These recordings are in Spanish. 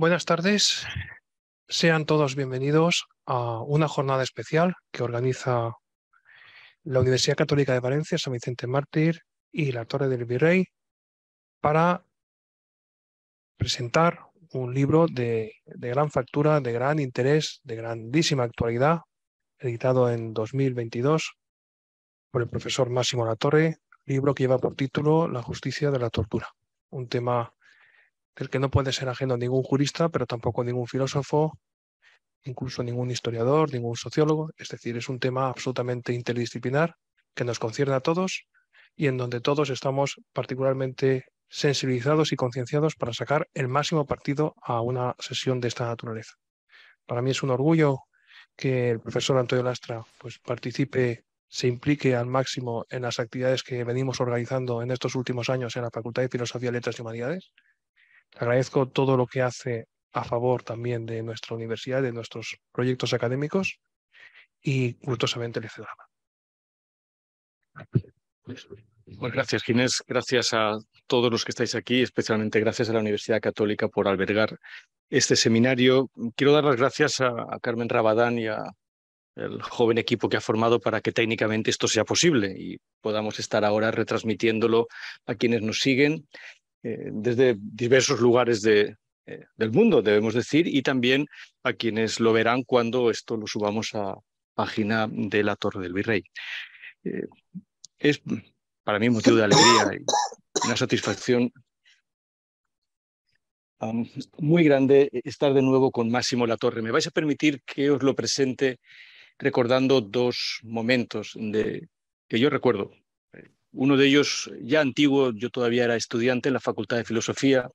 Buenas tardes. Sean todos bienvenidos a una jornada especial que organiza la Universidad Católica de Valencia, San Vicente Mártir y la Torre del Virrey para presentar un libro de, gran factura, de gran interés, de grandísima actualidad, editado en 2022 por el profesor Máximo Latorre, libro que lleva por título La justicia de la tortura, un tema que no puede ser ajeno ningún jurista, pero tampoco ningún filósofo, incluso ningún historiador, ningún sociólogo. Es decir, es un tema absolutamente interdisciplinar que nos concierne a todos y en donde todos estamos particularmente sensibilizados y concienciados para sacar el máximo partido a una sesión de esta naturaleza. Para mí es un orgullo que el profesor Antonio Lastra pues, participe, se implique al máximo en las actividades que venimos organizando en estos últimos años en la Facultad de Filosofía, Letras y Humanidades Agradezco todo lo que hace a favor también de nuestra universidad, de nuestros proyectos académicos y gustosamente le cedo la bueno, pues gracias, Ginés. Gracias a todos los que estáis aquí, especialmente gracias a la Universidad Católica por albergar este seminario. Quiero dar las gracias a, a Carmen Rabadán y a el joven equipo que ha formado para que técnicamente esto sea posible y podamos estar ahora retransmitiéndolo a quienes nos siguen eh, desde diversos lugares eh, del mundo, debemos decir, y también a quienes lo verán cuando esto lo subamos a página de la Torre del Virrey. Eh, es para mí motivo de alegría y una satisfacción muy grande estar de nuevo con Máximo La Torre. Me vais a permitir que os lo presente recordando dos momentos de, que yo recuerdo uno de ellos ya antiguo, yo todavía era estudiante en la Facultad de Filosofía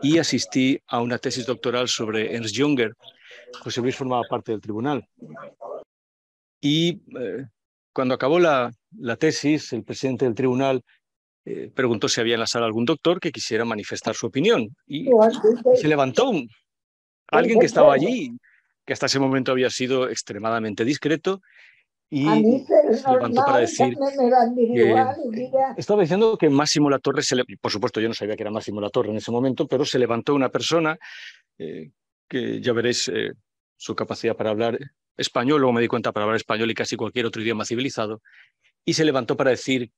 y asistí a una tesis doctoral sobre Ernst Junger. José Luis formaba parte del tribunal. Y eh, cuando acabó la, tesis, el presidente del tribunal eh, preguntó si había en la sala algún doctor que quisiera manifestar su opinión. Y se levantó alguien que estaba allí, que hasta ese momento había sido extremadamente discreto, y se levantó para decir. Ah, estaba diciendo que Máximo La Torre, por supuesto, yo no sabía que era Máximo La Torre en ese momento, pero se levantó una persona eh, que ya veréis eh, su capacidad para hablar español, luego me di cuenta para hablar español y casi cualquier otro idioma civilizado, y se levantó para decir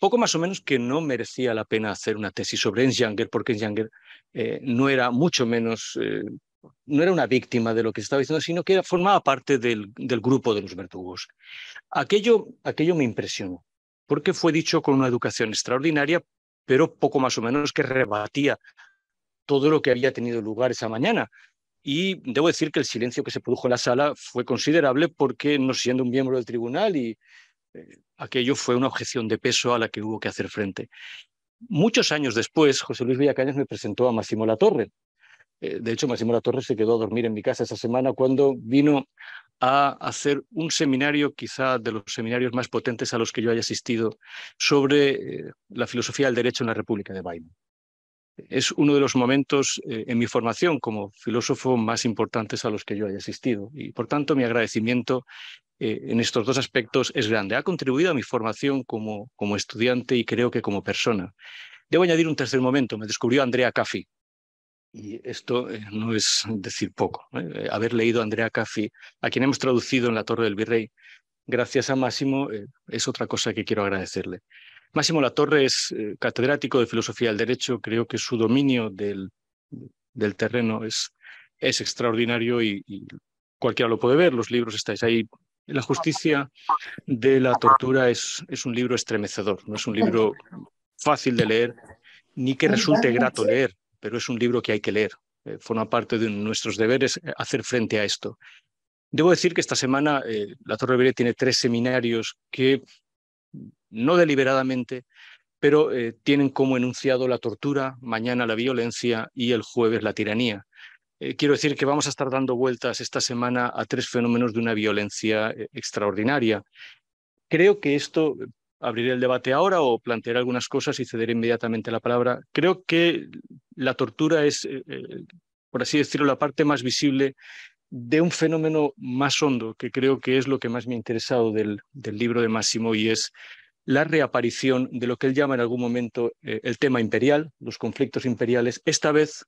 poco más o menos que no merecía la pena hacer una tesis sobre Enginger porque Enginger eh, no era mucho menos no era una víctima de lo que estaba diciendo, sino que formaba parte del, grupo de los verdugos. Aquello, aquello me impresionó, porque fue dicho con una educación extraordinaria, pero poco más o menos que rebatía todo lo que había tenido lugar esa mañana. Y debo decir que el silencio que se produjo en la sala fue considerable porque, no siendo un miembro del tribunal, y eh, aquello fue una objeción de peso a la que hubo que hacer frente. Muchos años después, José Luis Villacañas me presentó a Máximo Latorre, eh, de hecho, Máximo La se quedó a dormir en mi casa esa semana cuando vino a hacer un seminario, quizá de los seminarios más potentes a los que yo haya asistido, sobre eh, la filosofía del derecho en la República de Weimar. Es uno de los momentos eh, en mi formación como filósofo más importantes a los que yo haya asistido y, por tanto, mi agradecimiento en estos dos aspectos es grande. Ha contribuido a mi formación como, como estudiante y creo que como persona. Debo añadir un tercer momento. Me descubrió Andrea Caffi, y esto eh, no es decir poco. ¿eh? Haber leído a Andrea Caffi, a quien hemos traducido en la Torre del Virrey, gracias a Máximo, eh, es otra cosa que quiero agradecerle. Máximo La Torre es catedrático de Filosofía del Derecho. Creo que su dominio del, terreno es, extraordinario y, cualquiera lo puede ver. Los libros estáis ahí. La justicia de la tortura es un libro estremecedor, no es un libro fácil de leer ni que resulte grato leer pero es un libro que hay que leer. Eh, forma parte de nuestros deberes eh, hacer frente a esto. Debo decir que esta semana eh, la Torre Verde tiene tres seminarios que, no deliberadamente, pero tienen como enunciado la tortura, mañana la violencia y el jueves la tiranía. quiero decir que vamos a estar dando vueltas esta semana a tres fenómenos de una violencia extraordinaria. Creo que esto abrir el debate ahora o plantear algunas cosas y ceder inmediatamente la palabra. Creo que la tortura es, eh, eh, por así decirlo, la parte más visible de un fenómeno más hondo, que creo que es lo que más me ha interesado del, libro de Máximo, y es la reaparición de lo que él llama en algún momento eh, el tema imperial, los conflictos imperiales, esta vez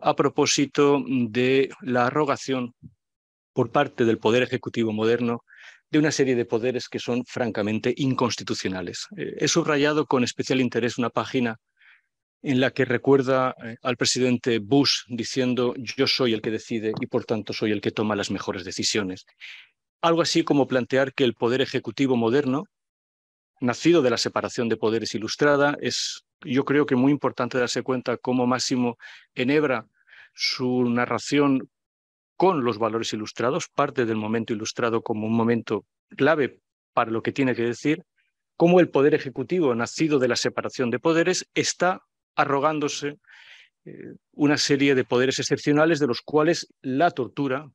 a propósito de la arrogación por parte del poder ejecutivo moderno de una serie de poderes que son francamente inconstitucionales. Eh, he subrayado con especial interés una página en la que recuerda eh, al presidente Bush diciendo yo soy el que decide y por tanto soy el que toma las mejores decisiones. Algo así como plantear que el poder ejecutivo moderno, nacido de la separación de poderes ilustrada, es yo creo que muy importante darse cuenta cómo Máximo enhebra su narración con los valores ilustrados, parte del momento ilustrado como un momento clave para lo que tiene que decir, cómo el poder ejecutivo, nacido de la separación de poderes, está arrogándose eh, una serie de poderes excepcionales de los cuales la tortura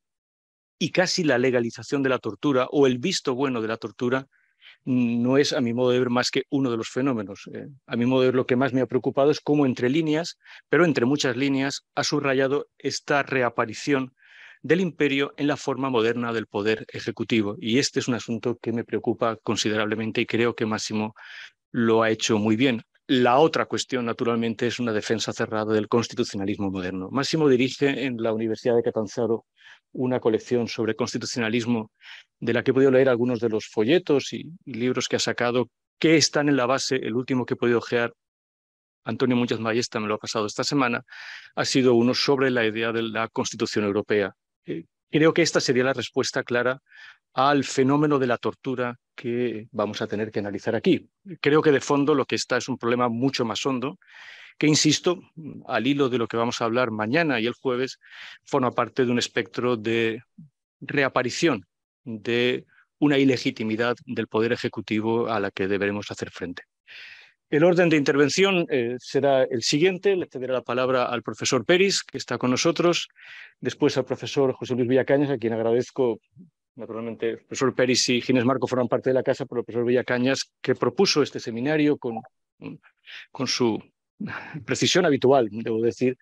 y casi la legalización de la tortura o el visto bueno de la tortura no es, a mi modo de ver, más que uno de los fenómenos. Eh. a mi modo de ver, lo que más me ha preocupado es cómo entre líneas, pero entre muchas líneas, ha subrayado esta reaparición del imperio en la forma moderna del poder ejecutivo. Y este es un asunto que me preocupa considerablemente y creo que Máximo lo ha hecho muy bien. La otra cuestión, naturalmente, es una defensa cerrada del constitucionalismo moderno. Máximo dirige en la Universidad de Catanzaro una colección sobre constitucionalismo de la que he podido leer algunos de los folletos y, libros que ha sacado, que están en la base, el último que he podido ojear, Antonio Muñoz Mayesta me lo ha pasado esta semana, ha sido uno sobre la idea de la Constitución Europea creo que esta sería la respuesta clara al fenómeno de la tortura que vamos a tener que analizar aquí. Creo que de fondo lo que está es un problema mucho más hondo que, insisto, al hilo de lo que vamos a hablar mañana y el jueves, forma parte de un espectro de reaparición de una ilegitimidad del poder ejecutivo a la que deberemos hacer frente. El orden de intervención eh, será el siguiente. Le cederé la palabra al profesor Peris, que está con nosotros, después al profesor José Luis Villacañas, a quien agradezco. Naturalmente, el profesor Peris y Ginés Marco fueron parte de la casa, pero el profesor Villacañas, que propuso este seminario con, con su precisión habitual, debo decir,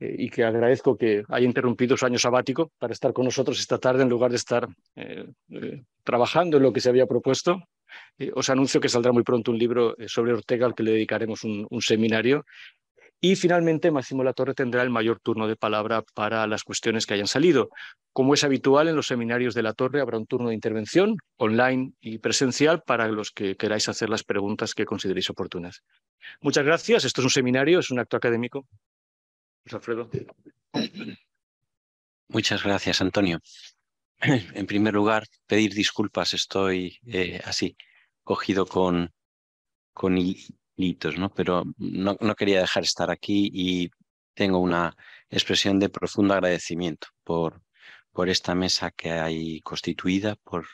eh, y que agradezco que haya interrumpido su año sabático para estar con nosotros esta tarde en lugar de estar eh, trabajando en lo que se había propuesto eh, os anuncio que saldrá muy pronto un libro eh, sobre Ortega al que le dedicaremos un, seminario. Y finalmente, Máximo Latorre tendrá el mayor turno de palabra para las cuestiones que hayan salido. Como es habitual en los seminarios de la Torre, habrá un turno de intervención online y presencial para los que queráis hacer las preguntas que consideréis oportunas. Muchas gracias. Esto es un seminario, es un acto académico. Pues, Alfredo. Muchas gracias, Antonio. en primer lugar, pedir disculpas, estoy eh, así, cogido con, con hilitos, ¿no? Pero no, quería dejar estar aquí y tengo una expresión de profundo agradecimiento por, esta mesa que hay constituida, por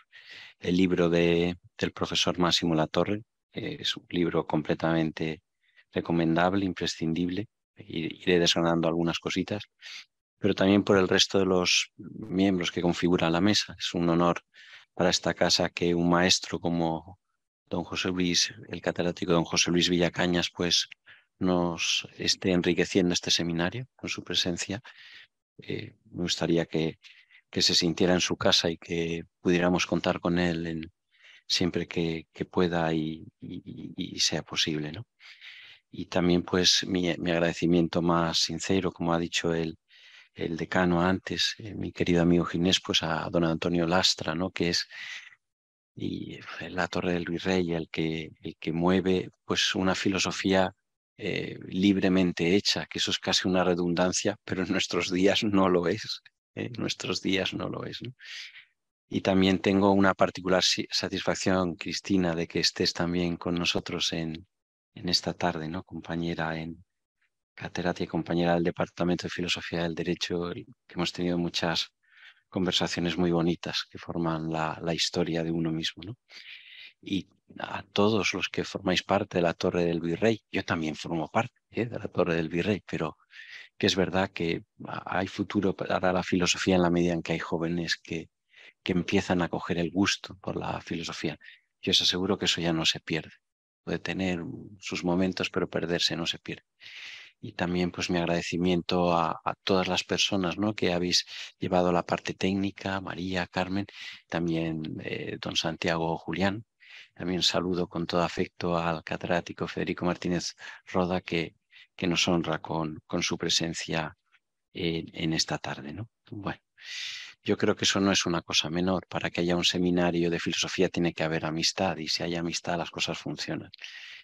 el libro del profesor Máximo Latorre, es un libro completamente recomendable, imprescindible, iré desgranando algunas cositas, pero también por el resto de los miembros que configuran la mesa. Es un honor para esta casa que un maestro como don José Luis, el catedrático don José Luis Villacañas, pues nos esté enriqueciendo este seminario con su presencia. Eh, me gustaría que, que, se sintiera en su casa y que pudiéramos contar con él en, siempre que, pueda y, sea posible. ¿no? Y también pues mi, mi agradecimiento más sincero, como ha dicho él, el decano antes, eh, mi querido amigo Ginés, pues a don Antonio Lastra, ¿no? que es y la Torre del Virrey, el que, el que mueve pues una filosofía eh, libremente hecha, que eso es casi una redundancia, pero en nuestros días no lo es, ¿eh? en nuestros días no lo es. Y también tengo una particular satisfacción, Cristina, de que estés también con nosotros en, en esta tarde, ¿no? compañera, en, catedrática y compañera del Departamento de Filosofía del Derecho, que hemos tenido muchas conversaciones muy bonitas que forman la, historia de uno mismo. ¿no? Y a todos los que formáis parte de la Torre del Virrey, yo también formo parte ¿eh? de la Torre del Virrey, pero que es verdad que hay futuro para la filosofía en la medida en que hay jóvenes que, que empiezan a coger el gusto por la filosofía. Yo os aseguro que eso ya no se pierde. Puede tener sus momentos, pero perderse no se pierde y también pues mi agradecimiento a, todas las personas ¿no? que habéis llevado la parte técnica, María, Carmen, también eh, don Santiago Julián. También saludo con todo afecto al catedrático Federico Martínez Roda que, que nos honra con, su presencia en, en, esta tarde. ¿no? Bueno, yo creo que eso no es una cosa menor. Para que haya un seminario de filosofía tiene que haber amistad y si hay amistad las cosas funcionan.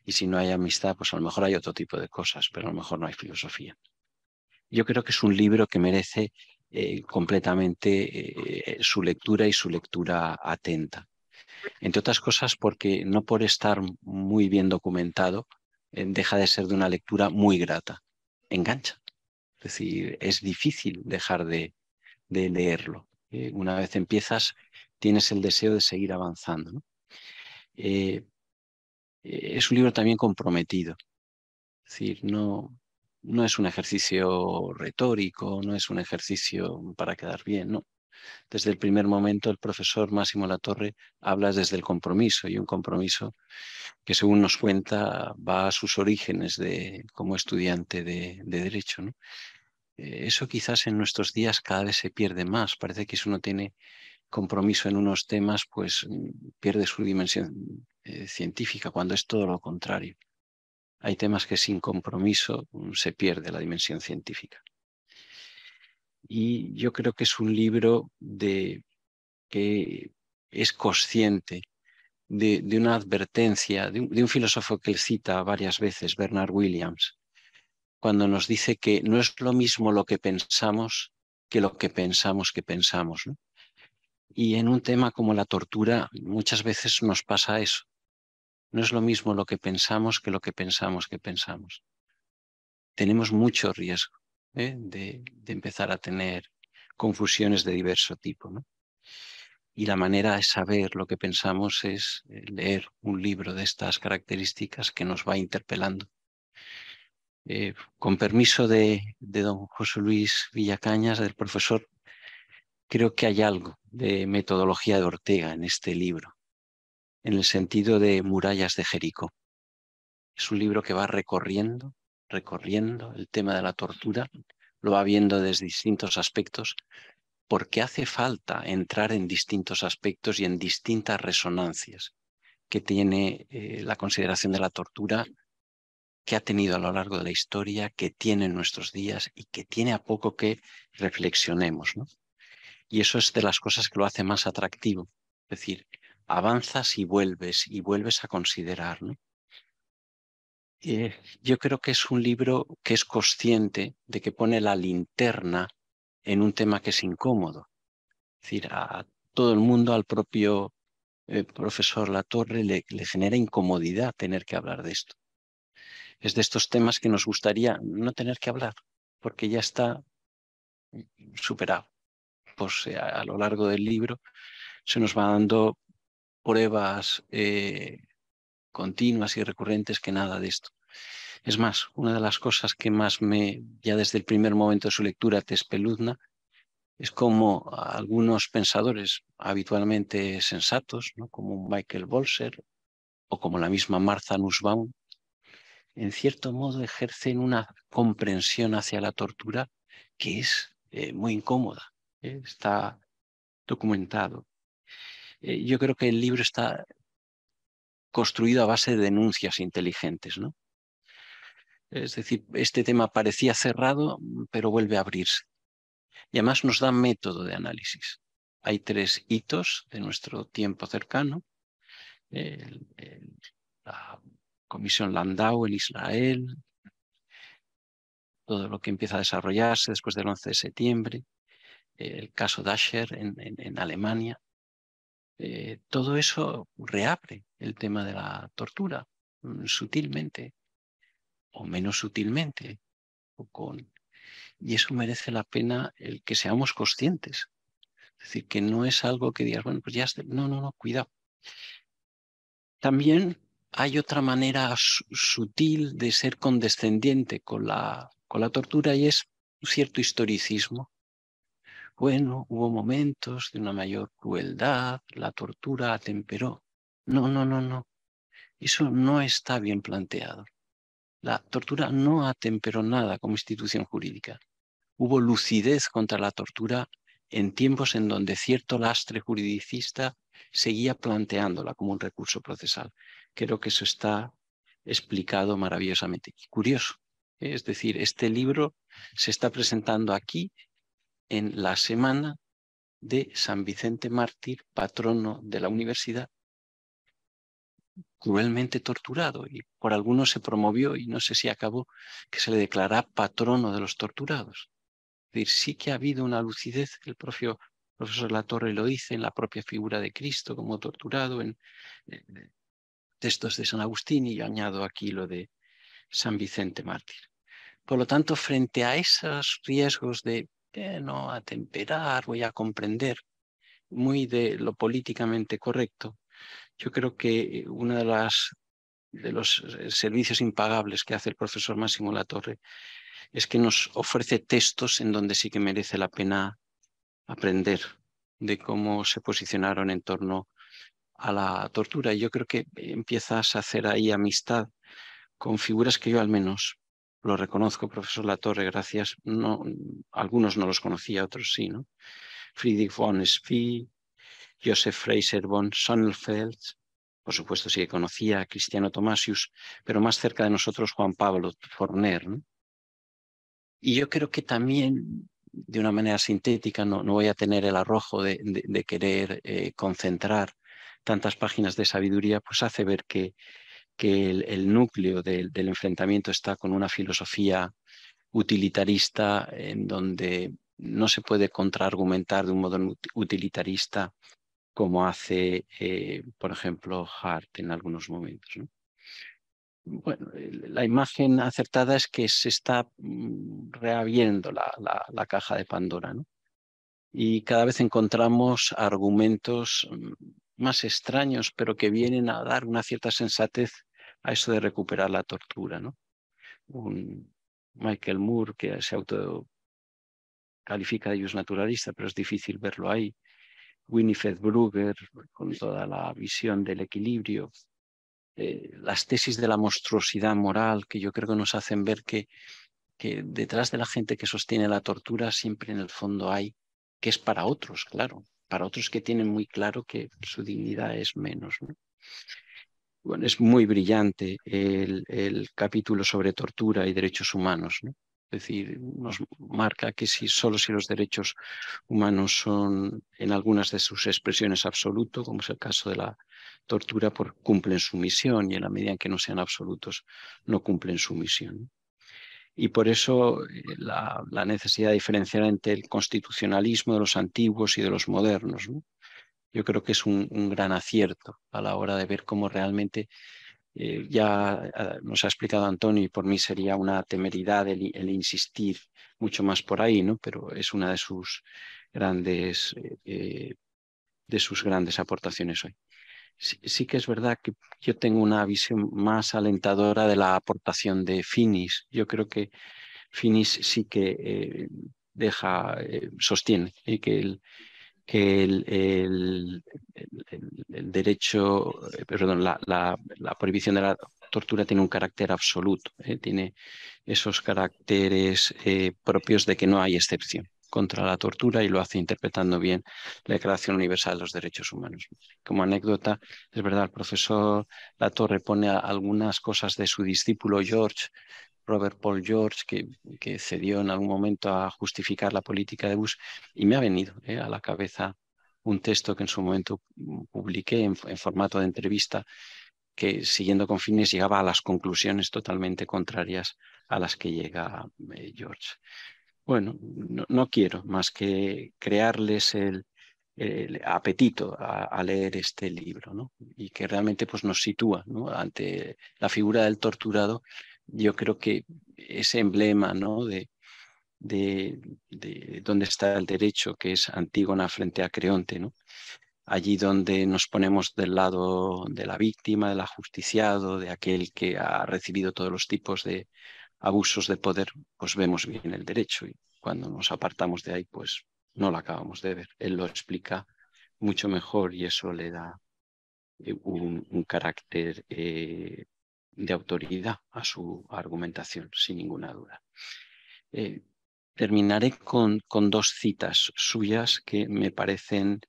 Y si no hay amistad, pues a lo mejor hay otro tipo de cosas, pero a lo mejor no hay filosofía. Yo creo que es un libro que merece eh, completamente eh, su lectura y su lectura atenta. Entre otras cosas porque no por estar muy bien documentado eh, deja de ser de una lectura muy grata, engancha. Es decir, es difícil dejar de, leerlo. una vez empiezas, tienes el deseo de seguir avanzando. Eh, es un libro también comprometido. Es decir, no, es un ejercicio retórico, no es un ejercicio para quedar bien, no. Desde el primer momento el profesor Máximo Latorre habla desde el compromiso y un compromiso que según nos cuenta va a sus orígenes de, como estudiante de, derecho. Eh, eso quizás en nuestros días cada vez se pierde más. Parece que si uno tiene compromiso en unos temas, pues mm, pierde su dimensión eh, científica cuando es todo lo contrario. Hay temas que sin compromiso mm, se pierde la dimensión científica. Y yo creo que es un libro de, que es consciente de, una advertencia de un, filósofo que él cita varias veces, Bernard Williams, cuando nos dice que no es lo mismo lo que pensamos que lo que pensamos que pensamos. Y en un tema como la tortura muchas veces nos pasa eso. No es lo mismo lo que pensamos que lo que pensamos que pensamos. Tenemos mucho riesgo ¿eh? de, empezar a tener confusiones de diverso tipo. ¿no? Y la manera de saber lo que pensamos es eh, leer un libro de estas características que nos va interpelando. Eh, con permiso de, de, don José Luis Villacañas, del profesor, creo que hay algo de metodología de Ortega en este libro en el sentido de murallas de Jericó. Es un libro que va recorriendo, recorriendo el tema de la tortura, lo va viendo desde distintos aspectos, porque hace falta entrar en distintos aspectos y en distintas resonancias que tiene eh, la consideración de la tortura que ha tenido a lo largo de la historia, que tiene en nuestros días y que tiene a poco que reflexionemos. ¿no? Y eso es de las cosas que lo hace más atractivo. Es decir, avanzas y vuelves y vuelves a considerar. Eh, yo creo que es un libro que es consciente de que pone la linterna en un tema que es incómodo. Es decir, a todo el mundo, al propio eh, profesor Latorre, le, le genera incomodidad tener que hablar de esto. Es de estos temas que nos gustaría no tener que hablar, porque ya está superado. Pues eh, a lo largo del libro se nos va dando pruebas eh, continuas y recurrentes que nada de esto. Es más, una de las cosas que más me, ya desde el primer momento de su lectura, te espeluzna es como algunos pensadores habitualmente sensatos, ¿no? como Michael Bolser o como la misma Martha Nussbaum, en cierto modo ejercen una comprensión hacia la tortura que es eh, muy incómoda. ¿eh? Está documentado. Eh, yo creo que el libro está construido a base de denuncias inteligentes, ¿no? Es decir, este tema parecía cerrado, pero vuelve a abrirse. Y además nos da método de análisis. Hay tres hitos de nuestro tiempo cercano. la Comisión Landau el Israel, todo lo que empieza a desarrollarse después del 11 de septiembre, el caso Dasher en Alemania. Eh, todo eso reabre el tema de la tortura mm, sutilmente o menos sutilmente o con y eso merece la pena el que seamos conscientes es decir que no es algo que digas bueno pues ya no no no cuidado también hay otra manera sutil de ser condescendiente con la con la tortura y es un cierto historicismo bueno, hubo momentos de una mayor crueldad, la tortura atemperó. No, no, no, no. Eso no está bien planteado. La tortura no atemperó nada como institución jurídica. Hubo lucidez contra la tortura en tiempos en donde cierto lastre juridicista seguía planteándola como un recurso procesal. Creo que eso está explicado maravillosamente. curioso, es decir, este libro se está presentando aquí en la semana de San Vicente Mártir, patrono de la universidad, cruelmente torturado y por algunos se promovió y no sé si acabó que se le declarara patrono de los torturados. Es decir, sí que ha habido una lucidez, el propio profesor Latorre lo dice, en la propia figura de Cristo como torturado, en eh, textos de San Agustín y yo añado aquí lo de San Vicente Mártir. Por lo tanto, frente a esos riesgos de bueno, a temperar, voy a comprender, muy de lo políticamente correcto. Yo creo que uno de, de los eh, servicios impagables que hace el profesor Máximo Latorre es que nos ofrece textos en donde sí que merece la pena aprender de cómo se posicionaron en torno a la tortura. Y yo creo que empiezas a hacer ahí amistad con figuras que yo al menos lo reconozco, profesor Latorre, gracias. No, mm, algunos no los conocía, otros sí, Friedrich von Spee, Josef Fraser von Sonnenfeld, por supuesto sí que conocía a Cristiano Tomasius, pero más cerca de nosotros Juan Pablo Forner. Y yo creo que también, de una manera sintética, no, no voy a tener el arrojo de, querer eh, concentrar tantas páginas de sabiduría, pues hace ver que que el, núcleo del enfrentamiento está con una filosofía utilitarista en donde no se puede contraargumentar de un modo utilitarista como hace, eh, por ejemplo, Hart en algunos momentos. Bueno, la imagen acertada es que se está mm, reabriendo la, la caja de Pandora ¿no? y cada vez encontramos argumentos mm, más extraños, pero que vienen a dar una cierta sensatez a eso de recuperar la tortura, ¿no? Michael Moore que se auto califica de ellos naturalista, pero es difícil verlo ahí. Winifred Brugger, con toda la visión del equilibrio, eh, las tesis de la monstruosidad moral, que yo creo que nos hacen ver que, que detrás de la gente que sostiene la tortura siempre en el fondo hay, que es para otros, claro, para otros que tienen muy claro que su dignidad es menos. ¿no? es muy brillante el, capítulo sobre tortura y derechos humanos. ¿no? Es decir, nos marca que si solo si los derechos humanos son en algunas de sus expresiones absoluto, como es el caso de la tortura, por, pues cumplen su misión y en la medida en que no sean absolutos, no cumplen su misión. Y por eso eh, la, necesidad de diferenciar entre el constitucionalismo de los antiguos y de los modernos. ¿no? yo creo que es un, gran acierto a la hora de ver cómo realmente eh, ya eh, nos ha explicado Antonio y por mí sería una temeridad el, insistir mucho más por ahí, ¿no? Pero es una de sus grandes, eh, de sus grandes aportaciones hoy. Sí, que es verdad que yo tengo una visión más alentadora de la aportación de Finis. Yo creo que Finis sí que deja, sostiene que el, que el, derecho, eh, perdón, la, prohibición de la tortura tiene un carácter absoluto, eh, tiene esos caracteres eh, propios de que no hay excepción contra la tortura y lo hace interpretando bien la Declaración Universal de los Derechos Humanos. Como anécdota, es verdad, el profesor Latorre pone algunas cosas de su discípulo George, Robert Paul George, que, cedió en algún momento a justificar la política de Bush, y me ha venido eh, a la cabeza un texto que en su momento publiqué en, formato de entrevista, que siguiendo con fines llegaba a las conclusiones totalmente contrarias a las que llega eh, George bueno, no, quiero más que crearles el, apetito a, leer este libro, ¿no? Y que realmente pues, nos sitúa ante la figura del torturado. Yo creo que ese emblema ¿no? de, de dónde está el derecho, que es Antígona frente a Creonte, ¿no? allí donde nos ponemos del lado de la víctima, del ajusticiado, de aquel que ha recibido todos los tipos de, abusos de poder, pues vemos bien el derecho y cuando nos apartamos de ahí, pues no lo acabamos de ver. Él lo explica mucho mejor y eso le da eh, un, carácter eh, de autoridad a su argumentación, sin ninguna duda. Eh, terminaré con dos citas suyas que me parecen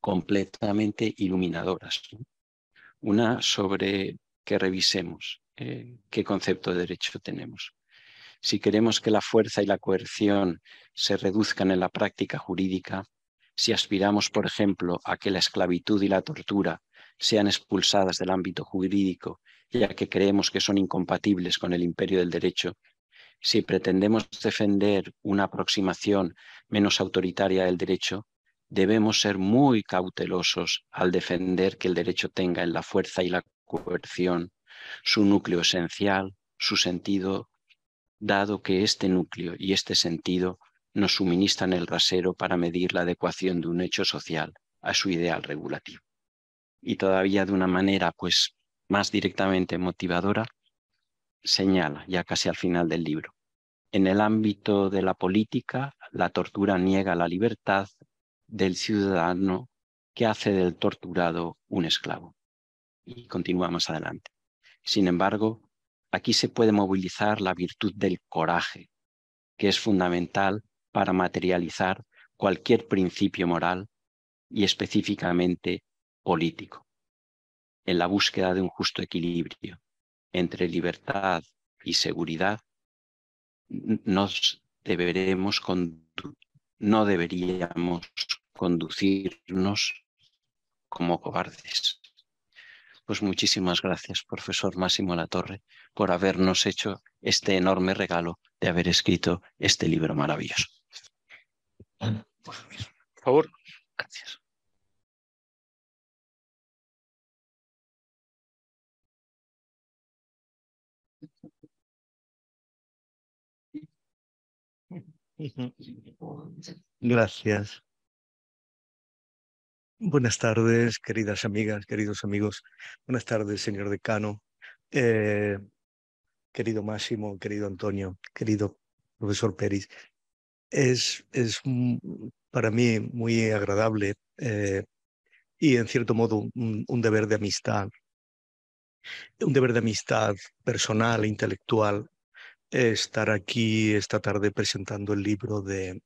completamente iluminadoras. Una sobre que revisemos eh, qué concepto de derecho tenemos. Si queremos que la fuerza y la coerción se reduzcan en la práctica jurídica, si aspiramos, por ejemplo, a que la esclavitud y la tortura sean expulsadas del ámbito jurídico, ya que creemos que son incompatibles con el imperio del derecho, si pretendemos defender una aproximación menos autoritaria del derecho, debemos ser muy cautelosos al defender que el derecho tenga en la fuerza y la coerción su núcleo esencial, su sentido, dado que este núcleo y este sentido nos suministran el rasero para medir la adecuación de un hecho social a su ideal regulativo. Y todavía de una manera pues más directamente motivadora, señala, ya casi al final del libro, en el ámbito de la política, la tortura niega la libertad del ciudadano que hace del torturado un esclavo. Y continúa más adelante. Sin embargo, aquí se puede movilizar la virtud del coraje, que es fundamental para materializar cualquier principio moral y específicamente político, en la búsqueda de un justo equilibrio entre libertad y seguridad, no deberíamos conducirnos como cobardes. Pues muchísimas gracias, profesor Máximo Latorre, por habernos hecho este enorme regalo de haber escrito este libro maravilloso. Por favor. Gracias. Gracias. Buenas tardes, queridas amigas, queridos amigos. Buenas tardes, señor decano, eh, querido Máximo, querido Antonio, querido profesor Pérez. Es, para mí muy agradable eh, y en cierto modo un, deber de amistad, un deber de amistad personal e intelectual, estar aquí esta tarde presentando el libro de,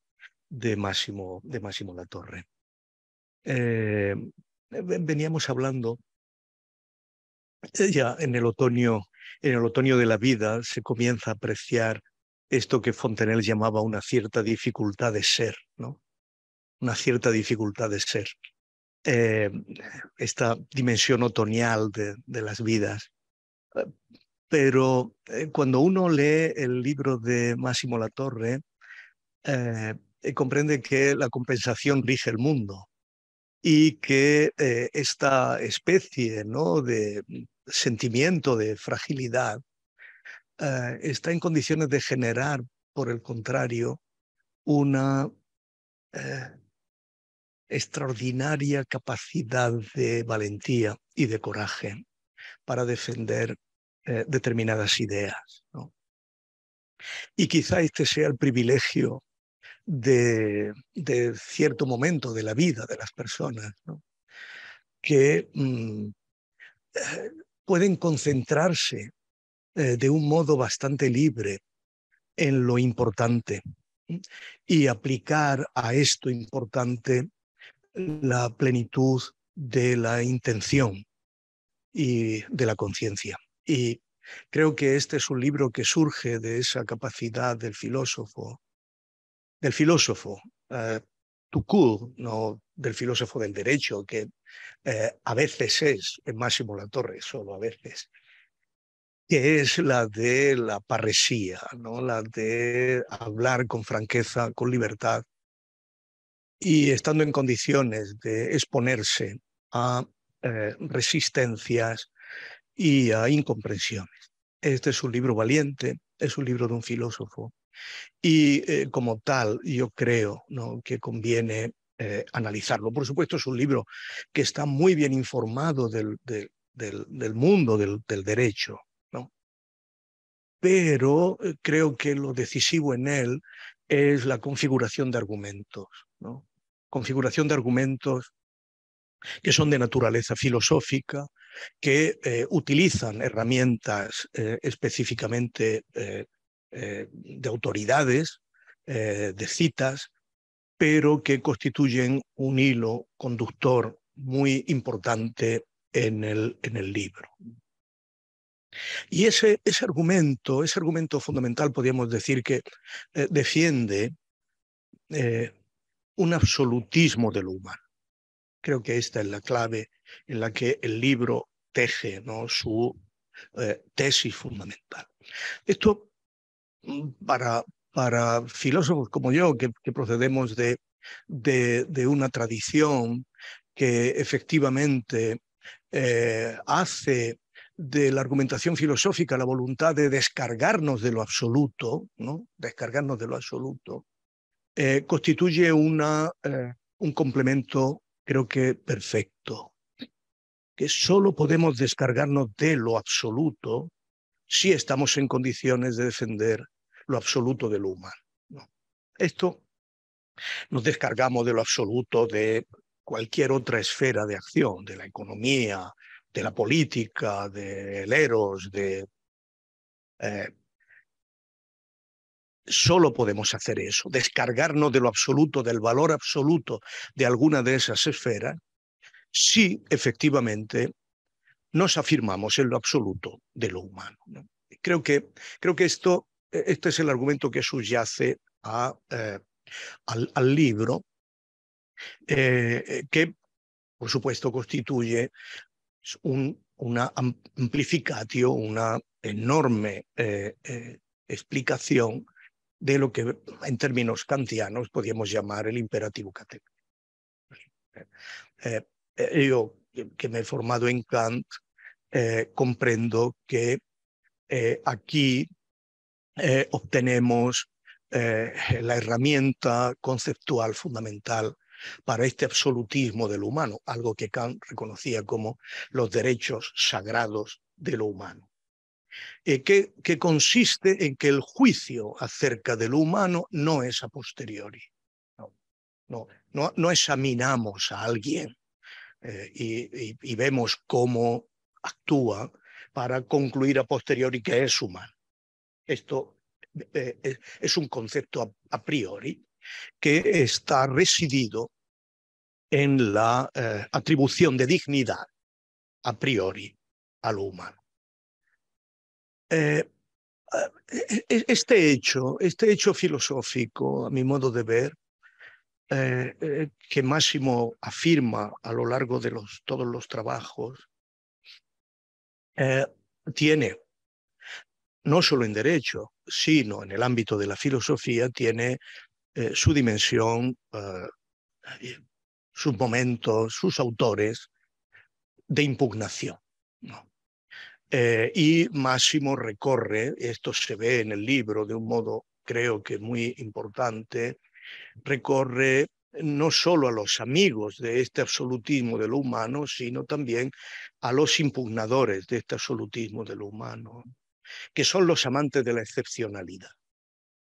de Máximo, de Máximo Latorre. Eh, veníamos hablando eh, ya en el otoño, en el otoño de la vida se comienza a apreciar esto que Fontenelle llamaba una cierta dificultad de ser, ¿no? Una cierta dificultad de ser. Eh, esta dimensión otoñal de, las vidas. Pero cuando uno lee el libro de Máximo Latorre, eh, comprende que la compensación rige el mundo y que eh, esta especie ¿no? de sentimiento de fragilidad eh, está en condiciones de generar, por el contrario, una eh, extraordinaria capacidad de valentía y de coraje para defender determinadas ideas. Y quizá este sea el privilegio de, cierto momento de la vida de las personas, que mm, eh, pueden concentrarse eh, de un modo bastante libre en lo importante y aplicar a esto importante la plenitud de la intención y de la conciencia. Y creo que este es un libro que surge de esa capacidad del filósofo del filósofo, eh, no del filósofo del derecho, que eh, a veces es el Máximo La Torre, solo a veces, que es la de la parresía, ¿no? la de hablar con franqueza, con libertad, y estando en condiciones de exponerse a eh, resistencias y a incomprensiones. Este es un libro valiente, es un libro de un filósofo y eh, como tal, yo creo que conviene eh, analizarlo. Por supuesto, es un libro que está muy bien informado del, mundo del, derecho, pero eh, creo que lo decisivo en él es la configuración de argumentos, configuración de argumentos que son de naturaleza filosófica, que utilizan herramientas específicamente eh, de autoridades, eh, de citas, pero que constituyen un hilo conductor muy importante en el, en el libro. Y ese, argumento, ese argumento fundamental, podríamos decir que eh, defiende un absolutismo de lo humano. Creo que esta es la clave en la que el libro teje ¿no? su tesis fundamental. Esto para, para filósofos como yo, que, procedemos de, una tradición que efectivamente eh, hace de la argumentación filosófica la voluntad de descargarnos de lo absoluto, ¿no? descargarnos de lo absoluto, eh, constituye una, eh, un complemento creo que perfecto, que solo podemos descargarnos de lo absoluto si estamos en condiciones de defender lo absoluto del humano. Esto nos descargamos de lo absoluto de cualquier otra esfera de acción, de la economía, de la política, del eros, de... Eh, solo podemos hacer eso, descargarnos de lo absoluto, del valor absoluto de alguna de esas esferas, si efectivamente nos afirmamos en lo absoluto de lo humano. Creo, que, creo que esto eh, este es el argumento que subyace eh, al, libro, eh, que por supuesto constituye un, una amplificatio, una enorme explicación de lo que en términos kantianos podríamos llamar el imperativo categórico. yo que me he formado en Kant, eh, comprendo que eh, aquí eh, obtenemos la herramienta conceptual fundamental para este absolutismo del humano, algo que Kant reconocía como los derechos sagrados de lo humano, que, que consiste en que el juicio acerca del humano no es a posteriori. no, no, no examinamos a alguien eh, y, vemos cómo actúa para concluir a posteriori que es humano. Esto eh, es un concepto a, priori que está residido en la eh, atribución de dignidad a priori al humano. este hecho, este hecho filosófico, a mi modo de ver, eh, eh, que Máximo afirma a lo largo de todos los trabajos eh, tiene, no solo en derecho, sino en el ámbito de la filosofía, tiene su dimensión, sus momentos, sus autores de impugnación. y Máximo recorre, esto se ve en el libro de un modo creo que muy importante, recorre no solo a los amigos de este absolutismo de lo humano, sino también a los impugnadores de este absolutismo de lo humano, que son los amantes de la excepcionalidad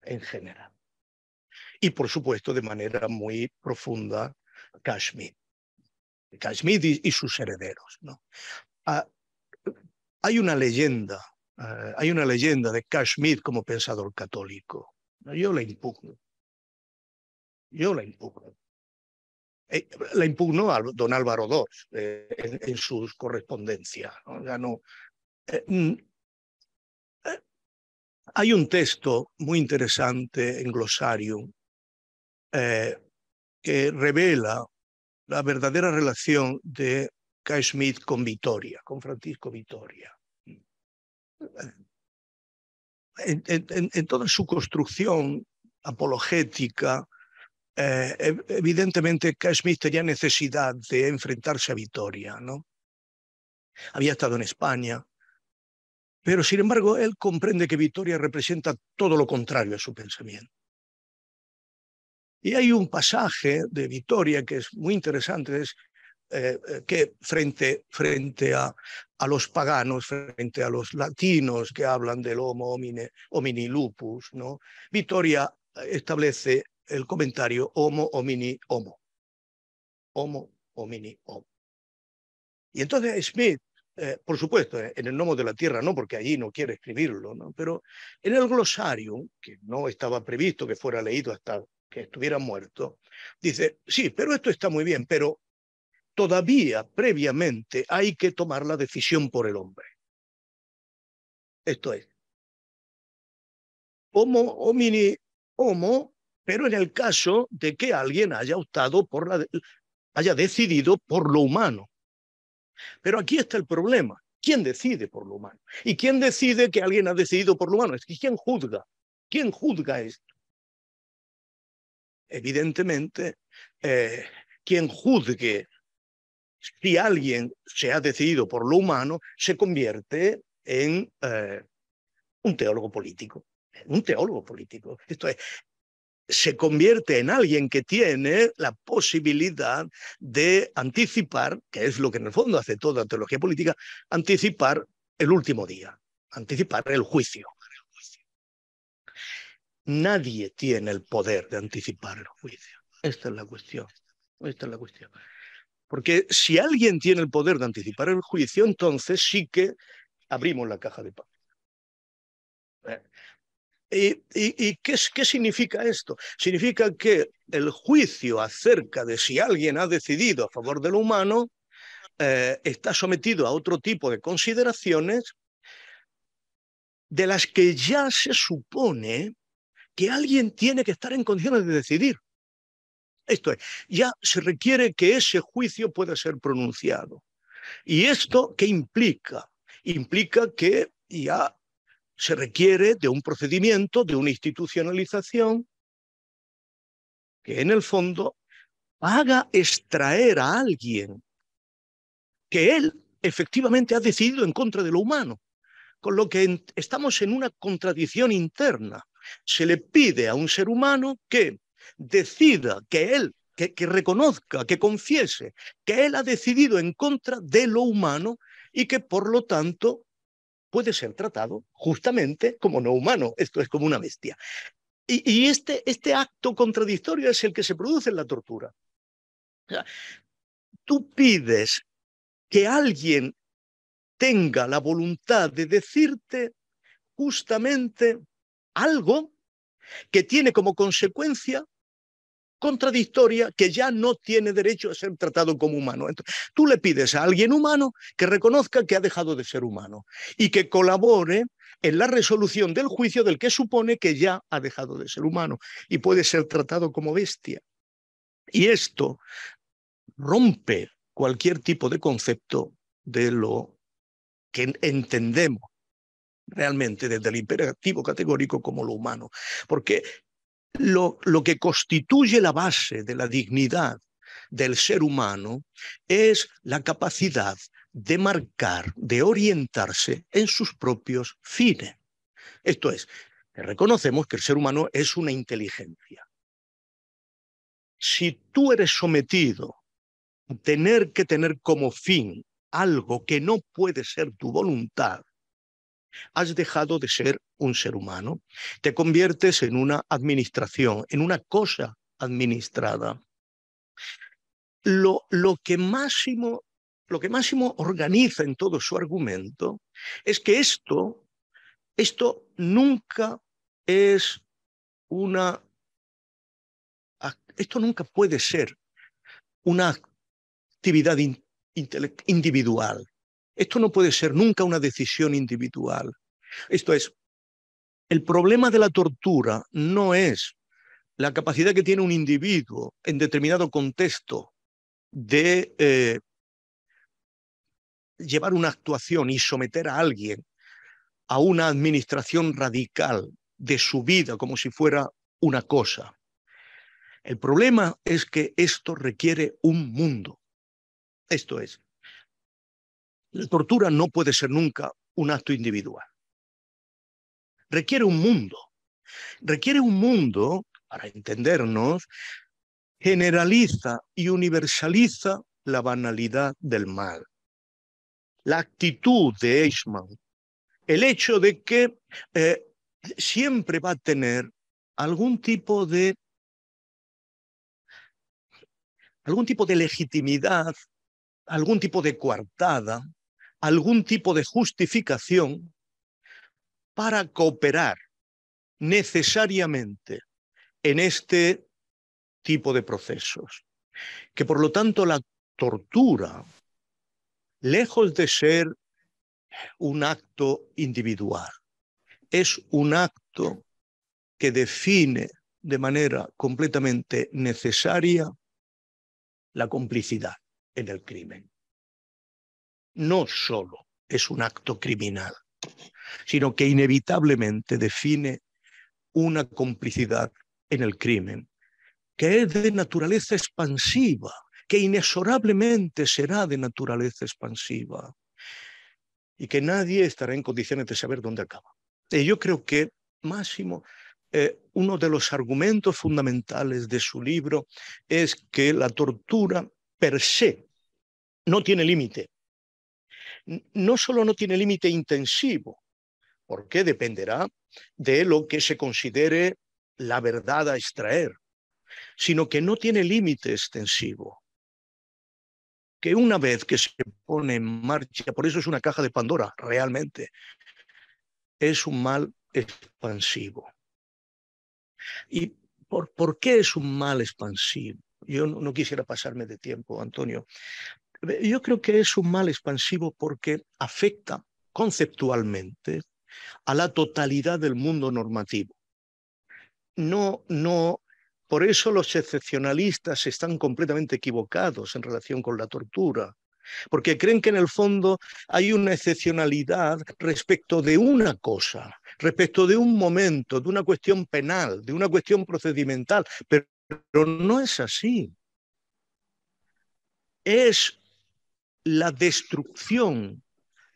en general. Y por supuesto, de manera muy profunda, Kashmir. Kashmir y, sus herederos. ¿no? Ah, hay una leyenda, ah, hay una leyenda de Kashmir como pensador católico. Yo la impugno yo la impugno. Eh, la impugnó a don Álvaro II eh, en, sus correspondencias. Eh, mm, hay un texto muy interesante en Glossarium que revela la verdadera relación de K. Smith con Vitoria, con Francisco Vitoria. en, toda su construcción apologética, eh, evidentemente Smith tenía necesidad de enfrentarse a Vitoria, ¿no? Había estado en España, pero sin embargo él comprende que Vitoria representa todo lo contrario a su pensamiento. Y hay un pasaje de Vitoria que es muy interesante, eh, eh, que frente, frente a, los paganos, frente a los latinos que hablan del homo homine, homini lupus, ¿no? Vitoria eh, establece el comentario Homo homini homo. Homo homini homo. Y entonces Smith, eh, por supuesto, eh, en el Nomo de la Tierra no, porque allí no quiere escribirlo, ¿no? pero en el glosario, que no estaba previsto que fuera leído hasta que estuviera muerto, dice, sí, pero esto está muy bien, pero todavía previamente hay que tomar la decisión por el hombre. Esto es, homo homini homo pero en el caso de que alguien haya optado por la, haya decidido por lo humano. Pero aquí está el problema. ¿Quién decide por lo humano? ¿Y quién decide que alguien ha decidido por lo humano? Es que ¿quién juzga? ¿Quién juzga esto? Evidentemente, eh, quien juzgue si alguien se ha decidido por lo humano se convierte en eh, un teólogo político un teólogo político. Esto es, se convierte en alguien que tiene la posibilidad de anticipar, que es lo que en el fondo hace toda teología política, anticipar el último día, anticipar el juicio. Nadie tiene el poder de anticipar el juicio. Esta es la cuestión. Esta es la cuestión. Porque si alguien tiene el poder de anticipar el juicio, entonces sí que abrimos la caja de Pandora. Eh, ¿Y, qué, significa esto? Significa que el juicio acerca de si alguien ha decidido a favor de lo humano eh, está sometido a otro tipo de consideraciones de las que ya se supone que alguien tiene que estar en condiciones de decidir. Esto es, ya se requiere que ese juicio pueda ser pronunciado. ¿Y esto qué implica? Implica que ya se requiere de un procedimiento, de una institucionalización que en el fondo haga extraer a alguien que él efectivamente ha decidido en contra de lo humano, con lo que estamos en una contradicción interna. Se le pide a un ser humano que decida, que él, que, que reconozca, que confiese que él ha decidido en contra de lo humano y que por lo tanto puede ser tratado justamente como no humano, esto es como una bestia. Y, este, este acto contradictorio es el que se produce en la tortura. tú pides que alguien tenga la voluntad de decirte justamente algo que tiene como consecuencia contradictoria que ya no tiene derecho a ser tratado como humano. tú le pides a alguien humano que reconozca que ha dejado de ser humano y que colabore en la resolución del juicio del que supone que ya ha dejado de ser humano y puede ser tratado como bestia. Y esto rompe cualquier tipo de concepto de lo que entendemos realmente desde el imperativo categórico como lo humano. Porque lo, que constituye la base de la dignidad del ser humano es la capacidad de marcar, de orientarse en sus propios fines. Esto es, reconocemos que el ser humano es una inteligencia. Si tú eres sometido a tener que tener como fin algo que no puede ser tu voluntad, has dejado de ser un ser humano. Te conviertes en una administración, en una cosa administrada. Lo, que Máximo, lo que Máximo organiza en todo su argumento es que esto, esto nunca es una... Esto nunca puede ser una actividad individual. Esto no puede ser nunca una decisión individual. Esto es, el problema de la tortura no es la capacidad que tiene un individuo en determinado contexto de eh, llevar una actuación y someter a alguien a una administración radical de su vida como si fuera una cosa. El problema es que esto requiere un mundo. Esto es, la tortura no puede ser nunca un acto individual. Requiere un mundo. Requiere un mundo, para entendernos, generaliza y universaliza la banalidad del mal. La actitud de Eichmann, el hecho de que eh, siempre va a tener algún tipo de algún tipo de legitimidad, algún tipo de coartada, algún tipo de justificación para cooperar necesariamente en este tipo de procesos. Que por lo tanto la tortura, lejos de ser un acto individual, es un acto que define de manera completamente necesaria la complicidad en el crimen no solo es un acto criminal, sino que inevitablemente define una complicidad en el crimen, que es de naturaleza expansiva, que inexorablemente será de naturaleza expansiva y que nadie estará en condiciones de saber dónde acaba. Y yo creo que Máximo, eh, uno de los argumentos fundamentales de su libro es que la tortura per se no tiene límite no solo no tiene límite intensivo, porque dependerá de lo que se considere la verdad a extraer, sino que no tiene límite extensivo. Que una vez que se pone en marcha, por eso es una caja de Pandora, realmente, es un mal expansivo. ¿Y por, qué es un mal expansivo? Yo no, no quisiera pasarme de tiempo, Antonio, yo creo que es un mal expansivo porque afecta conceptualmente a la totalidad del mundo normativo. No, no, por eso los excepcionalistas están completamente equivocados en relación con la tortura, porque creen que en el fondo hay una excepcionalidad respecto de una cosa, respecto de un momento, de una cuestión penal, de una cuestión procedimental, pero, no es así. Es la destrucción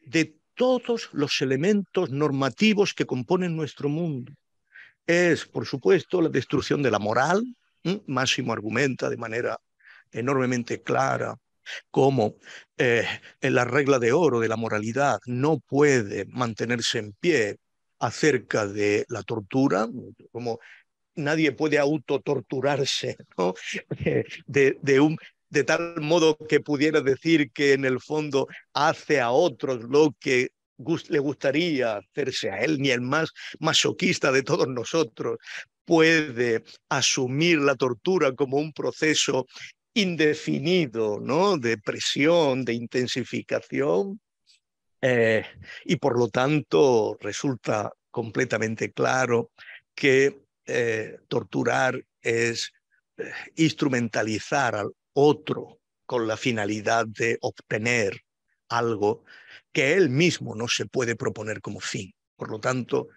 de todos los elementos normativos que componen nuestro mundo. Es, por supuesto, la destrucción de la moral. Máximo argumenta de manera enormemente clara cómo eh, la regla de oro de la moralidad no puede mantenerse en pie acerca de la tortura, como nadie puede autotorturarse de, un, de tal modo que pudiera decir que en el fondo hace a otros lo que le gustaría hacerse a él, ni el más masoquista de todos nosotros puede asumir la tortura como un proceso indefinido, ¿no? De presión, de intensificación, eh, y por lo tanto resulta completamente claro que eh, torturar es eh, instrumentalizar al, otro con la finalidad de obtener algo que él mismo no se puede proponer como fin. Por lo tanto,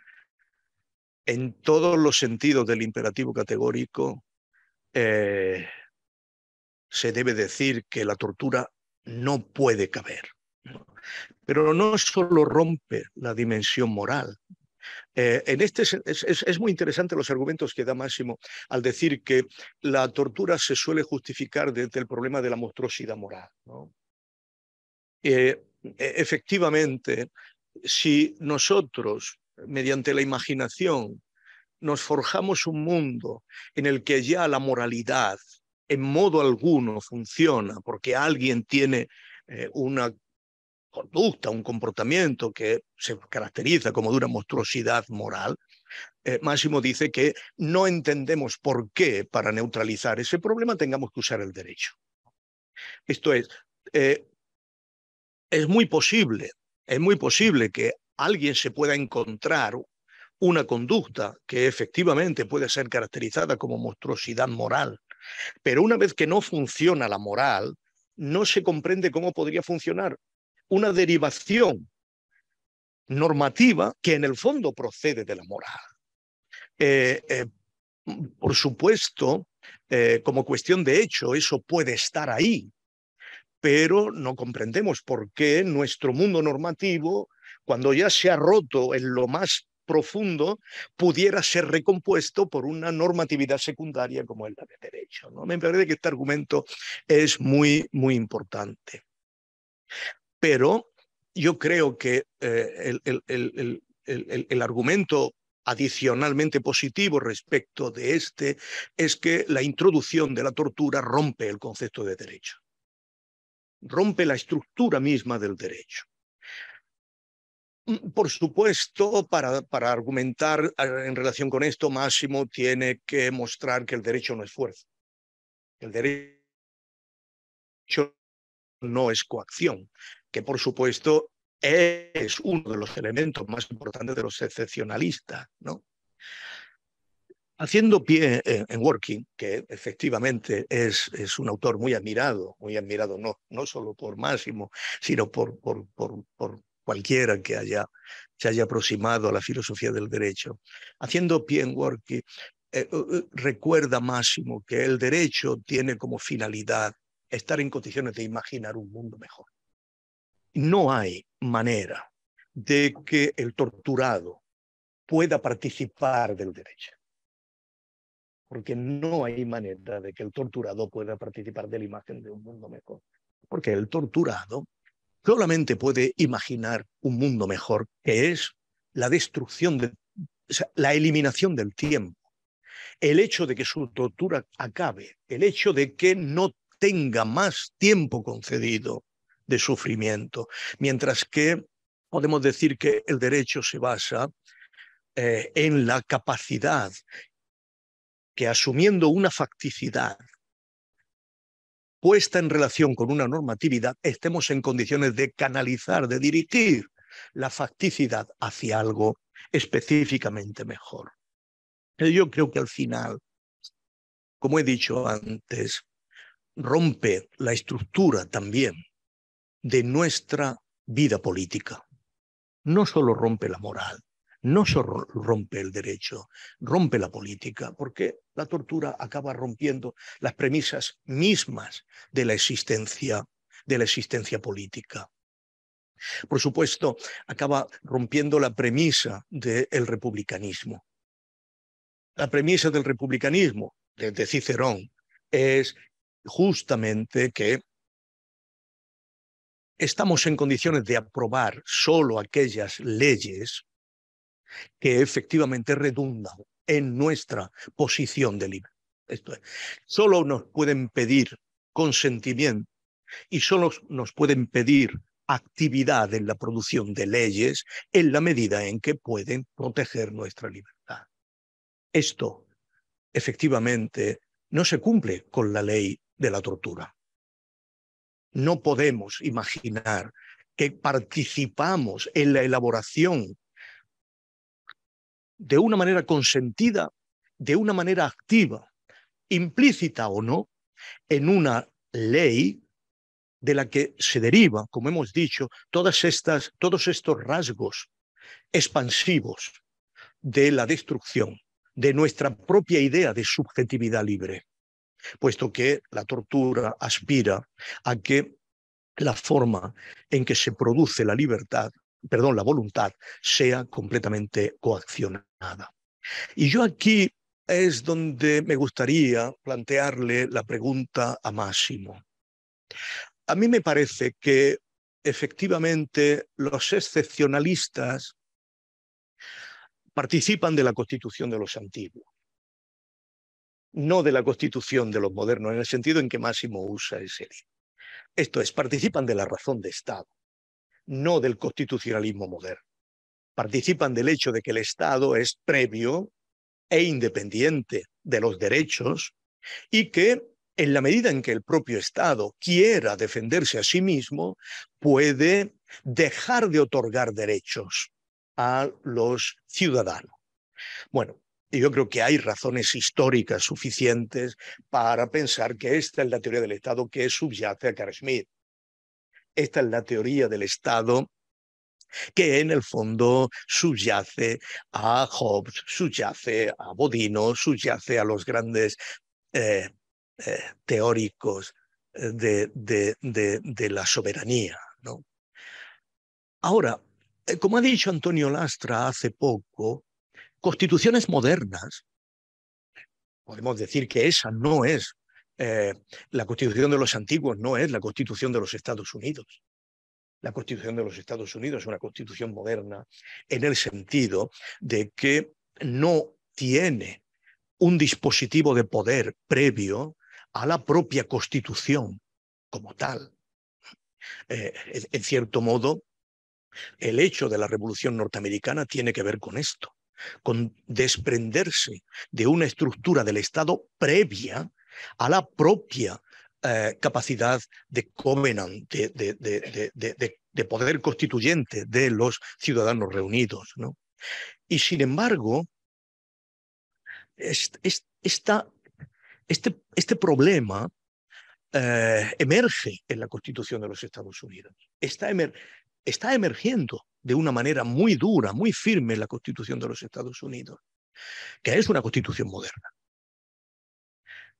en todos los sentidos del imperativo categórico, eh, se debe decir que la tortura no puede caber. Pero no solo rompe la dimensión moral eh, este es, muy interesante los argumentos que da Máximo al decir que la tortura se suele justificar desde el problema de la monstruosidad moral. Eh, e, efectivamente, si nosotros, mediante la imaginación, nos forjamos un mundo en el que ya la moralidad en modo alguno funciona, porque alguien tiene eh, una conducta, un comportamiento que se caracteriza como de una monstruosidad moral, eh, Máximo dice que no entendemos por qué para neutralizar ese problema tengamos que usar el derecho. Esto es, eh, es muy posible, es muy posible que alguien se pueda encontrar una conducta que efectivamente puede ser caracterizada como monstruosidad moral, pero una vez que no funciona la moral, no se comprende cómo podría funcionar una derivación normativa que en el fondo procede de la moral. Eh, eh, por supuesto, eh, como cuestión de hecho, eso puede estar ahí, pero no comprendemos por qué nuestro mundo normativo, cuando ya se ha roto en lo más profundo, pudiera ser recompuesto por una normatividad secundaria como es la de derecho. ¿no? Me parece que este argumento es muy, muy importante. Pero yo creo que eh, el, argumento adicionalmente positivo respecto de este es que la introducción de la tortura rompe el concepto de derecho, rompe la estructura misma del derecho. Mm, por supuesto, para, para argumentar eh, en relación con esto, Máximo tiene que mostrar que el derecho no es fuerza, el derecho no es coacción, que por supuesto es uno de los elementos más importantes de los excepcionalistas, ¿no? Haciendo pie en, Working, que efectivamente es, un autor muy admirado, muy admirado no, no solo por Máximo, sino por, por, cualquiera que haya, se haya aproximado a la filosofía del derecho. Haciendo pie en Working, eh, eh, recuerda Máximo que el derecho tiene como finalidad estar en condiciones de imaginar un mundo mejor. No hay manera de que el torturado pueda participar del derecho. Porque no hay manera de que el torturado pueda participar de la imagen de un mundo mejor. Porque el torturado solamente puede imaginar un mundo mejor, que es la destrucción, de, la eliminación del tiempo. El hecho de que su tortura acabe, el hecho de que no tenga más tiempo concedido, de sufrimiento. Mientras que podemos decir que el derecho se basa eh, en la capacidad que asumiendo una facticidad puesta en relación con una normatividad, estemos en condiciones de canalizar, de dirigir la facticidad hacia algo específicamente mejor. Yo creo que al final, como he dicho antes, rompe la estructura también de nuestra vida política. No solo rompe la moral, no solo rompe el derecho, rompe la política, porque la tortura acaba rompiendo las premisas mismas de la existencia, de la existencia política. Por supuesto, acaba rompiendo la premisa del republicanismo. La premisa del republicanismo, de Cicerón, es justamente que estamos en condiciones de aprobar solo aquellas leyes que efectivamente redundan en nuestra posición de libertad. es, solo nos pueden pedir consentimiento y solo nos pueden pedir actividad en la producción de leyes en la medida en que pueden proteger nuestra libertad. Esto efectivamente no se cumple con la ley de la tortura no podemos imaginar que participamos en la elaboración de una manera consentida, de una manera activa, implícita o no, en una ley de la que se deriva, como hemos dicho, todas estas, todos estos rasgos expansivos de la destrucción de nuestra propia idea de subjetividad libre puesto que la tortura aspira a que la forma en que se produce la libertad, perdón, la voluntad, sea completamente coaccionada. Y yo aquí es donde me gustaría plantearle la pregunta a Máximo. A mí me parece que efectivamente los excepcionalistas participan de la constitución de los antiguos no de la constitución de los modernos, en el sentido en que Máximo usa ese Esto es, participan de la razón de Estado, no del constitucionalismo moderno. Participan del hecho de que el Estado es previo e independiente de los derechos y que en la medida en que el propio Estado quiera defenderse a sí mismo, puede dejar de otorgar derechos a los ciudadanos. Bueno, y yo creo que hay razones históricas suficientes para pensar que esta es la teoría del Estado que subyace a Schmitt. Esta es la teoría del Estado que en el fondo subyace a Hobbes, subyace a Bodino, subyace a los grandes eh, eh, teóricos eh, de, la soberanía. Ahora, como ha dicho Antonio Lastra hace poco, constituciones modernas, podemos decir que esa no es, eh, la constitución de los antiguos no es la constitución de los Estados Unidos. La constitución de los Estados Unidos es una constitución moderna en el sentido de que no tiene un dispositivo de poder previo a la propia constitución como tal. Eh, en cierto modo, el hecho de la revolución norteamericana tiene que ver con esto con desprenderse de una estructura del Estado previa a la propia eh, capacidad de covenant, de, poder constituyente de los ciudadanos reunidos. ¿no? Y sin embargo, este, este, problema eh, emerge en la Constitución de los Estados Unidos. Está está emergiendo de una manera muy dura, muy firme la Constitución de los Estados Unidos, que es una Constitución moderna.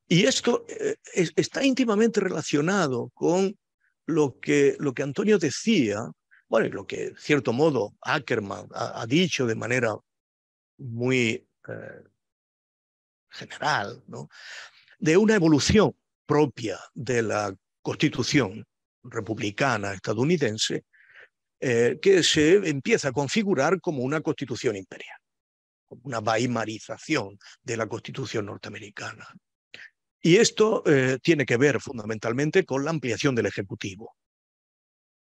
Y esto eh, está íntimamente relacionado con lo que, lo que Antonio decía, bueno, y lo que, en cierto modo, Ackerman ha, dicho de manera muy eh, general, ¿no? de una evolución propia de la constitución republicana estadounidense eh, que se empieza a configurar como una constitución imperial, una baimarización de la constitución norteamericana. Y esto eh, tiene que ver fundamentalmente con la ampliación del Ejecutivo,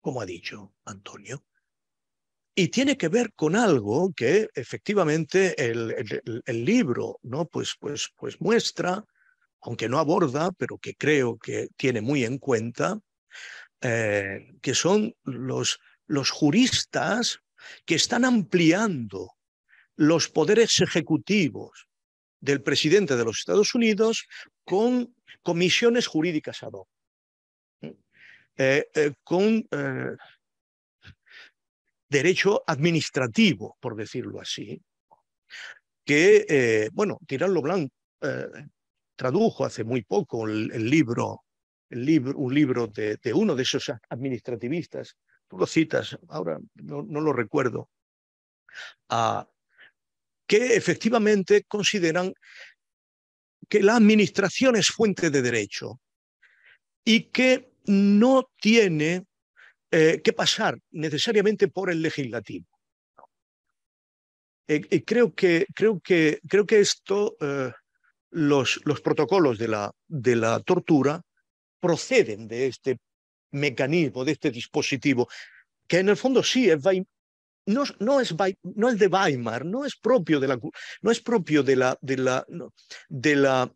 como ha dicho Antonio. Y tiene que ver con algo que efectivamente el, libro ¿no? pues, pues, pues muestra, aunque no aborda, pero que creo que tiene muy en cuenta, eh, que son los los juristas que están ampliando los poderes ejecutivos del presidente de los Estados Unidos con comisiones jurídicas ad hoc, eh, eh, con eh, derecho administrativo, por decirlo así, que, bueno, Tirán Loblan tradujo hace muy poco el, libro, libro, un libro de uno de esos administrativistas tú lo citas, ahora no, lo recuerdo, a, que efectivamente consideran que la administración es fuente de derecho y que no tiene eh, que pasar necesariamente por el legislativo. Eh, y creo, que, creo, que, creo que esto, eh, los, los protocolos de la, de la tortura proceden de este mecanismo, de este dispositivo, que en el fondo sí es no, no, es, no es de Weimar, no es propio de la, no es propio de la, de la,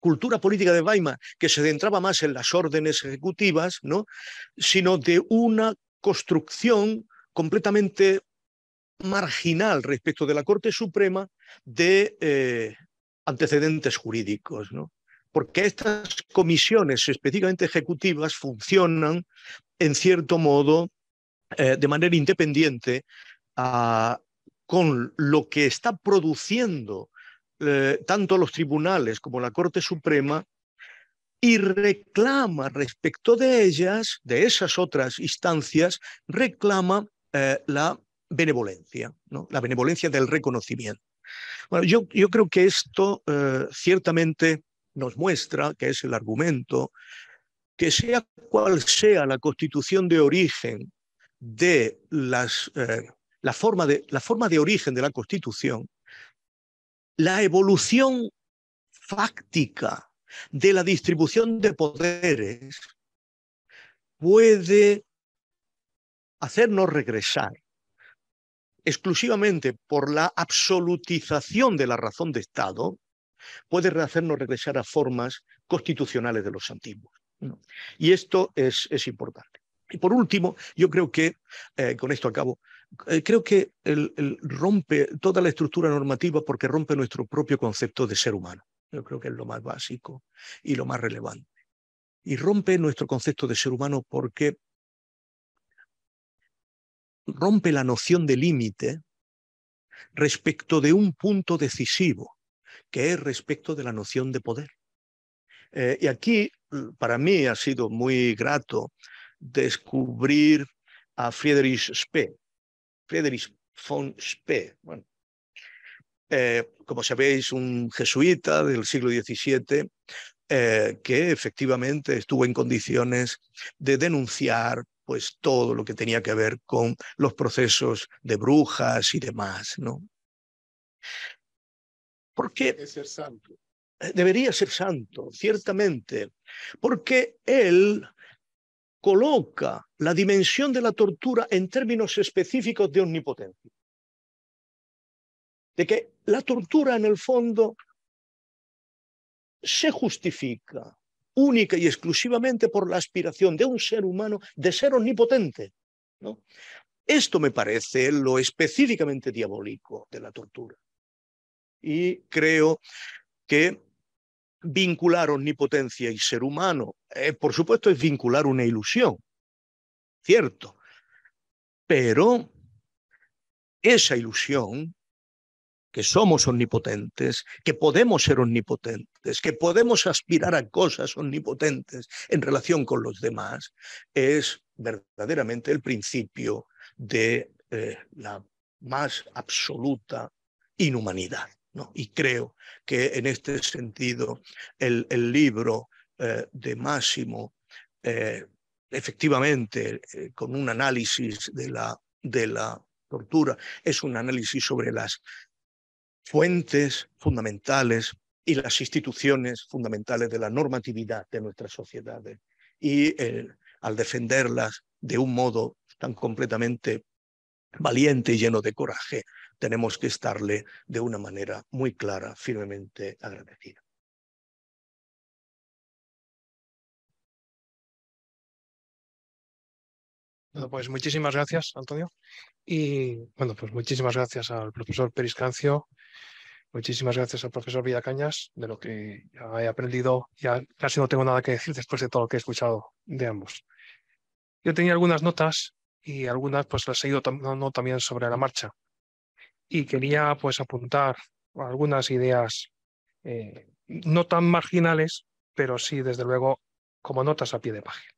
cultura política de Weimar, que se centraba más en las órdenes ejecutivas, ¿no? sino de una construcción completamente marginal respecto de la Corte Suprema de eh, antecedentes jurídicos. ¿no? porque estas comisiones específicamente ejecutivas funcionan, en cierto modo, eh, de manera independiente ah, con lo que está produciendo eh, tanto los tribunales como la Corte Suprema y reclama respecto de ellas, de esas otras instancias, reclama eh, la benevolencia, la benevolencia del reconocimiento. Bueno, yo creo que esto ciertamente nos muestra, que es el argumento, que sea cual sea la constitución de origen de eh, la, forma de, la forma de origen de la constitución, la evolución fáctica de la distribución de poderes puede hacernos regresar exclusivamente por la absolutización de la razón de Estado puede hacernos regresar a formas constitucionales de los antiguos. Mm. Y esto es, importante. Y por último, yo creo que, eh, con esto acabo, eh, creo que rompe toda la estructura normativa porque rompe nuestro propio concepto de ser humano. Yo creo que es lo más básico y lo más relevante. Y rompe nuestro concepto de ser humano porque rompe la noción de límite respecto de un punto decisivo que es respecto de la noción de poder. Eh, y aquí, mm, para mí, ha sido muy grato descubrir a Friedrich Spee, Friedrich von Spee, bueno, eh, como sabéis, un jesuita del siglo XVII eh, que efectivamente estuvo en condiciones de denunciar pues todo lo que tenía que ver con los procesos de brujas y demás, ¿no? Porque ser santo. Eh, debería ser santo, ciertamente, porque él coloca la dimensión de la tortura en términos específicos de omnipotencia. De que la tortura en el fondo se justifica única y exclusivamente por la aspiración de un ser humano de ser omnipotente. Esto me parece lo específicamente diabólico de la tortura y creo que vincular omnipotencia y ser humano, eh, por supuesto, es vincular una ilusión, cierto, pero esa ilusión que somos omnipotentes, que podemos ser omnipotentes, que podemos aspirar a cosas omnipotentes en relación con los demás, es verdaderamente el principio de eh, la más absoluta inhumanidad. Y creo que en este sentido el, libro eh, de Máximo, eh, efectivamente, eh, con un análisis de la tortura, es un análisis sobre las fuentes fundamentales y las instituciones fundamentales de la normatividad de nuestras sociedades. Y al defenderlas de un modo tan completamente valiente y lleno de coraje, tenemos que estarle de una manera muy clara, firmemente agradecida. Pues muchísimas gracias, Antonio. Y bueno, pues muchísimas gracias al profesor Periscancio, muchísimas gracias al profesor Villacañas, de lo que he aprendido, ya casi no tengo nada que decir después de todo lo que he escuchado de ambos. Yo tenía algunas notas y algunas pues las he ido tomando también sobre la marcha y quería pues apuntar algunas ideas eh, no tan marginales, pero sí desde luego como notas a pie de página.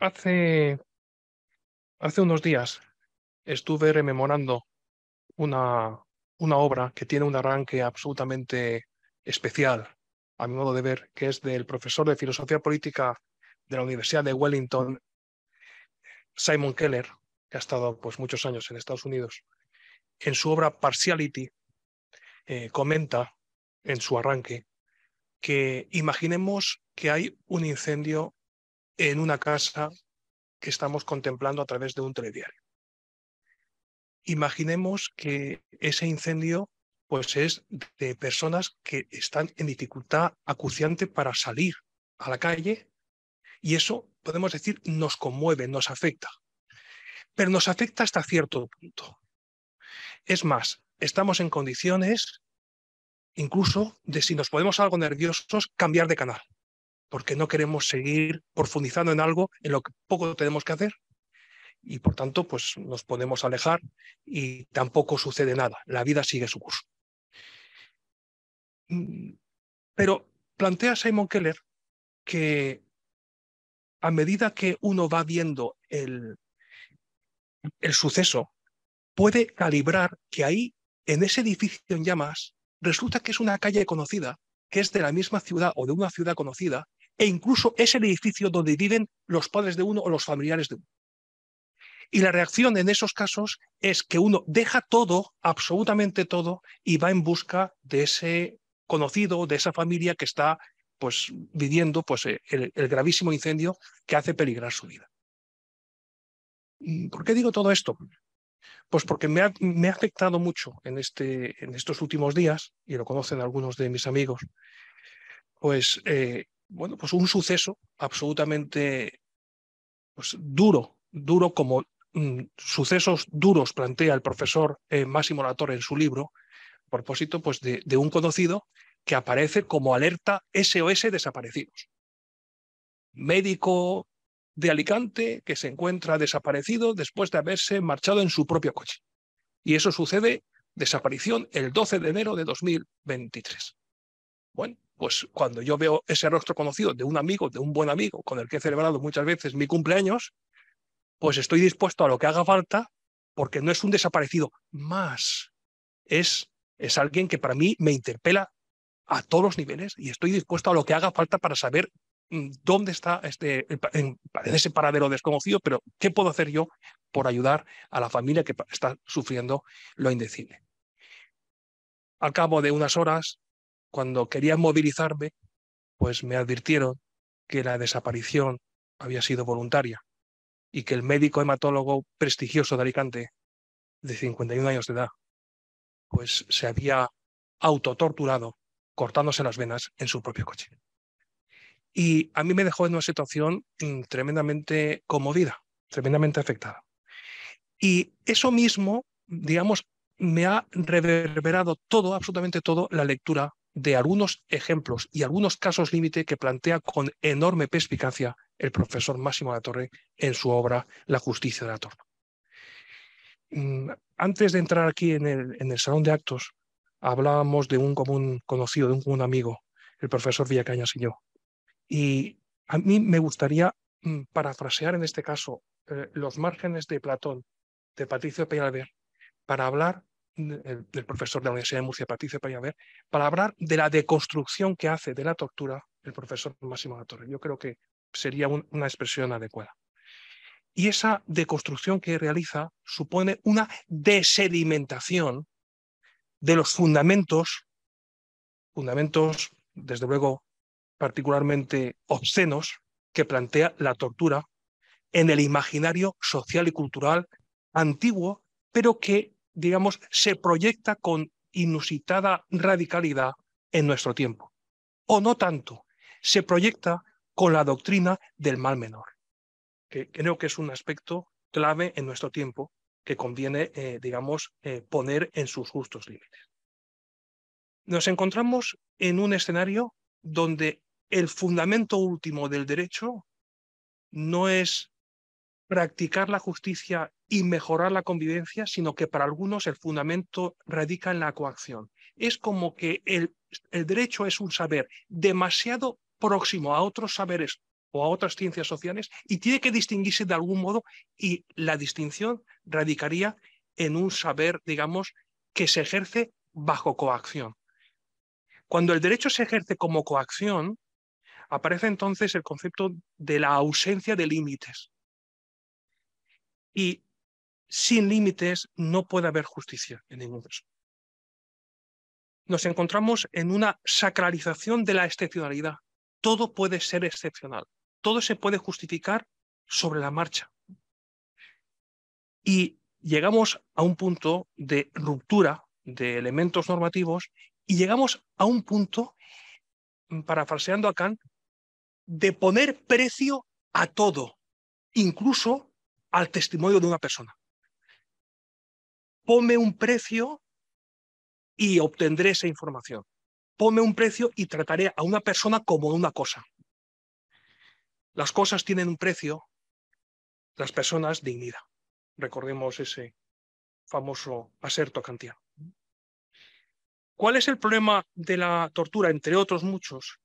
Hace, hace unos días estuve rememorando una, una obra que tiene un arranque absolutamente especial, a mi modo de ver, que es del profesor de filosofía política de la Universidad de Wellington, Simon Keller, que ha estado pues, muchos años en Estados Unidos, en su obra Partiality, eh, comenta en su arranque que imaginemos que hay un incendio en una casa que estamos contemplando a través de un telediario. Imaginemos que ese incendio pues es de personas que están en dificultad acuciante para salir a la calle y eso podemos decir nos conmueve, nos afecta pero nos afecta hasta cierto punto. Es más, estamos en condiciones incluso de si nos podemos algo nerviosos, cambiar de canal, porque no queremos seguir profundizando en algo en lo que poco tenemos que hacer y por tanto pues nos podemos alejar y tampoco sucede nada, la vida sigue su curso. Mm, pero plantea Simon Keller que a medida que uno va viendo el el suceso, puede calibrar que ahí, en ese edificio en llamas, resulta que es una calle conocida, que es de la misma ciudad o de una ciudad conocida, e incluso es el edificio donde viven los padres de uno o los familiares de uno. Y la reacción en esos casos es que uno deja todo, absolutamente todo, y va en busca de ese conocido, de esa familia que está pues, viviendo pues, eh, el gravísimo incendio que hace peligrar su vida. ¿Por qué digo todo esto? Pues porque me ha, afectado mucho en, este, en estos últimos días, y lo conocen algunos de mis amigos, pues, eh, bueno, pues un suceso absolutamente pues, duro, duro como mm, sucesos duros plantea el profesor eh, Máximo Latorre en su libro, a propósito pues, de, de un conocido que aparece como alerta SOS desaparecidos. Médico, de Alicante que se encuentra desaparecido después de haberse marchado en su propio coche. Y eso sucede, desaparición, el 12 de enero de 2023. Bueno, pues cuando yo veo ese rostro conocido de un amigo, de un buen amigo, con el que he celebrado muchas veces mi cumpleaños, pues estoy dispuesto a lo que haga falta, porque no es un desaparecido más, es, es alguien que para mí me interpela a todos los niveles y estoy dispuesto a lo que haga falta para saber Mm, dónde está este, eh, en, ese paradero desconocido, pero qué puedo hacer yo por ayudar a la familia que está sufriendo lo indecible. Al cabo de unas horas, cuando quería movilizarme, pues me advirtieron que la desaparición había sido voluntaria y que el médico hematólogo prestigioso de Alicante, de 51 años de edad, pues se había autotorturado cortándose las venas en su propio coche. Y a mí me dejó en una situación mm, tremendamente conmovida, tremendamente afectada. Y eso mismo, digamos, me ha reverberado todo, absolutamente todo, la lectura de algunos ejemplos y algunos casos límite que plantea con enorme perspicacia el profesor Máximo de la Torre en su obra La justicia de la Torre. Mm, antes de entrar aquí en el, en el salón de actos, hablábamos de un común conocido, de un común amigo, el profesor Villacañas y yo. Y a mí me gustaría mm, parafrasear en este caso eh, los márgenes de Platón, de Patricio Peñalver, para hablar del profesor de la Universidad de Murcia, Patricio Peñalver, para hablar de la deconstrucción que hace de la tortura el profesor Máximo de Yo creo que sería una expresión adecuada. Y esa deconstrucción que realiza supone una desedimentación de los fundamentos, fundamentos, desde luego, particularmente obscenos que plantea la tortura en el imaginario social y cultural antiguo, pero que, digamos, se proyecta con inusitada radicalidad en nuestro tiempo. O no tanto, se proyecta con la doctrina del mal menor, que creo que es un aspecto clave en nuestro tiempo que conviene, eh, digamos, eh, poner en sus justos límites. Nos encontramos en un escenario donde el fundamento último del derecho no es practicar la justicia y mejorar la convivencia, sino que para algunos el fundamento radica en la coacción. Es como que el, derecho es un saber demasiado próximo a otros saberes o a otras ciencias sociales y tiene que distinguirse de algún modo y la distinción radicaría en un saber, digamos, que se ejerce bajo coacción. Cuando el derecho se ejerce como coacción, Aparece entonces el concepto de la ausencia de límites. Y sin límites no puede haber justicia en ningún caso. Nos encontramos en una sacralización de la excepcionalidad. Todo puede ser excepcional. Todo se puede justificar sobre la marcha. Y llegamos a un punto de ruptura de elementos normativos y llegamos a un punto, parafraseando a Kant, de poner precio a todo, incluso al testimonio de una persona. Pome un precio y obtendré esa información. Pome un precio y trataré a una persona como una cosa. Las cosas tienen un precio, las personas dignidad. Recordemos ese famoso aserto kantiano. ¿Cuál es el problema de la tortura, entre otros muchos?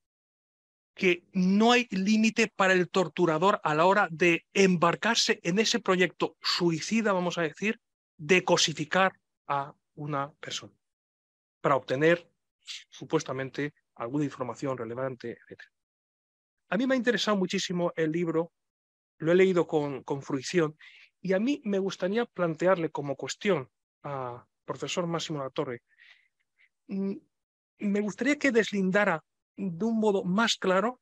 que no hay límite para el torturador a la hora de embarcarse en ese proyecto suicida, vamos a decir, de cosificar a una persona para obtener supuestamente alguna información relevante, etc. A mí me ha interesado muchísimo el libro, lo he leído con, con fruición, y a mí me gustaría plantearle como cuestión a profesor Máximo Latorre, mm, me gustaría que deslindara de un modo más claro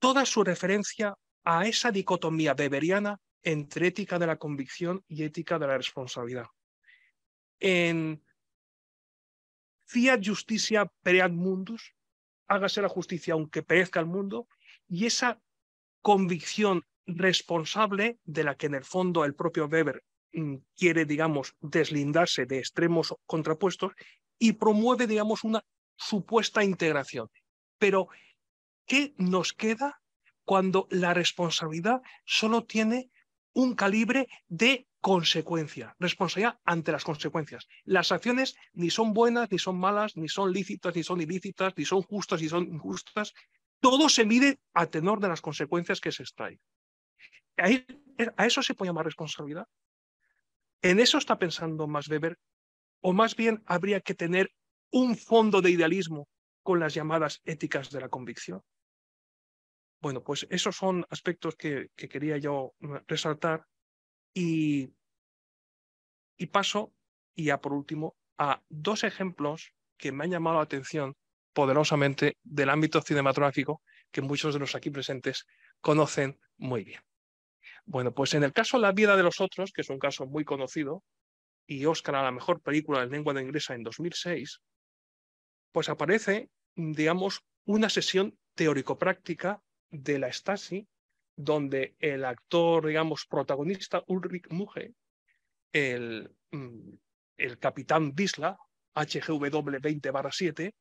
toda su referencia a esa dicotomía beberiana entre ética de la convicción y ética de la responsabilidad. En Fiat Justicia Pereat Mundus, hágase la justicia aunque perezca el mundo, y esa convicción responsable de la que en el fondo el propio Weber quiere, digamos, deslindarse de extremos contrapuestos y promueve, digamos, una supuesta integración. Pero, ¿qué nos queda cuando la responsabilidad solo tiene un calibre de consecuencia, responsabilidad ante las consecuencias. Las acciones ni son buenas, ni son malas, ni son lícitas, ni son ilícitas, ni son justas, ni son injustas. Todo se mide a tenor de las consecuencias que se extraen. ¿A eso se puede llamar responsabilidad? ¿En eso está pensando más Weber? ¿O más bien habría que tener un fondo de idealismo con las llamadas éticas de la convicción. Bueno, pues esos son aspectos que, quería yo mm, resaltar y, paso y ya por último a dos ejemplos que me han llamado la atención poderosamente del ámbito cinematográfico que muchos de los aquí presentes conocen muy bien. Bueno, pues en el caso La vida de los otros, que es un caso muy conocido y Oscar a la mejor película en lengua de inglesa en 2006, pues aparece, mm, digamos, una sesión teórico-práctica de la Stasi, donde el actor, digamos, protagonista Ulrich Muge, el, mm, capitán Bisla, HGW20-7,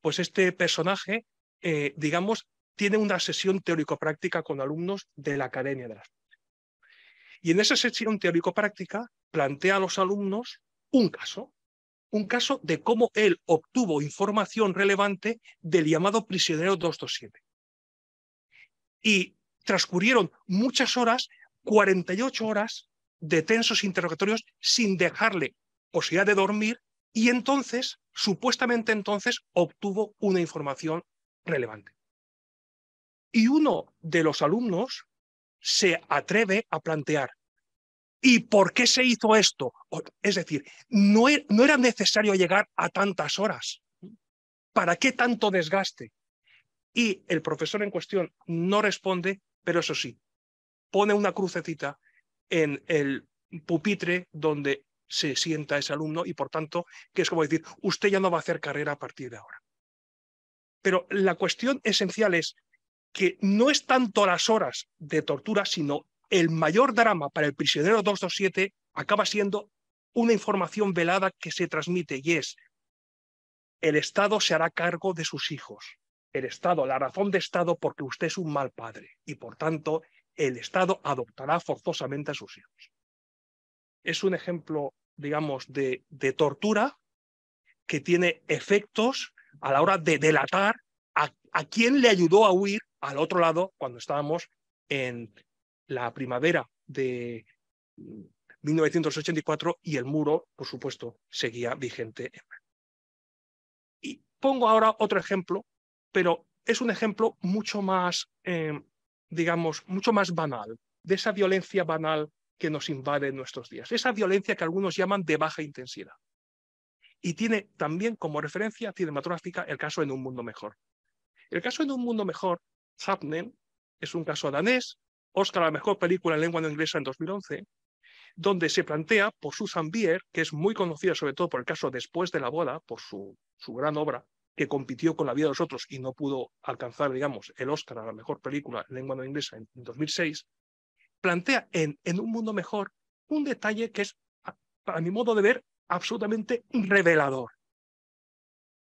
pues este personaje, eh, digamos, tiene una sesión teórico-práctica con alumnos de la Academia de las Y en esa sesión teórico-práctica plantea a los alumnos un caso, un caso de cómo él obtuvo información relevante del llamado prisionero 227. Y transcurrieron muchas horas, 48 horas de tensos interrogatorios sin dejarle posibilidad de dormir y entonces, supuestamente entonces, obtuvo una información relevante. Y uno de los alumnos se atreve a plantear, ¿Y por qué se hizo esto? Es decir, e, no, era necesario llegar a tantas horas. ¿Para qué tanto desgaste? Y el profesor en cuestión no responde, pero eso sí, pone una crucecita en el pupitre donde se sienta ese alumno y por tanto que es como decir, usted ya no va a hacer carrera a partir de ahora. Pero la cuestión esencial es que no es tanto las horas de tortura, sino el mayor drama para el prisionero 227 acaba siendo una información velada que se transmite y es el Estado se hará cargo de sus hijos. El Estado, la razón de Estado, porque usted es un mal padre y por tanto el Estado adoptará forzosamente a sus hijos. Es un ejemplo, digamos, de, de tortura que tiene efectos a la hora de delatar a, a, quien le ayudó a huir al otro lado cuando estábamos en, la primavera de 1984 y el muro, por supuesto, seguía vigente. Y pongo ahora otro ejemplo, pero es un ejemplo mucho más, eh, digamos, mucho más banal, de esa violencia banal que nos invade en nuestros días, esa violencia que algunos llaman de baja intensidad. Y tiene también como referencia cinematográfica el caso en un mundo mejor. El caso en un mundo mejor, Hapnen, es un caso danés Oscar a la mejor película en lengua no inglesa en 2011, donde se plantea por Susan Bier, que es muy conocida sobre todo por el caso Después de la boda, por su, gran obra, que compitió con La vida de los otros y no pudo alcanzar, digamos, el Oscar a la mejor película en lengua no inglesa en, 2006, plantea en, un mundo mejor un detalle que es, a mi modo de ver, absolutamente revelador.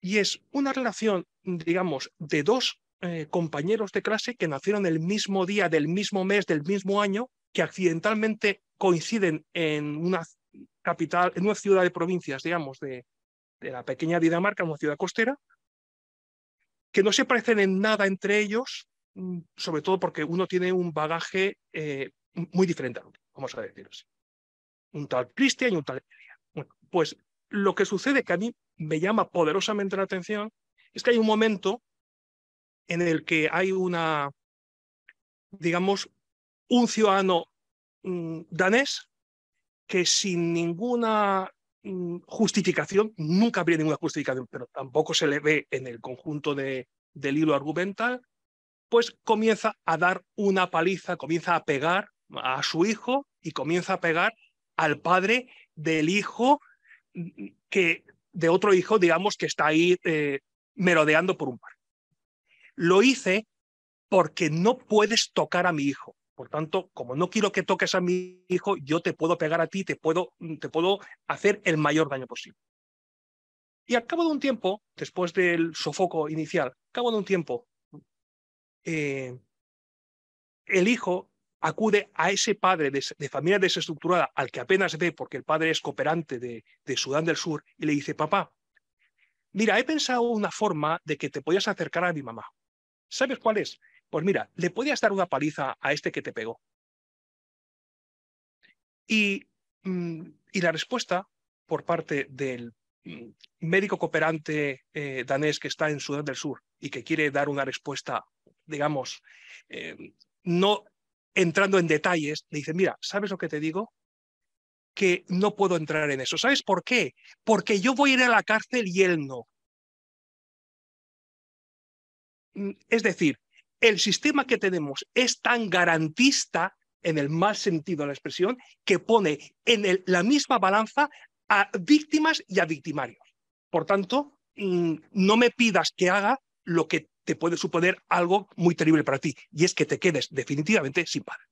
Y es una relación, digamos, de dos eh, compañeros de clase que nacieron el mismo día, del mismo mes, del mismo año, que accidentalmente coinciden en una capital, en una ciudad de provincias, digamos, de, la pequeña Dinamarca, una ciudad costera, que no se parecen en nada entre ellos, mm, sobre todo porque uno tiene un bagaje eh, muy diferente al otro, vamos a decirlo así. Un tal Cristian y un tal Bueno, pues lo que sucede que a mí me llama poderosamente la atención es que hay un momento en el que hay una, digamos, un ciudadano mm, danés que sin ninguna mm, justificación, nunca había ninguna justificación, pero tampoco se le ve en el conjunto de, del hilo argumental, pues comienza a dar una paliza, comienza a pegar a su hijo y comienza a pegar al padre del hijo mm, que de otro hijo, digamos, que está ahí eh, merodeando por un par lo hice porque no puedes tocar a mi hijo. Por tanto, como no quiero que toques a mi hijo, yo te puedo pegar a ti, te puedo, te puedo hacer el mayor daño posible. Y al cabo de un tiempo, después del sofoco inicial, al cabo de un tiempo, eh, el hijo acude a ese padre de, familia desestructurada al que apenas ve porque el padre es cooperante de, de, Sudán del Sur y le dice, papá, mira, he pensado una forma de que te puedas acercar a mi mamá. ¿Sabes cuál es? Pues mira, le podías dar una paliza a este que te pegó. Y, mm, la respuesta por parte del mm, médico cooperante eh, danés que está en Sudán del Sur y que quiere dar una respuesta, digamos, eh, no entrando en detalles, le dice, mira, ¿sabes lo que te digo? Que no puedo entrar en eso. ¿Sabes por qué? Porque yo voy a ir a la cárcel y él no. Mm, es decir, el sistema que tenemos es tan garantista, en el mal sentido de la expresión, que pone en la misma balanza a víctimas y a victimarios. Por tanto, mm, no me pidas que haga lo que te puede suponer algo muy terrible para ti, y es que te quedes definitivamente sin padre.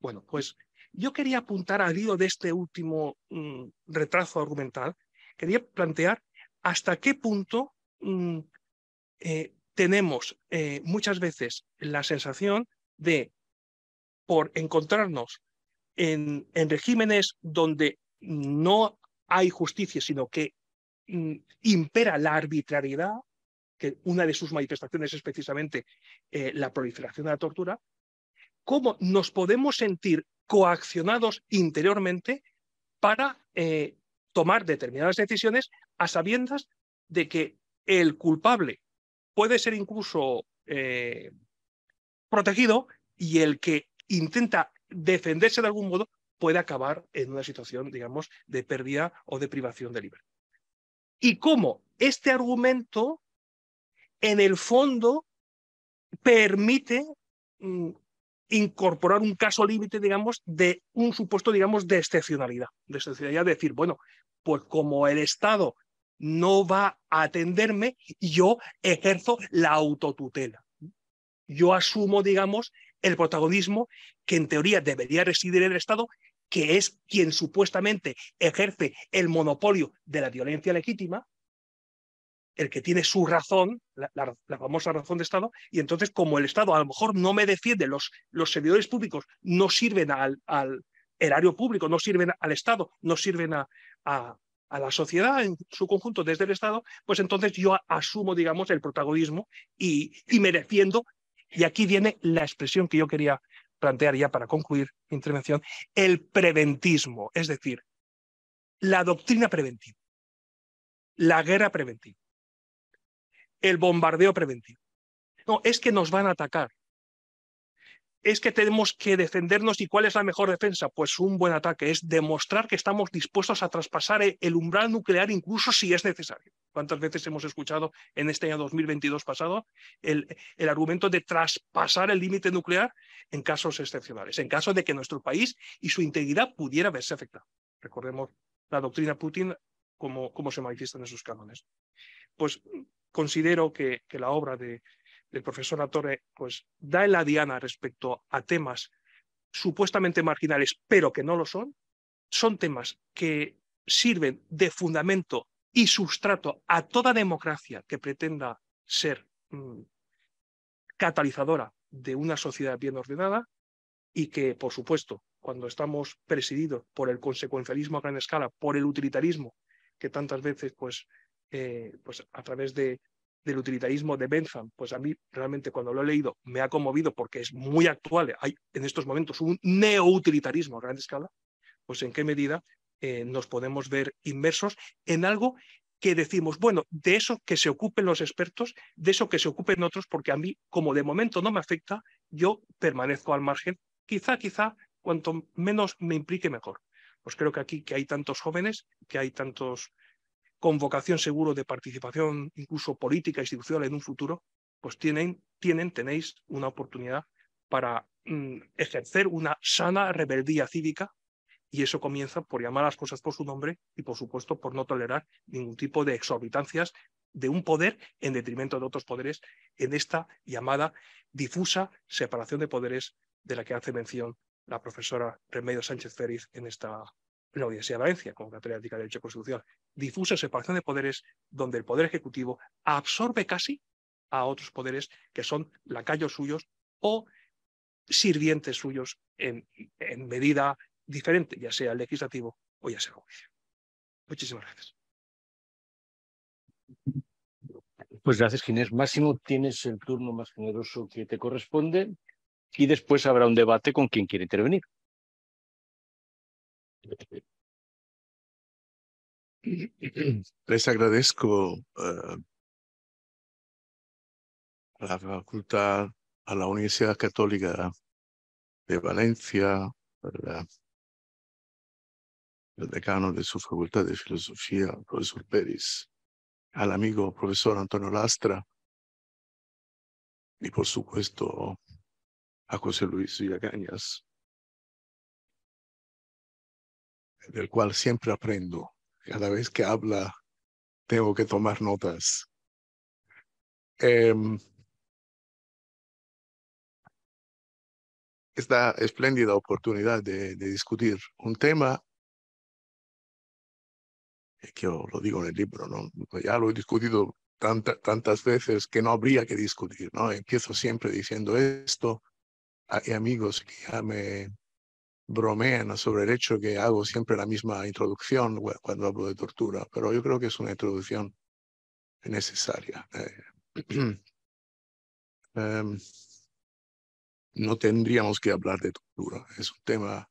Bueno, pues yo quería apuntar al hilo de este último mm, retraso argumental, quería plantear hasta qué punto eh, tenemos eh, muchas veces la sensación de, por encontrarnos en, regímenes donde no hay justicia, sino que mm, impera la arbitrariedad, que una de sus manifestaciones es precisamente eh, la proliferación de la tortura, cómo nos podemos sentir coaccionados interiormente para eh, tomar determinadas decisiones a sabiendas de que el culpable puede ser incluso eh, protegido y el que intenta defenderse de algún modo puede acabar en una situación, digamos, de pérdida o de privación de libertad. Y cómo este argumento, en el fondo, permite mm, incorporar un caso límite, digamos, de un supuesto, digamos, de excepcionalidad. De excepcionalidad, decir, bueno, pues como el Estado no va a atenderme y yo ejerzo la autotutela. Yo asumo, digamos, el protagonismo que en teoría debería residir en el Estado, que es quien supuestamente ejerce el monopolio de la violencia legítima, el que tiene su razón, la, famosa razón de Estado, y entonces como el Estado a lo mejor no me defiende, los, los servidores públicos no sirven al, al erario público, no sirven al Estado, no sirven a, a la sociedad en su conjunto desde el Estado, pues entonces yo asumo, digamos, el protagonismo y, me defiendo. y aquí viene la expresión que yo quería plantear ya para concluir mi intervención, el preventismo, es decir, la doctrina preventiva, la guerra preventiva, el bombardeo preventivo. No, es que nos van a atacar es que tenemos que defendernos y cuál es la mejor defensa. Pues un buen ataque es demostrar que estamos dispuestos a traspasar el umbral nuclear incluso si es necesario. ¿Cuántas veces hemos escuchado en este año 2022 pasado el, el argumento de traspasar el límite nuclear en casos excepcionales, en caso de que nuestro país y su integridad pudiera verse afectada? Recordemos la doctrina Putin, como cómo se manifiestan esos cánones. Pues considero que la obra de, el profesor Atore pues, da en la diana respecto a temas supuestamente marginales, pero que no lo son, son temas que sirven de fundamento y sustrato a toda democracia que pretenda ser mm, catalizadora de una sociedad bien ordenada y que, por supuesto, cuando estamos presididos por el consecuencialismo a gran escala, por el utilitarismo, que tantas veces, pues, eh, pues a través de del utilitarismo de Bentham, pues a mí realmente cuando lo he leído me ha conmovido porque es muy actual, hay en estos momentos un neoutilitarismo a gran escala, pues en qué medida eh, nos podemos ver inmersos en algo que decimos, bueno, de eso que se ocupen los expertos, de eso que se ocupen otros, porque a mí, como de momento no me afecta, yo permanezco al margen, quizá, quizá, cuanto menos me implique mejor. Pues creo que aquí que hay tantos jóvenes, que hay tantos con vocación seguro de participación incluso política, institucional en un futuro, pues tienen, tienen tenéis una oportunidad para mm, ejercer una sana rebeldía cívica y eso comienza por llamar las cosas por su nombre y, por supuesto, por no tolerar ningún tipo de exorbitancias de un poder en detrimento de otros poderes en esta llamada difusa separación de poderes de la que hace mención la profesora Remedio Sánchez Férez en esta en la Universidad de Valencia, como catedrática de Derecho Constitucional difusa separación de poderes donde el poder ejecutivo absorbe casi a otros poderes que son lacayos suyos o sirvientes suyos en, medida diferente, ya sea el legislativo o ya sea judicial. Muchísimas gracias. Pues gracias, Ginés. Máximo, tienes el turno más generoso que te corresponde y después habrá un debate con quien quiere intervenir. Les agradezco a eh, la facultad, a la Universidad Católica de Valencia, al decano de su facultad de filosofía, al profesor Pérez, al amigo profesor Antonio Lastra y por supuesto a José Luis Villagañas, del cual siempre aprendo cada vez que habla, tengo que tomar notas. Em, esta espléndida oportunidad de, discutir un tema, eh, que yo lo digo en el libro, ¿no? ya lo he discutido tantas veces que no habría que discutir. ¿no? Empiezo siempre diciendo esto. Hay amigos que ya me bromean sobre el hecho que hago siempre la misma introducción cuando hablo de tortura, pero yo creo que es una introducción necesaria. Eh. Em, no tendríamos que hablar de tortura. Es un tema,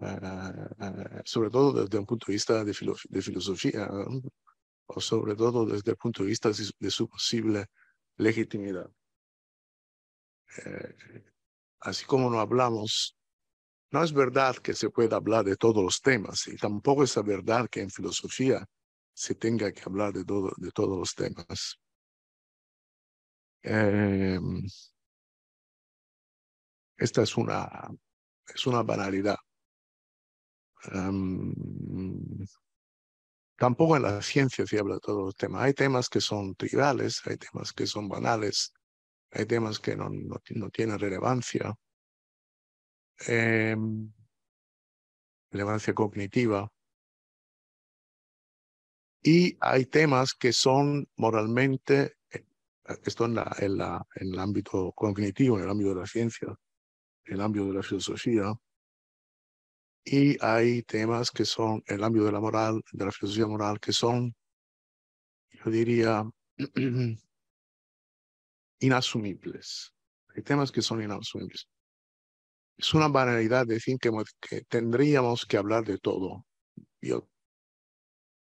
eh, sobre todo desde un punto de vista de, filosofía, o sobre todo desde el punto de vista de su posible legitimidad. Eh, así como no hablamos no es verdad que se pueda hablar de todos los temas y tampoco es verdad que en filosofía se tenga que hablar de, todo, de todos los temas. Em, esta es una, es una banalidad. Em, tampoco en la ciencia se habla de todos los temas. Hay temas que son triviales, hay temas que son banales, hay temas que no, no tienen relevancia. Em, relevancia cognitiva. Y hay temas que son moralmente, eh, esto en, la, en, la, en el ámbito cognitivo, en el ámbito de la ciencia, en el ámbito de la filosofía, y hay temas que son en el ámbito de la moral, de la filosofía moral, que son, yo diría, inasumibles. Hay temas que son inasumibles es una banalidad decir que, tendríamos que hablar de todo. Yo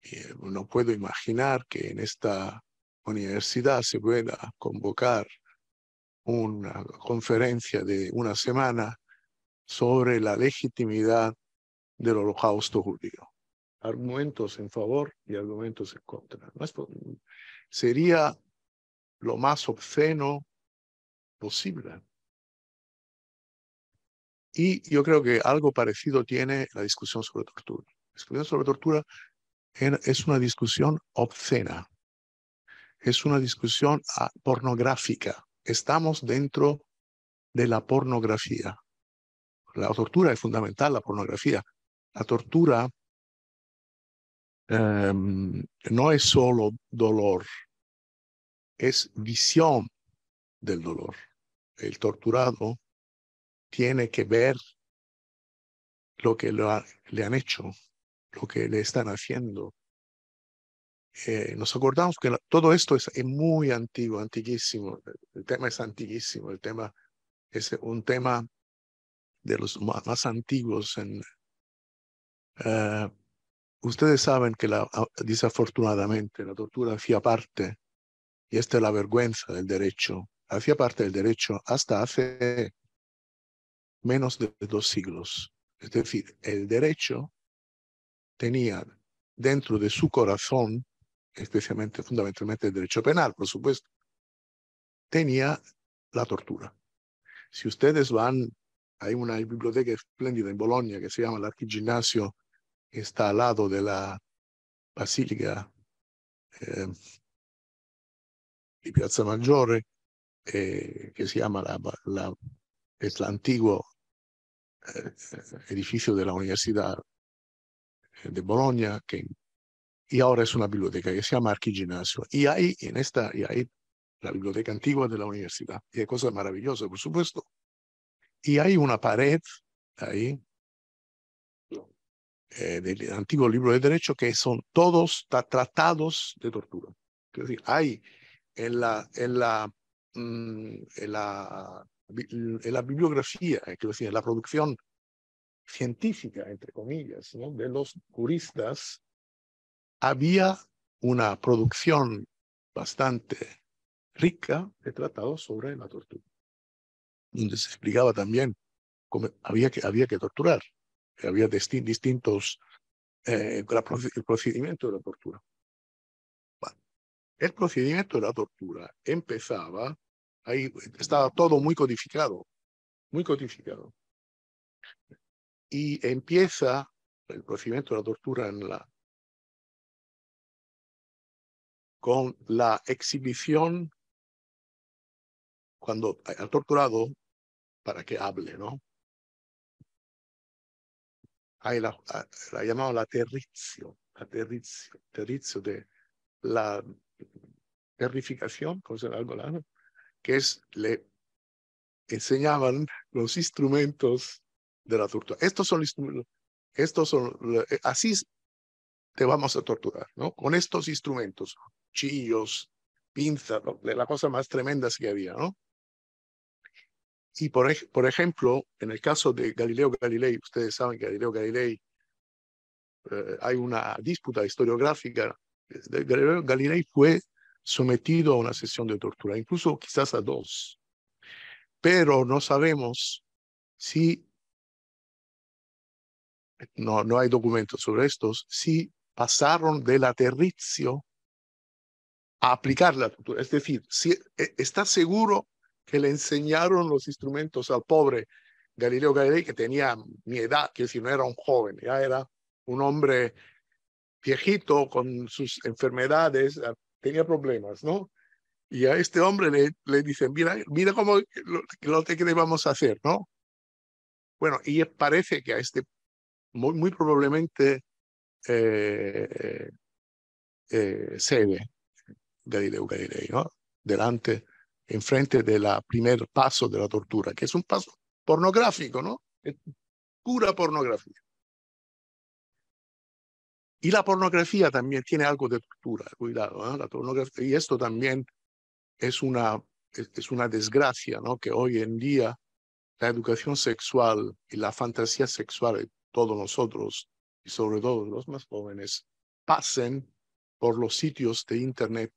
eh, no puedo imaginar que en esta universidad se pueda convocar una conferencia de una semana sobre la legitimidad del holocausto judío. Argumentos en favor y argumentos en contra. sería lo más obsceno posible. Y yo creo que algo parecido tiene la discusión sobre tortura. La discusión sobre tortura es una discusión obscena, es una discusión ah, pornográfica. Estamos dentro de la pornografía. La tortura es fundamental, la pornografía. La tortura em, no es solo dolor, es visión del dolor. El torturado tiene que ver lo que le han hecho, lo que le están haciendo. Eh, nos acordamos que todo esto es, muy antiguo, antiguísimo. El tema es antiguísimo, el tema es un tema de los más, antiguos. En, eh, ustedes saben que la, desafortunadamente la tortura hacía parte, y esta es la vergüenza del derecho, hacía parte del derecho hasta hace menos de dos siglos. Es decir, el derecho tenía dentro de su corazón, especialmente, fundamentalmente el derecho penal, por supuesto, tenía la tortura. Si ustedes van, hay una biblioteca espléndida en Bolonia que se llama el Arquigimnasio, que está al lado de la Basílica de eh, Piazza Maggiore, eh, que se llama la, la, es la antigua edificio de la Universidad de Bologna que, y ahora es una biblioteca que se llama Arquiginasio. Y hay en esta, y ahí la biblioteca antigua de la universidad, y hay cosas maravillosas, por supuesto. Y hay una pared ahí eh, del antiguo libro de derecho que son todos tratados de tortura. Es decir, hay en la, en la, mm, en la en la bibliografía, en eh, la producción científica, entre comillas, de los juristas, había una producción bastante rica de tratados sobre la tortura, donde se explicaba también cómo había que, había que torturar, había distintos, eh, el procedimiento de la tortura. Bueno, el procedimiento de la tortura empezaba Ahí estaba todo muy codificado, muy codificado. Y empieza el procedimiento de la tortura en la, con la exhibición cuando al torturado para que hable, ¿no? Hay la, la la terrizio, la terrizio, de la terrificación, como se la que es, le enseñaban los instrumentos de la tortura. Estos son instrumentos, estos son, eh, así te vamos a torturar, ¿no? Con estos instrumentos, chillos, pinzas, ¿no? la cosa más tremenda que había, ¿no? Y por, por ejemplo, en el caso de Galileo Galilei, ustedes saben que Galileo Galilei, eh, hay una disputa historiográfica. Eh, Galileo Galilei fue sometido a una sesión de tortura, incluso quizás a dos. Pero no sabemos si, no, no hay documentos sobre estos, si pasaron del aterrizio a aplicar la tortura. Es decir, si, e, está seguro que le enseñaron los instrumentos al pobre Galileo Galilei, que tenía mi edad, que si no era un joven, ya era un hombre viejito con sus enfermedades, tenía problemas, ¿no? Y a este hombre le, dicen, mira, mira cómo lo, que le vamos a hacer, ¿no? Bueno, y parece que a este, muy, probablemente, se eh, eh, ve, Galileo ¿no? Delante, enfrente del primer paso de la tortura, que es un paso pornográfico, ¿no? Pura pornografía. Y la pornografía también tiene algo de tortura, cuidado. ¿eh? La pornografía, y esto también es una, es una desgracia, ¿no? que hoy en día la educación sexual y la fantasía sexual de todos nosotros, y sobre todo los más jóvenes, pasen por los sitios de Internet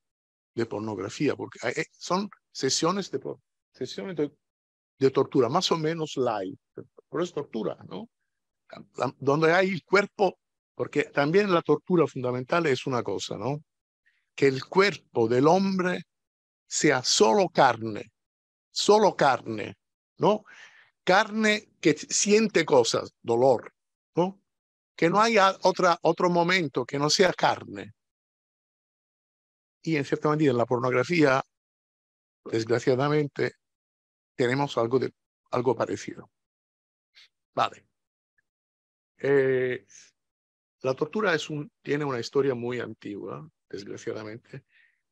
de pornografía, porque eh, son sesiones de, sesiones de, tortura, más o menos live, pero es tortura, ¿no? donde hay el cuerpo porque también la tortura fundamental es una cosa, ¿no? Que el cuerpo del hombre sea solo carne, solo carne, ¿no? Carne que siente cosas, dolor, ¿no? Que no haya otra, otro momento que no sea carne. Y en cierta medida en la pornografía, desgraciadamente, tenemos algo, de, algo parecido. Vale. Eh, la tortura tiene una historia muy antigua, desgraciadamente,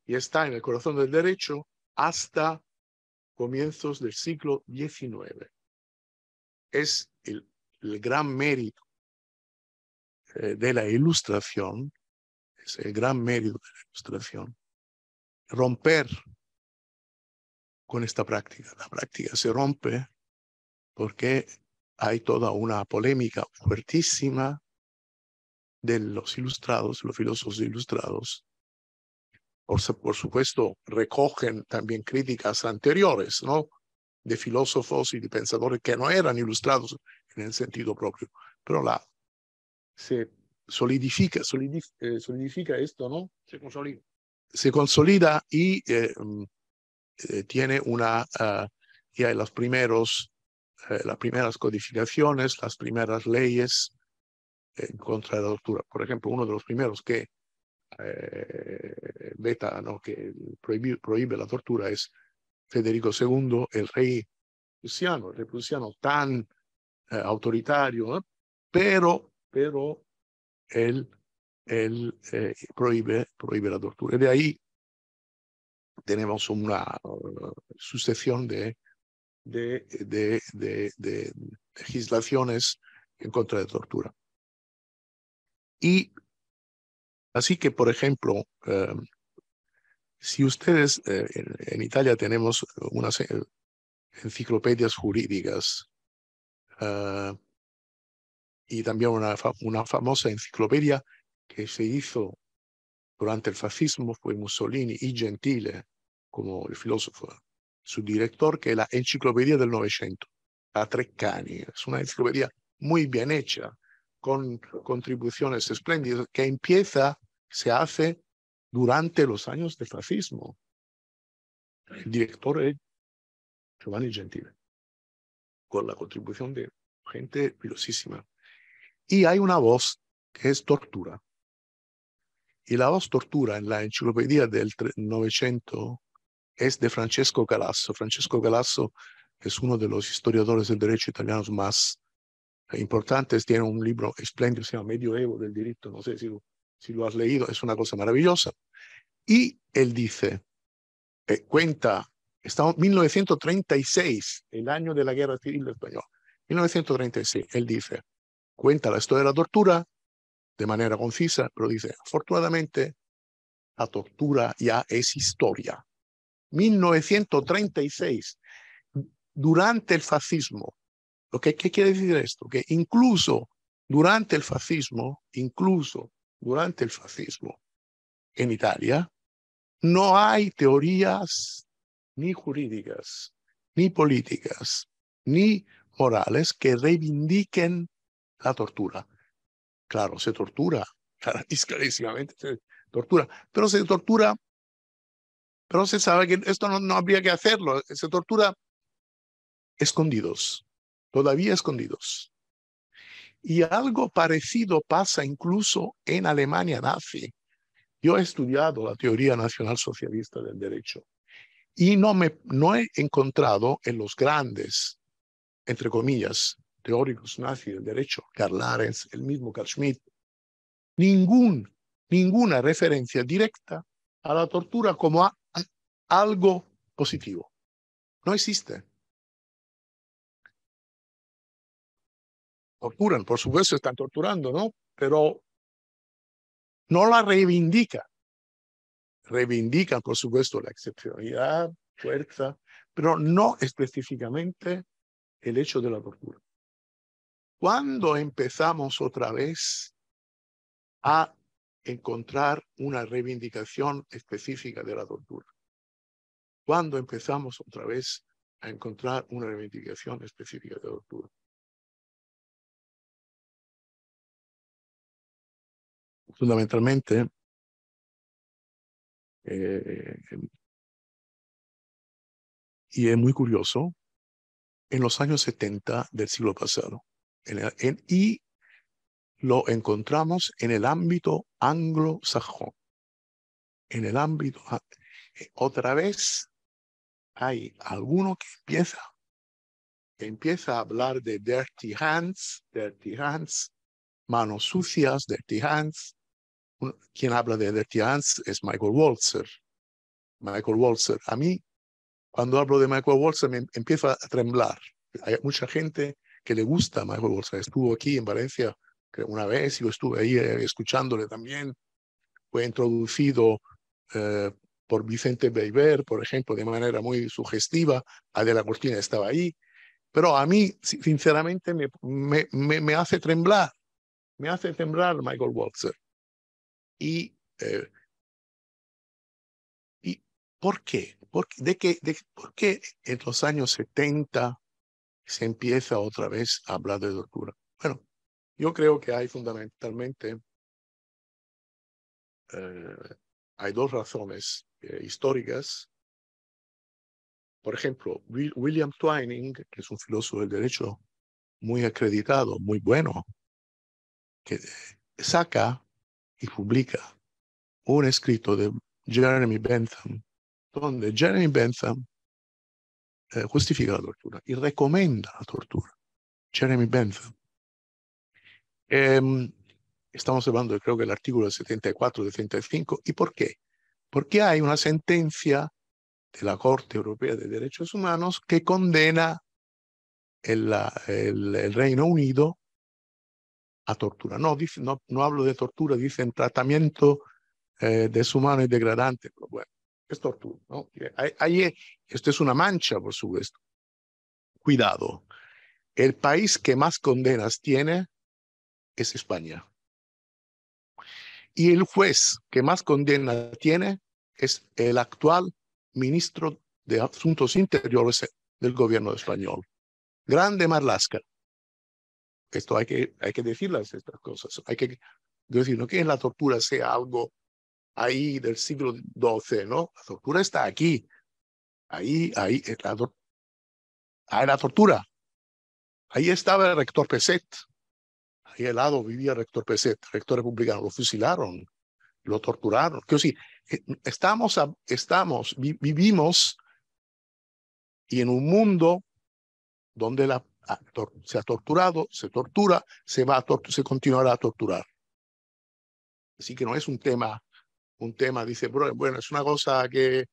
y está en el corazón del derecho hasta comienzos del siglo XIX. Es el, gran mérito eh, de la ilustración, es el gran mérito de la ilustración, romper con esta práctica. La práctica se rompe porque hay toda una polémica fuertísima de los ilustrados, los filósofos ilustrados, por, supuesto, recogen también críticas anteriores, ¿no? De filósofos y de pensadores que no eran ilustrados en el sentido propio. Pero la, se solidifica, solidifica eh, esto, ¿no? Se consolida. Se consolida y eh, mm, eh, tiene una, ah, ya en los primeros, las primeras codificaciones, las primeras leyes, en contra de la tortura. Por ejemplo, uno de los primeros que eh, ¿no? que prohíbe, la tortura es Federico II, el rey prusiano, el rey prusiano tan eh, autoritario, pero, pero él, él eh, prohíbe, prohíbe la tortura. Y de ahí tenemos una eh, sucesión de, de, de, de, legislaciones en contra de tortura. Y así que, por ejemplo, em, si ustedes eh, en, Italia tenemos unas eh, enciclopedias jurídicas ah, y también una, una famosa enciclopedia que se hizo durante el fascismo fue Mussolini y Gentile, como el filósofo, su director, que es la Enciclopedia del Novecento, a tres Es una enciclopedia muy bien hecha, con contribuciones espléndidas, que empieza, se hace durante los años del fascismo. El director es Giovanni Gentile, con la contribución de gente pilosísima. Y hay una voz que es tortura. Y la voz tortura en la enciclopedia del 900 es de Francesco Galasso. Francesco Galasso es uno de los historiadores del derecho italiano más importantes, tiene un libro espléndido, se llama Medioevo del derecho no sé si lo, has leído, es una cosa maravillosa. Y él dice, eh, cuenta, estamos 1936, el año de la Guerra Civil Española, 1936, él dice, cuenta la historia de la tortura de manera concisa, pero dice, afortunadamente, la tortura ya es historia. 1936, durante el fascismo, ¿Qué, quiere decir esto? Que incluso durante el fascismo, incluso durante el fascismo en Italia, no hay teorías ni jurídicas, ni políticas, ni morales que reivindiquen la tortura. Claro, se tortura, clarísimamente se tortura, pero se tortura, pero se sabe que esto no habría que hacerlo, se tortura escondidos, todavía escondidos. Y algo parecido pasa incluso en Alemania nazi. Yo he estudiado la teoría nacional socialista del derecho y no, me, no he encontrado en los grandes, entre comillas, teóricos nazis del derecho, Karl Lorenz, el mismo Karl Schmitt, ningún, ninguna referencia directa a la tortura como a algo positivo. No existe. torturan, por supuesto, están torturando, ¿no? Pero no la reivindica. Reivindican, por supuesto, la excepcionalidad, fuerza, pero no específicamente el hecho de la tortura. ¿Cuándo empezamos otra vez a encontrar una reivindicación específica de la tortura? ¿Cuándo empezamos otra vez a encontrar una reivindicación específica de la tortura? fundamentalmente eh, y es muy curioso, en los años 70 del siglo pasado. y lo encontramos en el ámbito anglosajón. En el ámbito, ah, eh, otra vez, hay alguno que empieza, que empieza a hablar de dirty hands, dirty hands, manos sucias, dirty hands, quien habla de Dirty Hans es Michael Walzer. Michael Walzer. A mí, cuando hablo de Michael Walzer, me empieza a temblar Hay mucha gente que le gusta a Michael Walzer. Estuvo aquí en Valencia una vez, yo estuve ahí eh, escuchándole también. Fue introducido eh, por Vicente Beiber, por ejemplo, de manera muy sugestiva. Adela Cortina estaba ahí. Pero a mí, sinceramente, me, hace temblar. Me hace temblar Michael Walzer. Y, eh, y ¿por qué? ¿Por, de ¿Por qué en los años 70 se empieza otra vez a hablar de tortura? Bueno, yo creo que hay fundamentalmente eh, hay dos razones eh, históricas. Por ejemplo, William Twining, que es un filósofo del derecho muy acreditado, muy bueno, que saca y publica un escrito de Jeremy Bentham, donde Jeremy Bentham eh, justifica la tortura y recomienda la tortura. Jeremy Bentham. Eh, estamos hablando, creo que el artículo 74, 75. ¿Y por qué? Porque hay una sentencia de la Corte Europea de Derechos Humanos que condena el, el, el Reino Unido a tortura. No, dice, no, hablo de tortura, dicen tratamiento eh, deshumano y degradante, pero pues bueno, es tortura. ¿no? Ahí, esto es una mancha, por supuesto. Cuidado, el país que más condenas tiene es España. Y el juez que más condenas tiene es el actual ministro de Asuntos Interiores del gobierno español. Grande Marlasca. Esto hay que, hay que decirlas, estas cosas. Hay que decir, no que la tortura sea algo ahí del siglo XII, ¿no? La tortura está aquí. Ahí, ahí, eh, la, ahí la tortura. Ahí estaba el rector Peset. Ahí al lado vivía el rector Peset, el rector republicano. Lo fusilaron, lo torturaron. Que decir, eh, estamos, estamos, vivimos y en un mundo donde la se ha torturado, se tortura, se, va a se continuará a torturar. Así que no es un tema, un tema, dice, bueno, es una cosa que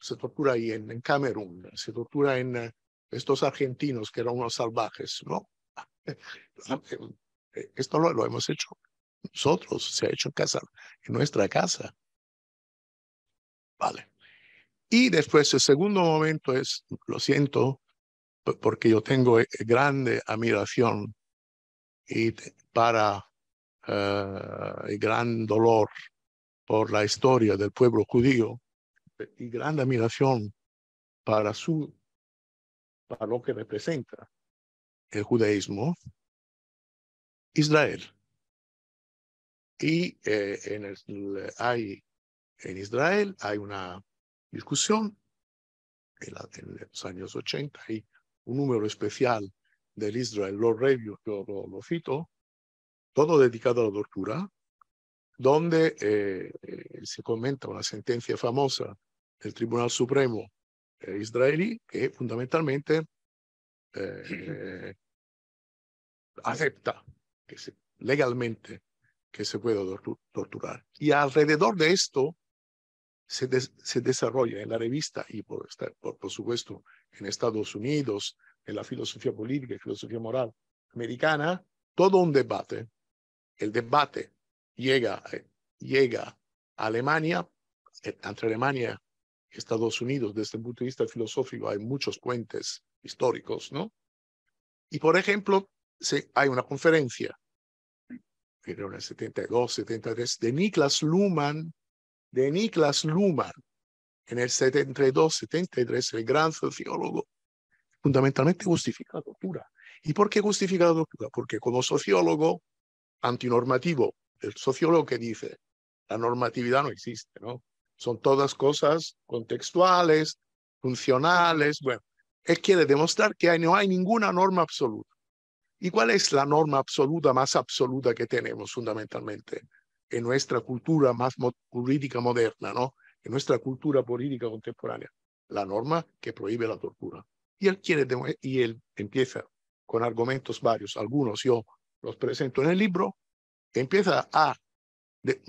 se tortura ahí en, en Camerún, se tortura en eh, estos argentinos que eran unos salvajes, ¿no? Eh, esto lo, lo hemos hecho nosotros, se ha hecho en casa, en nuestra casa. Vale. Y después el segundo momento es, lo siento, porque yo tengo eh, grande admiración y para uh, gran dolor por la historia del pueblo judío eh, y gran admiración para su para lo que representa el judaísmo Israel y en el, hay en Israel hay una discusión en, los años 80 y un número especial del Israel Law Review, que lo, lo, cito, todo dedicado a la tortura, donde eh, se comenta una sentencia famosa del Tribunal Supremo eh, israelí que fundamentalmente eh, acepta legalmente que se pueda torturar. Y alrededor de esto se, desarrolla en la revista y por, por, supuesto en Estados Unidos, en la filosofía política y filosofía moral americana, todo un debate. El debate llega, eh, llega a Alemania, eh, entre Alemania y Estados Unidos, desde el punto de vista filosófico, hay muchos puentes históricos, ¿no? Y por ejemplo, hay una conferencia, en el 72, 73, de Niklas Luhmann de Niklas Luhmann en el 72-73, el gran sociólogo, fundamentalmente justifica la ¿Y por qué justifica la Porque como sociólogo antinormativo, el sociólogo que dice, la normatividad no existe, ¿no? Son todas cosas contextuales, funcionales, bueno, él quiere demostrar que no hay ninguna norma absoluta. ¿Y cuál es la norma absoluta más absoluta que tenemos fundamentalmente? en nuestra cultura más jurídica moderna, ¿no? en nuestra cultura política contemporánea, la norma que prohíbe la tortura. Y él, quiere y él empieza con argumentos varios, algunos yo los presento en el libro, empieza a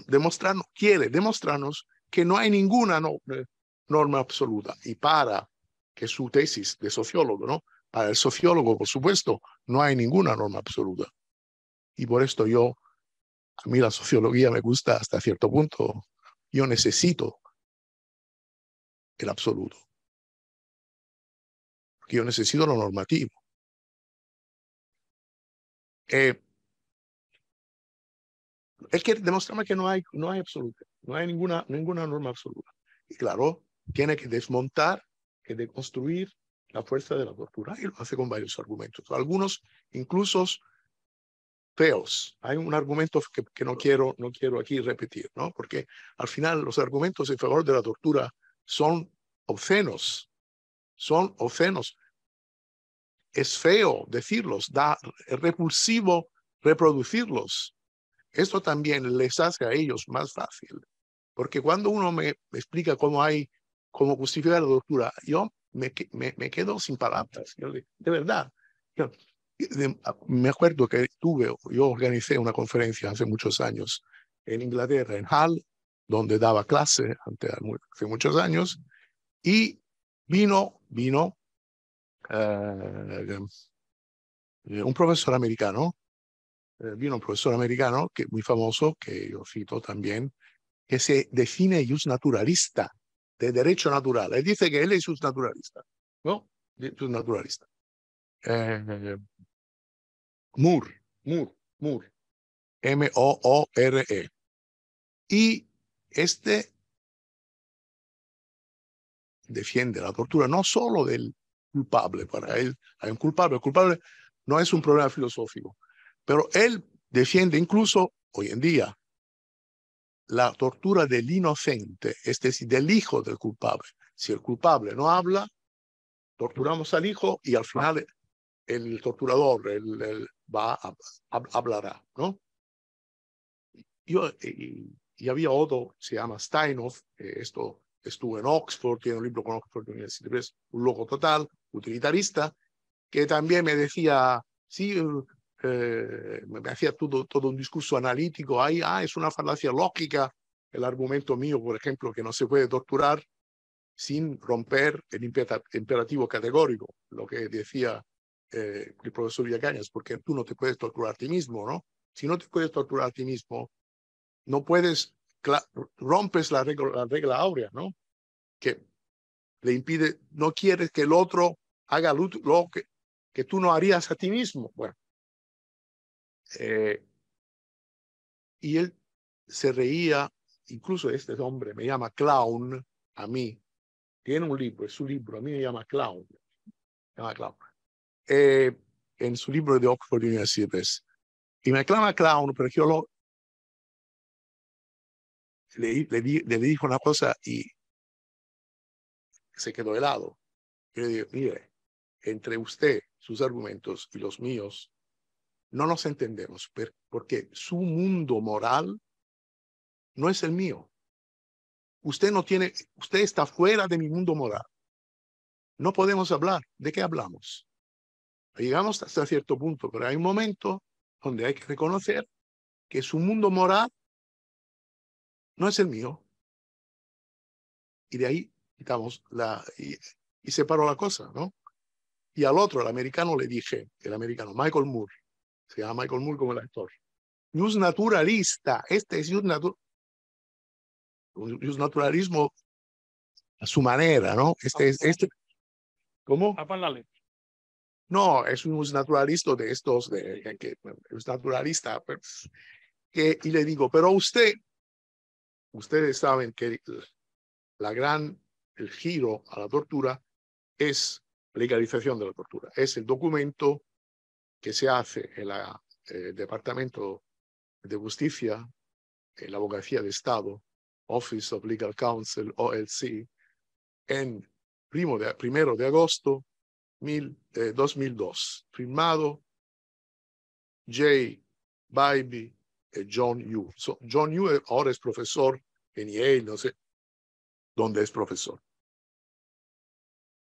demostrarnos, quiere demostrarnos que no hay ninguna eh, norma absoluta. Y para que su tesis de sociólogo, ¿no? Para el sociólogo, por supuesto, no hay ninguna norma absoluta. Y por esto yo a mí la sociología me gusta hasta cierto punto. Yo necesito el absoluto. Porque yo necesito lo normativo. Eh, que quiere demostrarme que no hay, no hay absoluto, no hay ninguna, ninguna norma absoluta. Y claro, tiene que desmontar, que deconstruir la fuerza de la tortura y lo hace con varios argumentos. Algunos incluso feos. Hay un argumento que, no, quiero, no quiero aquí repetir, ¿no? Porque al final los argumentos en favor de la tortura son obscenos, son obscenos. Es feo decirlos, da es repulsivo reproducirlos. Esto también les hace a ellos más fácil, porque cuando uno me explica cómo hay, cómo justificar la tortura, yo me, me quedo sin palabras, de verdad. Ah, me acuerdo que tuve, yo organicé una conferencia hace muchos años en Inglaterra, en Hall donde daba clase hace muchos años, y vino, vino eh, eh, un profesor americano, eh, vino un profesor americano que, muy famoso, que yo cito también, que se define just naturalista, de derecho natural. Él dice que él es just naturalista, ¿no? Just naturalista. Moore, Moore, Moore, M-O-O-R-E. Y este defiende la tortura no solo del culpable, para él hay un culpable, el culpable no es un problema filosófico, pero él defiende incluso hoy en día la tortura del inocente, es decir, del hijo del culpable. Si el culpable no habla, torturamos al hijo y al final el torturador, el, va a, hablará, ¿no? Yo, y, había otro, se llama Steinhoff, esto estuvo en Oxford, tiene un libro con Oxford un loco total, utilitarista, que también me decía, sí, eh, me hacía todo, todo un discurso analítico, ahí, ah, es una falacia lógica, el argumento mío, por ejemplo, que no se puede torturar sin romper el imperativo categórico, lo que decía eh, el profesor Villagañas, porque tú no te puedes torturar a ti mismo, ¿no? Si no te puedes torturar a ti mismo, no puedes, rompes la regla, la regla áurea, ¿no? Que le impide, no quieres que el otro haga lo, que, que tú no harías a ti mismo. Bueno, eh, y él se reía, incluso este hombre me llama clown a mí. Tiene un libro, es su libro, a mí me llama clown. Me llama clown. Eh, en su libro de Oxford University pues, Y me aclama clown, pero yo le, dijo una cosa y se quedó helado. y le dije, mire, entre usted, sus argumentos y los míos, no nos entendemos porque su mundo moral no es el mío. Usted no tiene, usted está fuera de mi mundo moral. No podemos hablar. ¿De qué hablamos? Llegamos hasta cierto punto, pero hay un momento donde hay que reconocer que su mundo moral no es el mío. Y de ahí quitamos la, y, y separo la cosa, ¿no? Y al otro, al americano, le dije, el americano, Michael Moore, se llama Michael Moore como el actor, Jus naturalista, este es Jus naturalismo a su manera, ¿no? Este es, este, ¿cómo? letra. No, es un naturalista de estos, de, que es naturalista. que, y le digo, pero usted, ustedes saben que la gran, el giro a la tortura es legalización de la tortura. Es el documento que se hace en la, el eh, Departamento de Justicia, en la Abogacía de Estado, Office of Legal Counsel, OLC, en primo primero de agosto 2002, eh, firmado Jay Bybee y eh, John Yu. John Yu eh, ahora es profesor en Yale, no sé dónde es profesor.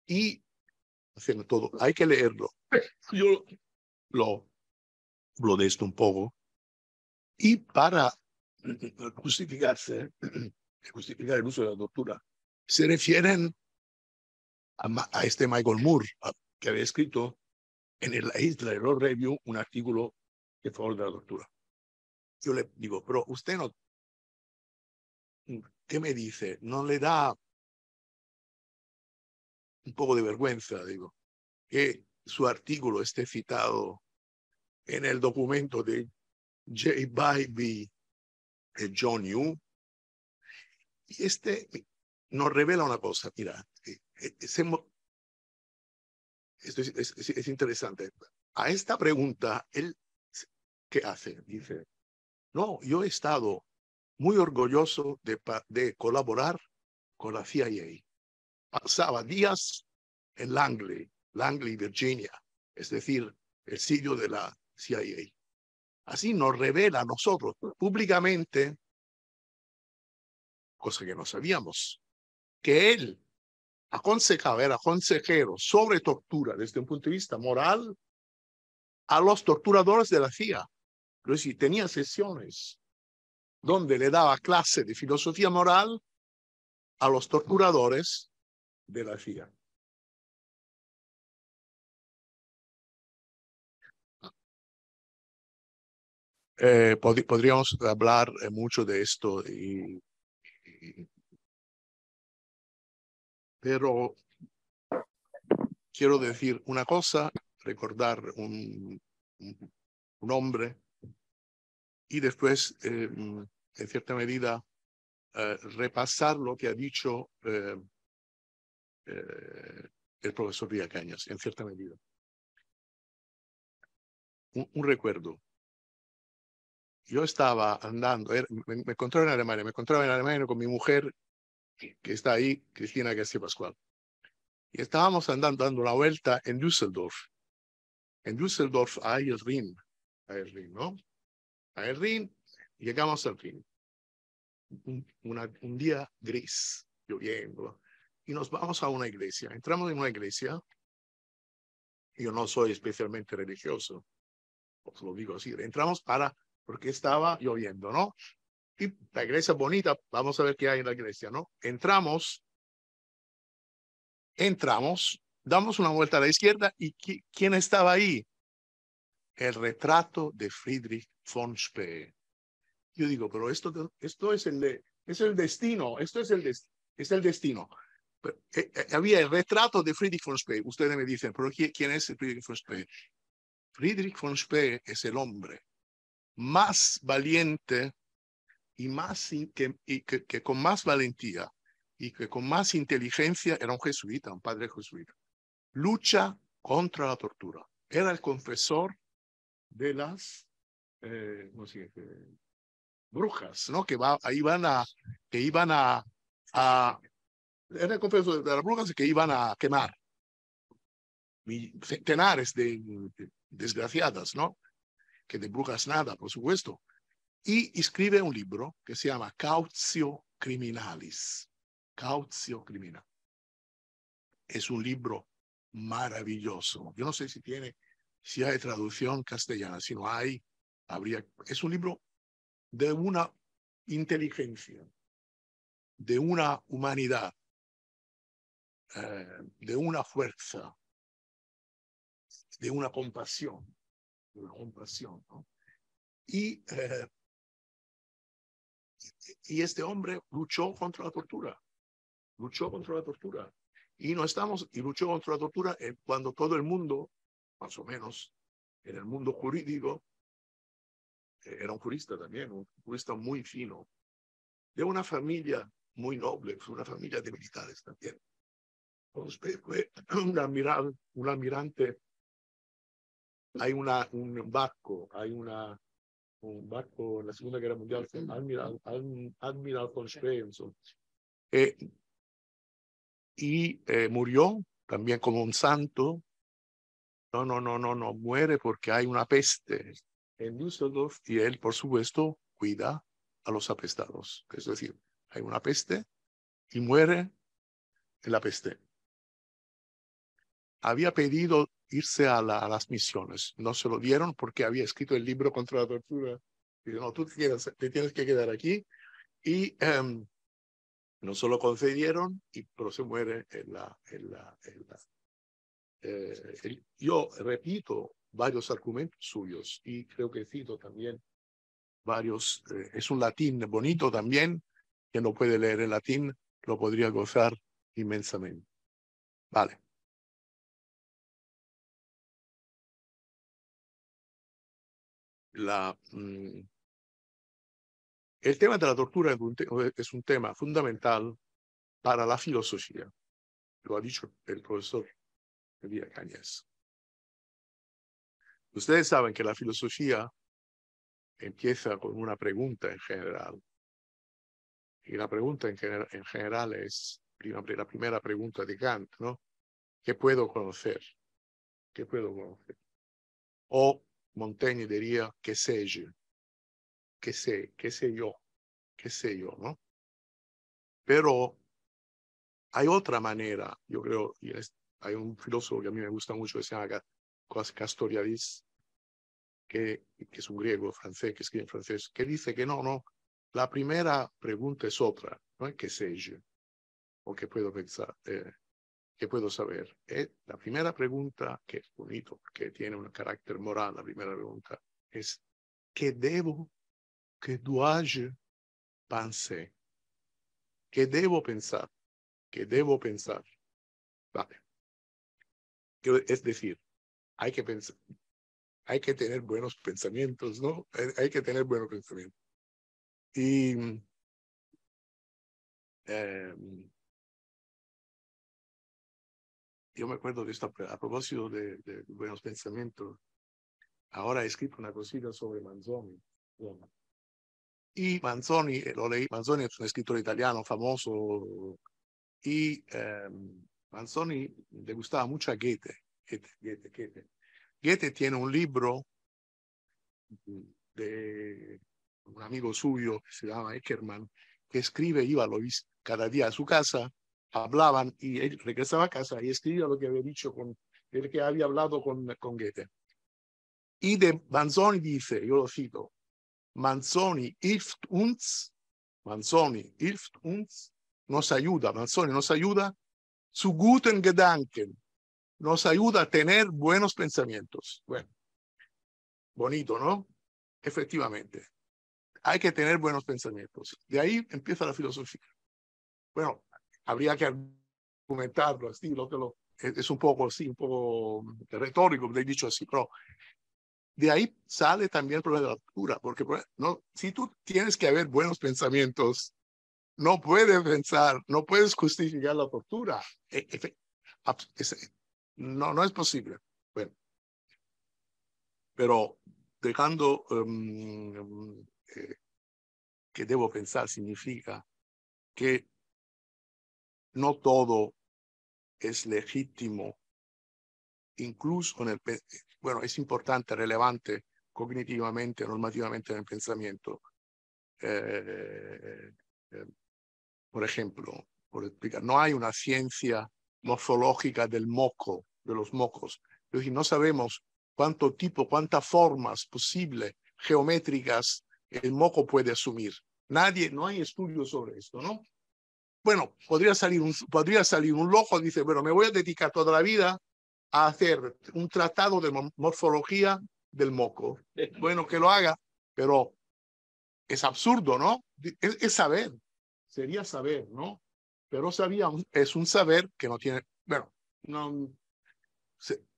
Y haciendo todo, hay que leerlo. Yo lo, lo de esto un poco. Y para justificarse, justificar el uso de la tortura, se refieren a, este Michael Moore, que había escrito en la isla de los Review un artículo que favor de la tortura. Yo le digo, pero usted no, ¿qué me dice? ¿No le da un poco de vergüenza, digo, que su artículo esté citado en el documento de J. Bybee John Yu? Y este nos revela una cosa, mira, es, interesante. A esta pregunta, él, ¿qué hace? Dice, no, yo he estado muy orgulloso de, de colaborar con la CIA. Pasaba días en Langley, Langley, Virginia, es decir, el sitio de la CIA. Así nos revela a nosotros públicamente, cosa que no sabíamos, que él aconsejaba, era consejero sobre tortura desde un punto de vista moral a los torturadores de la CIA. Pero y tenía sesiones donde le daba clase de filosofía moral a los torturadores de la CIA. Eh, podríamos hablar eh, mucho de esto y pero quiero decir una cosa, recordar un, un hombre y después, em, en cierta medida, eh, repasar lo que ha dicho eh, eh, el profesor Cañas, en cierta medida. Un, recuerdo. Yo estaba andando, me, me, encontraba en Alemania, me encontraba en Alemania con mi mujer que está ahí, Cristina García Pascual. Y estábamos andando, dando la vuelta en Düsseldorf. En Düsseldorf hay el Rin, hay el Rin, ¿no? Hay el Rin, llegamos al Rhin. Un, un día gris, lloviendo, y nos vamos a una iglesia. Entramos en una iglesia. Yo no soy especialmente religioso, os lo digo así. Entramos para, porque estaba lloviendo, ¿no? la iglesia bonita, vamos a ver qué hay en la iglesia, ¿no? Entramos, entramos, damos una vuelta a la izquierda y ¿quién estaba ahí? El retrato de Friedrich von Spee. Yo digo, pero esto, esto es, el de, es el destino, esto es el, es el destino. Eh, eh, había el retrato de Friedrich von Spee. Ustedes me dicen, pero ¿quién, quién es Friedrich von Spee? Friedrich von Spee es el hombre más valiente y, más, que, que, con más valentía y que con más inteligencia era un jesuita, un padre jesuita. Lucha contra la tortura. Era el confesor de las eh, brujas, ¿no? Que va, ahí van a, que iban a, a era el confesor de las brujas que iban a quemar centenares de, de desgraciadas, ¿no? Que de brujas nada, por supuesto y escribe un libro que se llama Cautio Criminalis. Cautio Criminal. Es un libro maravilloso. Yo no sé si tiene, si hay traducción castellana, si no hay, habría. Es un libro de una inteligencia, de una humanidad, eh, de una fuerza, de una compasión, de compasión, ¿no? Y eh, y este hombre luchó contra la tortura, luchó contra la tortura. Y no estamos, y luchó contra la tortura cuando todo el mundo, más o menos, en el mundo jurídico, eh, era un jurista también, un jurista muy fino, de una familia muy noble, pues una familia de militares también. fue un, admiral, un almirante, hay una, un barco, hay una, un barco en la Segunda Guerra Mundial, fue Admiral, von y eh, murió también como un santo. No, no, no, no, no, muere porque hay una peste en Düsseldorf y él, por supuesto, cuida a los apestados. Es decir, hay una peste y muere en la peste. Había pedido irse a, las misiones. No se lo dieron porque había escrito el libro contra la tortura. y no, tú te, tienes que quedar aquí. Y em, no se lo concedieron, y, pero se muere en la... Eh, yo repito varios argumentos suyos y creo que cito también varios. Eh, es un latín bonito también, que no puede leer el latín, lo podría gozar inmensamente. Vale. Mm, el tema de la tortura es un, tema fundamental para la filosofía. Lo ha dicho el profesor Elías Cañas. Ustedes saben que la filosofía empieza con una pregunta en general. Y la pregunta en, general es la primera pregunta de Kant, ¿no? ¿Qué puedo conocer? ¿Qué puedo conocer? O Montaigne diría, que sé yo, qué sé, qué sé yo, qué sé yo, ¿no? Pero hay otra manera, yo creo, hay un filósofo que a mí me gusta mucho que se llama Castoriadis, que, que es un griego francés, que escribe en francés, que dice que no, no, la primera pregunta es otra, no es qué sé yo, o qué puedo pensar, eh, ¿Qué puedo saber? Eh, la primera pregunta, que es bonito, que tiene un carácter moral, la primera pregunta es, ¿qué debo, qué dois-je ¿Qué debo pensar? ¿Qué debo pensar? Vale. Es decir, hay que pensar, hay que tener buenos pensamientos, ¿no? Hay que tener buenos pensamientos. Y em, yo me acuerdo de esto a propósito de, buenos pensamientos. Ahora he escrito una cosita sobre Manzoni. Y Manzoni, eh, lo leí, Manzoni es un escritor italiano famoso y em, Manzoni le gustaba mucho a Goethe. Goethe, Goethe, Goethe. tiene un libro de un amigo suyo que se llama Eckermann, que escribe, iba a lo cada día a su casa hablaban y él regresaba a casa y escribía lo que había dicho con el que había hablado con, con Goethe. Y de Manzoni dice, yo lo cito, Manzoni hilft uns, Manzoni hilft uns, nos ayuda, Manzoni nos ayuda, su guten Gedanken, nos ayuda a tener buenos pensamientos. Bueno, bonito, ¿no? Efectivamente, hay que tener buenos pensamientos. De ahí empieza la filosofía. Bueno, habría que argumentarlo, así, lo que lo, e, es un poco así, un poco mm, retórico, de dicho así, pero de ahí sale también el problema de la tortura porque no, si tú tienes que haber buenos pensamientos, no puedes pensar, no puedes justificar la tortura. E, no, no es posible. Bueno, pero dejando em, em, eh, que debo pensar significa que no todo es legítimo, incluso en el, bueno, es importante, relevante cognitivamente, normativamente en el pensamiento. Eh, eh, por ejemplo, por explicar, no hay una ciencia morfológica del moco, de los mocos. Decir, no sabemos cuánto tipo, cuántas formas posibles geométricas el moco puede asumir. Nadie, no hay estudios sobre esto, ¿no? bueno, podría salir un, podría salir un loco, dice, bueno, me voy a dedicar toda la vida a hacer un tratado de morfología del moco. Bueno, que lo haga, pero es absurdo, ¿no? Es, saber, sería saber, ¿no? Pero sabía, es un saber que no tiene, bueno, no,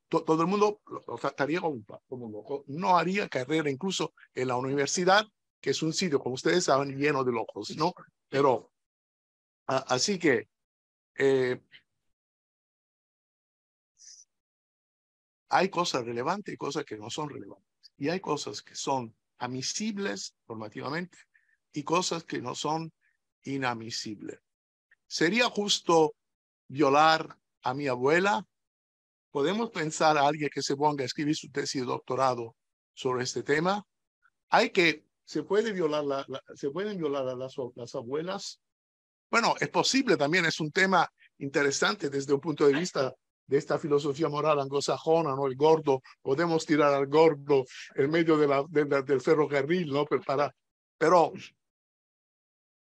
todo el mundo lo, trataría como, un loco, no haría carrera incluso en la universidad, que es un sitio, como ustedes saben, lleno de locos, ¿no? Pero así que eh, hay cosas relevantes y cosas que no son relevantes. Y hay cosas que son admisibles formativamente, y cosas que no son inadmisibles. ¿Sería justo violar a mi abuela? ¿Podemos pensar a alguien que se ponga a escribir su tesis de doctorado sobre este tema? Hay que, se, puede violar se pueden violar a las abuelas bueno, es posible también, es un tema interesante desde un punto de vista de esta filosofía moral anglosajona, ¿no? El gordo, podemos tirar al gordo en medio de la, del ferrocarril, ¿no? Pero, para, pero,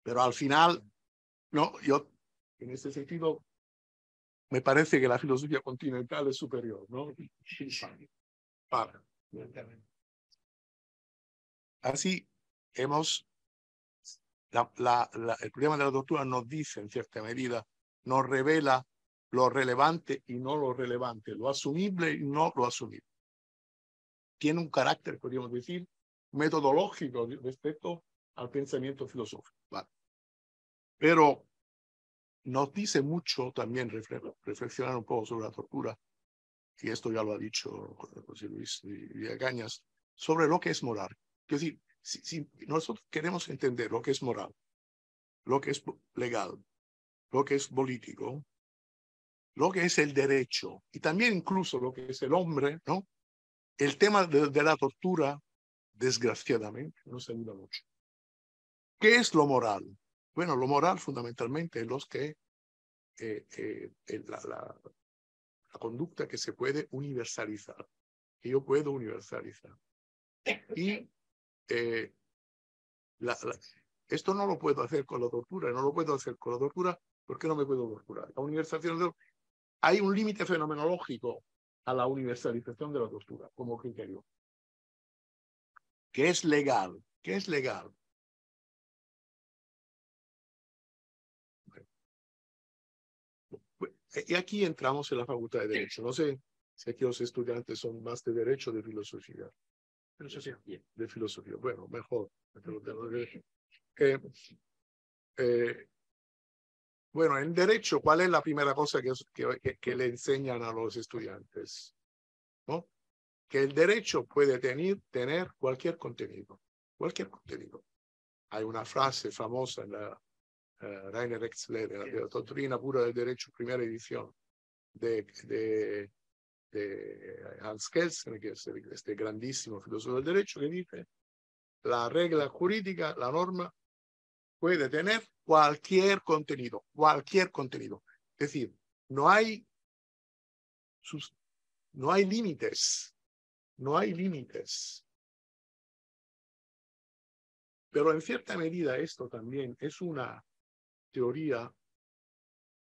pero al final, ¿no? Yo, en este sentido, me parece que la filosofía continental es superior, ¿no? Para. Así hemos la, el problema de la tortura nos dice, en cierta medida, nos revela lo relevante y no lo relevante, lo asumible y no lo asumible. Tiene un carácter, podríamos decir, metodológico respecto al pensamiento filosófico. Pero nos dice mucho también reflexionar un poco sobre la tortura, y esto ya lo ha dicho José Luis Villagañas, sobre lo que es moral. Es decir, si, nosotros queremos entender lo que es moral, lo que es legal, lo que es político, lo que es el derecho y también incluso lo que es el hombre, ¿no? El tema de, la tortura, desgraciadamente, no se ayuda mucho. ¿Qué es lo moral? Bueno, lo moral fundamentalmente es los que eh, eh, la, la, la, conducta que se puede universalizar, que yo puedo universalizar. Y eh, esto no lo puedo hacer con la tortura, no lo puedo hacer con la tortura porque no me puedo torturar. La universalización de, hay un límite fenomenológico a la universalización de la tortura como criterio, que es legal, que es legal. Y aquí entramos en la Facultad de Derecho. No sé si aquí los estudiantes son más de Derecho de Filosofía. De filosofía. Bueno, mejor. Eh, bueno, en derecho, ¿cuál es la primera cosa que, que, le enseñan a los estudiantes? ¿No? Que el derecho puede tener, tener cualquier contenido, cualquier contenido. Hay una frase famosa en la eh, Reiner Exler, la doctrina pura del derecho, primera edición, de, de de este, Hans Kelsen, que es este grandísimo filósofo del derecho, que dice, la regla jurídica, la norma, puede tener cualquier contenido, cualquier contenido. Es decir, no hay, sus, no hay límites, no hay límites. Pero en cierta medida esto también es una teoría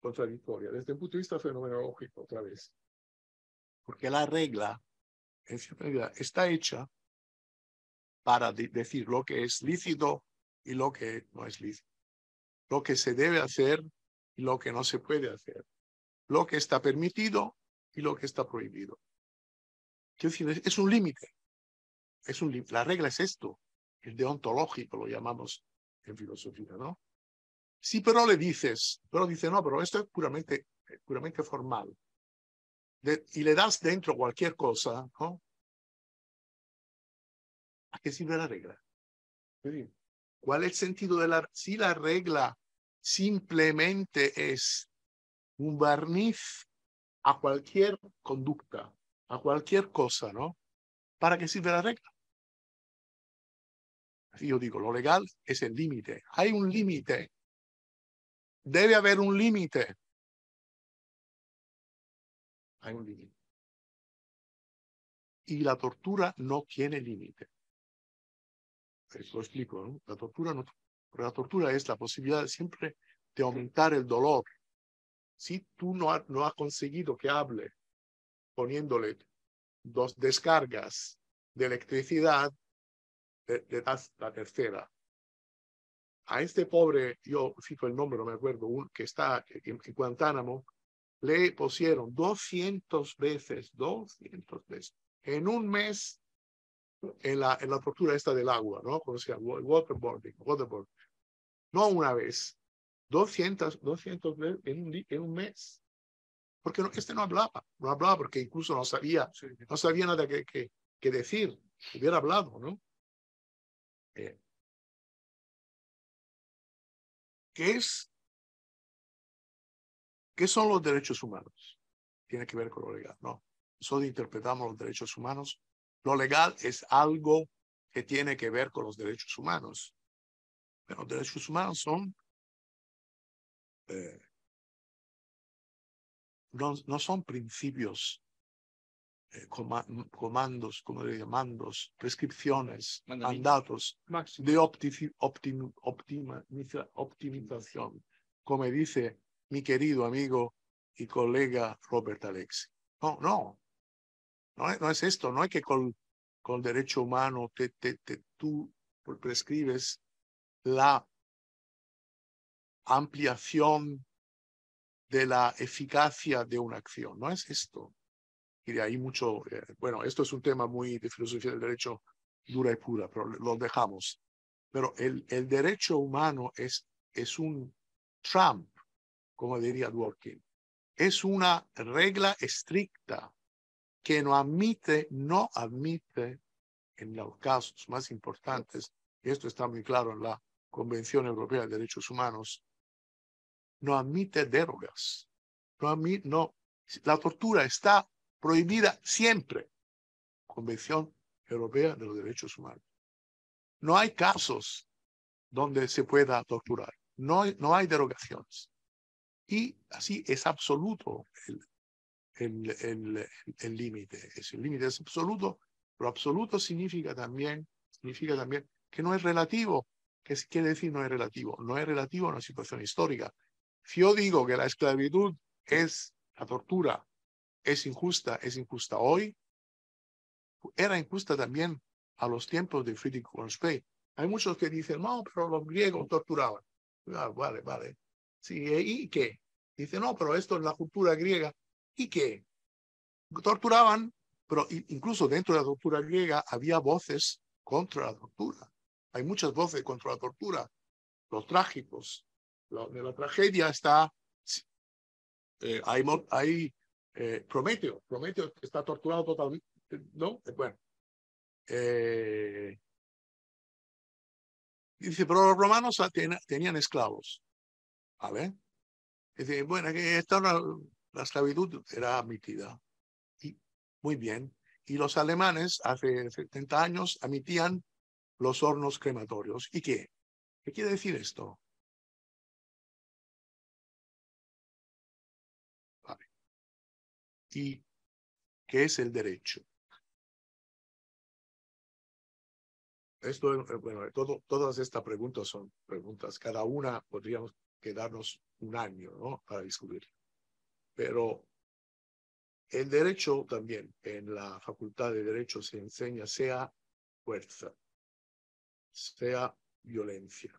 contradictoria desde el punto de vista fenomenológico, otra vez porque la regla, en está hecha para decir lo que es lícito y lo que no es lícito, lo que se debe hacer y lo que no se puede hacer, lo que está permitido y lo que está prohibido. es un límite. Es la regla es esto, el deontológico lo llamamos en filosofía, ¿no? Sí, pero le dices, pero dice, no, pero esto es puramente, puramente formal y le das dentro cualquier cosa, ¿no? ¿A qué sirve la regla? ¿Cuál es el sentido de la si la regla simplemente es un barniz a cualquier conducta, a cualquier cosa, ¿no? ¿Para qué sirve la regla? yo digo, lo legal es el límite. Hay un límite. Debe haber un límite hay un límite. Y la tortura no tiene límite. Lo explico, La tortura no. La tortura es la posibilidad siempre de aumentar el dolor. Si tú no, has conseguido que hable poniéndole dos descargas de electricidad, le, das la tercera. A este pobre, yo cito el nombre, no me acuerdo, que está en Guantánamo, le pusieron 200 veces, 200 veces, en un mes, en la, en la tortura esta del agua, ¿no? Como se llama, waterboarding, waterboarding. No una vez, 200, doscientos veces en un, en un mes. Porque este no hablaba, no hablaba porque incluso no sabía, no sabía nada que, que, decir, hubiera hablado, ¿no? Eh. ¿Qué es ¿Qué son los derechos humanos? Tiene que ver con lo legal, ¿no? Nosotros interpretamos los derechos humanos. Lo legal es algo que tiene que ver con los derechos humanos. Pero los derechos humanos son... Eh, no, son principios, eh, comandos, como le mandos, prescripciones, mandatos de optimización, como dice mi querido amigo y colega Robert Alexi. No, no, no es, esto, no es que con, con derecho humano te, te, tú prescribes la ampliación de la eficacia de una acción, no es esto. Y de ahí mucho, eh, bueno, esto es un tema muy de filosofía del derecho dura y pura, pero lo dejamos. Pero el, el derecho humano es, es un trump como diría Dworkin. Es una regla estricta que no admite, no admite en los casos más importantes, y esto está muy claro en la Convención Europea de Derechos Humanos, no admite derogas. No, no, la tortura está prohibida siempre. Convención Europea de los Derechos Humanos. No hay casos donde se pueda torturar. No, no hay derogaciones. Y así es absoluto el límite. El, límite es absoluto. Lo absoluto significa también, significa también que no es relativo. ¿Qué quiere decir no es relativo? No es relativo a una situación histórica. Si yo digo que la esclavitud es la tortura, es injusta, es injusta hoy, era injusta también a los tiempos de Friedrich Spee. Hay muchos que dicen, no, pero los griegos torturaban. Ah, vale, vale. ¿y qué? Dice, no, pero esto es la cultura griega. ¿Y qué? Torturaban, pero incluso dentro de la cultura griega había voces contra la tortura. Hay muchas voces contra la tortura, los trágicos. La, de la tragedia está, eh, hay, hay eh, Prometeo, Prometeo está torturado totalmente, ¿no? Eh, bueno. dice, pero los romanos tenían esclavos. A ver. bueno, que esta la, esclavitud era admitida. Y, muy bien. Y los alemanes hace 70 años admitían los hornos crematorios. ¿Y qué? ¿Qué quiere decir esto? ¿Y qué es el derecho? Esto, eh, bueno, todas estas preguntas son preguntas, cada una podríamos darnos un año ¿no? para discutir. Pero el derecho también en la Facultad de Derecho se enseña sea fuerza, sea violencia,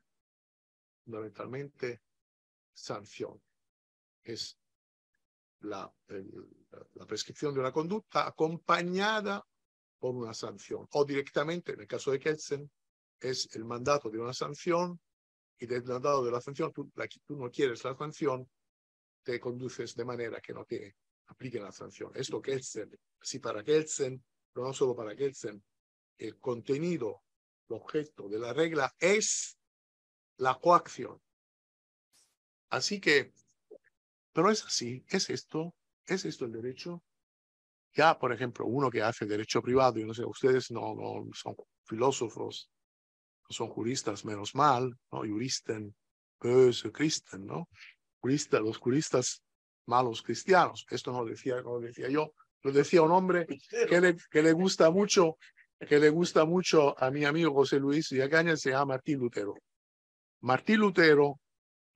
fundamentalmente sanción. Es la, la prescripción de una conducta acompañada por una sanción o directamente, en el caso de Kelsen, es el mandato de una sanción y dado de la sanción, tú, tú no quieres la sanción, te conduces de manera que no te apliquen la sanción. Esto es si para Kelsen, pero no solo para Kelsen, el contenido, el objeto de la regla es la coacción. Así que, pero es así, es esto, es esto el derecho. Ya, por ejemplo, uno que hace derecho privado, y no sé, ustedes no, no son filósofos, pues, son juristas, menos mal, ¿no? Juristen, pues, ¿no? los juristas malos cristianos. Esto no lo decía, decía yo, lo decía un hombre que le, gusta mucho, que le gusta mucho a mi amigo José Luis Villagaña, se llama Martín Lutero. Martín Lutero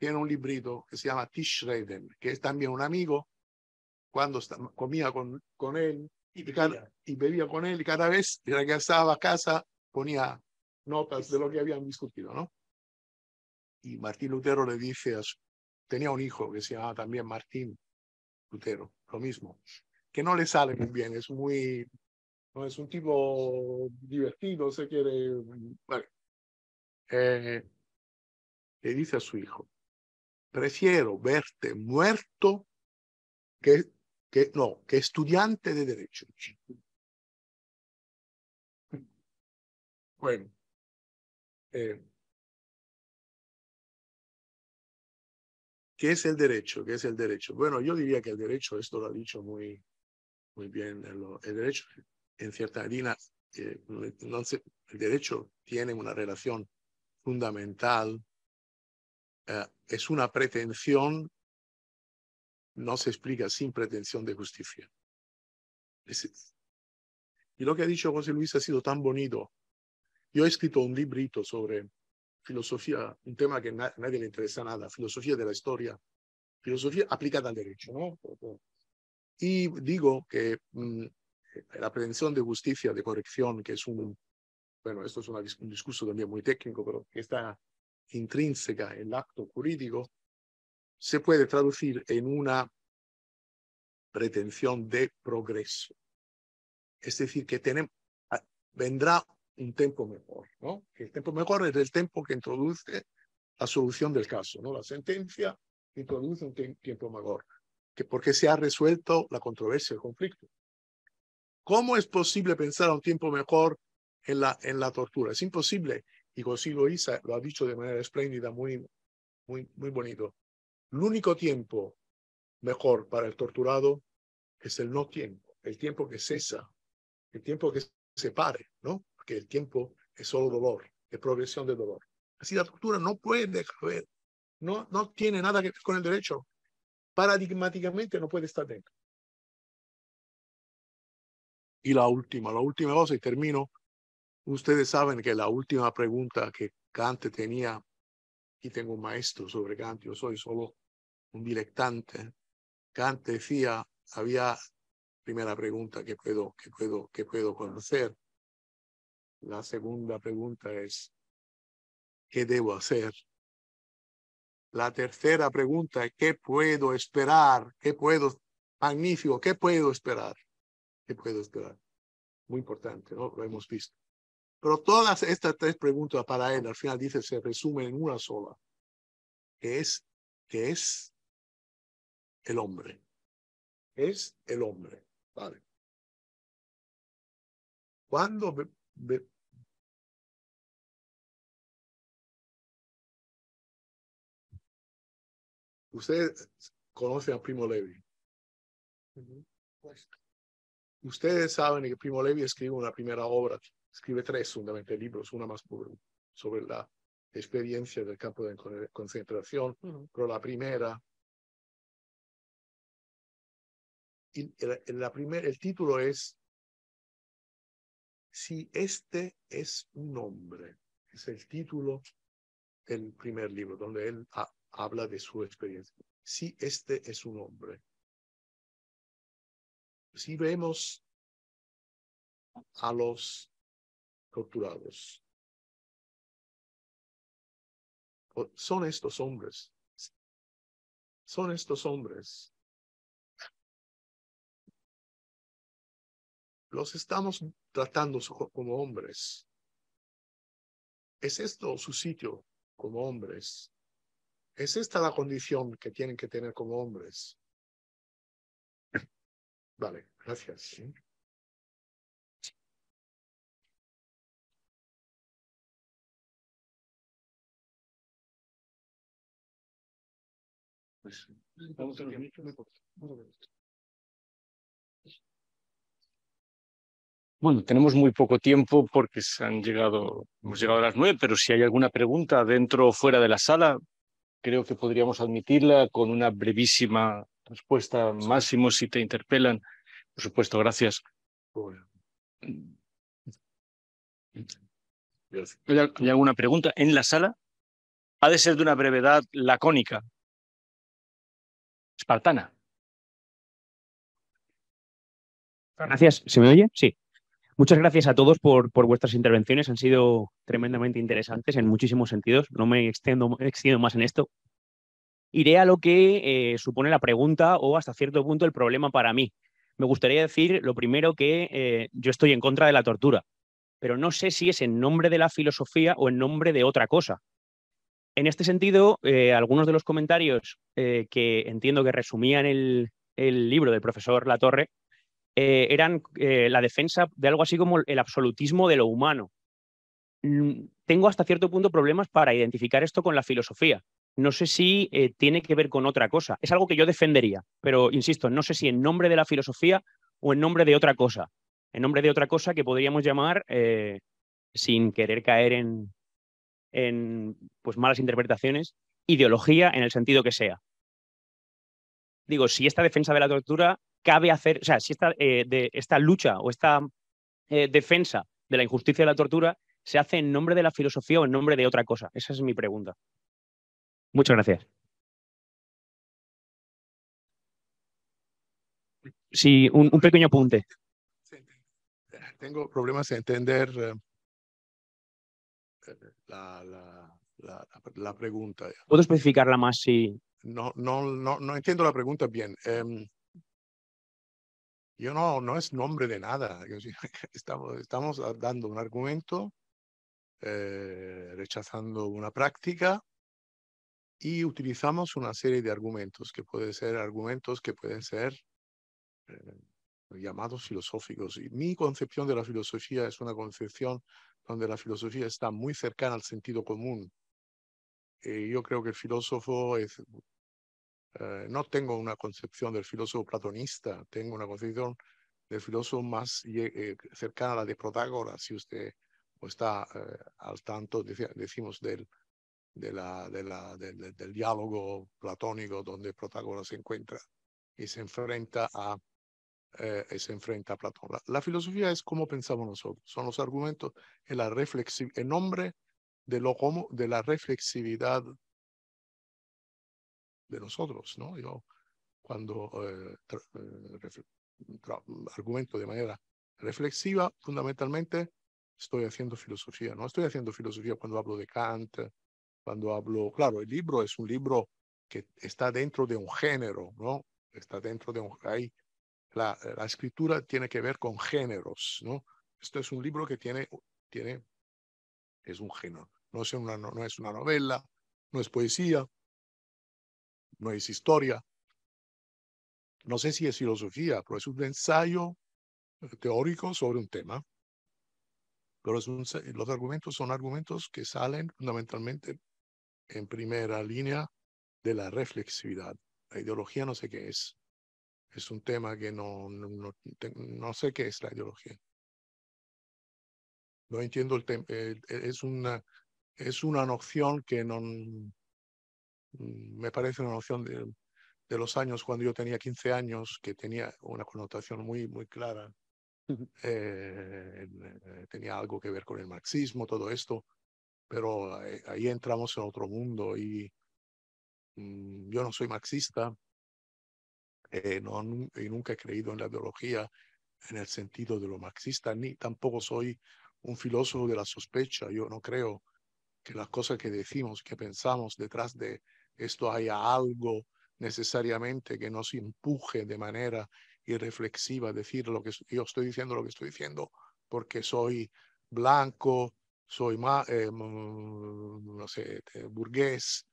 tiene un librito que se llama Tischreden, que es también un amigo, cuando comía con, con él y, bebía con él, y cada vez que estaba a casa ponía notas de lo que habían discutido, ¿no? Y Martín Lutero le dice a su, tenía un hijo que se llamaba también Martín Lutero, lo mismo, que no le sale muy bien, es muy, no es un tipo divertido, se quiere, vale. Eh, le dice a su hijo, prefiero verte muerto que, que, no, que estudiante de derecho. Bueno, eh, ¿qué es el derecho? ¿Qué es el derecho? Bueno, yo diría que el derecho, esto lo ha dicho muy, muy bien, el, derecho en cierta línea, eh, el derecho tiene una relación fundamental, eh, es una pretensión, no se explica sin pretensión de justicia. y lo que ha dicho José Luis ha sido tan bonito yo he escrito un librito sobre filosofía, un tema que a nadie le interesa nada, filosofía de la historia, filosofía aplicada al derecho, ¿no? Y digo que mm, la pretensión de justicia, de corrección, que es un, bueno, esto es un discurso también muy técnico, pero que está intrínseca en el acto jurídico, se puede traducir en una pretensión de progreso. Es decir, que tenemos, vendrá un tiempo mejor, ¿no? El tiempo mejor es el tiempo que introduce la solución del caso, ¿no? La sentencia introduce un tiempo mejor, que porque se ha resuelto la controversia, el conflicto. ¿Cómo es posible pensar a un tiempo mejor en la, en la tortura? Es imposible. Y Consigo Isa lo ha dicho de manera espléndida, muy, muy, muy bonito. El único tiempo mejor para el torturado es el no tiempo, el tiempo que cesa, el tiempo que se pare, ¿no? el tiempo es solo dolor, es progresión de dolor. Así la cultura no puede no, no tiene nada que ver con el derecho. Paradigmáticamente no puede estar dentro. Y la última, la última cosa, y termino. Ustedes saben que la última pregunta que Kant tenía, y tengo un maestro sobre Kant, yo soy solo un dilectante. Kant decía, había primera pregunta que puedo, que puedo, que puedo conocer. La segunda pregunta es, ¿qué debo hacer? La tercera pregunta es, ¿qué puedo esperar? ¿Qué puedo, magnífico, qué puedo esperar? ¿Qué puedo esperar? Muy importante, ¿no? Lo hemos visto. Pero todas estas tres preguntas para él, al final dice, se resumen en una sola, que es, que es el hombre. Es el hombre. Vale. Cuando Ustedes conocen a Primo Levi. ustedes saben que Primo Levi escribe una primera obra, escribe tres fundamentalmente libros, una más sobre la experiencia del campo de concentración, pero la primera la el título es Si este es un hombre. Es el título del primer libro, donde él habla de su experiencia. Si este es un hombre. Si vemos a los torturados, son estos hombres, son estos hombres. Los estamos tratando como hombres. ¿Es esto su sitio como hombres? Es esta la condición que tienen que tener como hombres. Vale, gracias. ¿eh? Pues, bueno, tenemos muy poco tiempo porque se han llegado, hemos llegado a las nueve, pero si hay alguna pregunta dentro o fuera de la sala, creo que podríamos admitirla con una brevísima respuesta, Máximo, si te interpelan. Por supuesto, gracias. ¿Hay alguna pregunta en la sala? Ha de ser de una brevedad lacónica, espartana. Gracias. ¿Se me oye? Sí. Muchas gracias a todos por, vuestras intervenciones, han sido tremendamente interesantes en muchísimos sentidos. No me extiendo, más en esto. Iré a lo que eh, supone la pregunta o hasta cierto punto el problema para mí. Me gustaría decir lo primero que eh, yo estoy en contra de la tortura, pero no sé si es en nombre de la filosofía o en nombre de otra cosa. En este sentido, eh, algunos de los comentarios que entiendo que resumían el, el libro del profesor Latorre eh, eran eh, la defensa de algo así como el absolutismo de lo humano. Mm, tengo hasta cierto punto problemas para identificar esto con la filosofía. No sé si eh, tiene que ver con otra cosa. Es algo que yo defendería, pero insisto, no sé si en nombre de la filosofía o en nombre de otra cosa. En nombre de otra cosa que podríamos llamar, sin querer caer en, en pues, malas interpretaciones, ideología en el sentido que sea. Digo, si esta defensa de la tortura cabe hacer, o sea, si esta, eh, lucha o esta eh, defensa de la injusticia y la tortura se hace en nombre de la filosofía o en nombre de otra cosa. Esa es mi pregunta. Muchas gracias. Sí, un, pequeño apunte. Tengo problemas en entender eh, la, pregunta. ¿Puedo especificarla más si... No, no, no, entiendo la pregunta bien. Em, yo no, no es nombre de nada. Estamos, estamos dando un argumento, eh, rechazando una práctica y utilizamos una serie de argumentos que pueden ser argumentos que pueden ser eh, llamados filosóficos. Y mi concepción de la filosofía es una concepción donde la filosofía está muy cercana al sentido común. Eh, yo creo que el filósofo es, eh, no tengo una concepción del filósofo platonista, tengo una concepción del filósofo más eh, cercana a la de Protágoras, si usted está eh, al tanto, decimos, del, de la, de la, del, diálogo platónico donde Protágoras se encuentra y se enfrenta a, se enfrenta a Platón. La, filosofía es como pensamos nosotros, son los argumentos en la en nombre de, lo, de la reflexividad de nosotros, ¿no? Yo cuando eh, eh, argumento de manera reflexiva, fundamentalmente estoy haciendo filosofía, no estoy haciendo filosofía cuando hablo de Kant, cuando hablo, claro, el libro es un libro que está dentro de un género, ¿no? Está dentro de un, Ahí la, la, escritura tiene que ver con géneros, ¿no? Esto es un libro que tiene, tiene es un género, no es una, no es una novela, no es poesía, no es historia, no sé si es filosofía, pero es un ensayo eh, teórico sobre un tema. Pero eh, los argumentos son argumentos que salen fundamentalmente en primera línea de la reflexividad. La ideología no sé qué es. Es un tema que no, no, sé qué es la ideología. No entiendo el tema. Es una, es una noción que no, Mm, me parece una noción de, los años cuando yo tenía 15 años, que tenía una connotación muy, muy clara. Eh, eh, tenía algo que ver con el marxismo, todo esto, pero eh, ahí entramos en otro mundo y mm, yo no soy marxista, y nunca he creído en la ideología en el sentido de lo marxista, ni tampoco soy un filósofo de la sospecha, yo no creo que las cosas que decimos, que pensamos detrás de esto haya algo necesariamente que nos empuje de manera irreflexiva a decir lo que yo estoy diciendo, lo que estoy diciendo, porque soy blanco, soy no sé, burgués,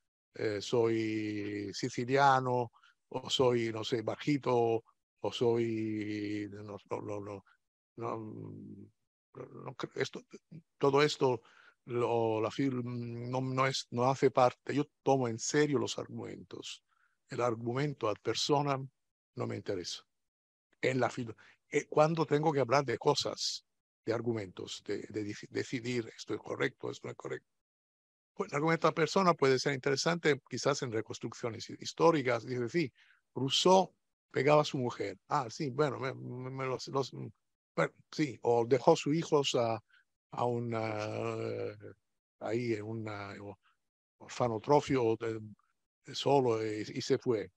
soy siciliano, o soy, no sé, bajito, o soy, no, no, no, no esto, todo esto lo, la no, no, es, no hace parte, yo tomo en serio los argumentos. El argumento ad persona no me interesa. En la eh, cuando tengo que hablar de cosas, de argumentos, de, decidir esto es correcto, esto no es correcto. Pues el argumento ad persona puede ser interesante quizás en reconstrucciones históricas. Dice, sí, Rousseau pegaba a su mujer. Ah, sí, bueno, sí, o dejó a sus hijos a a una eh, ahí en un orfanotrofio solo eh, y, se fue.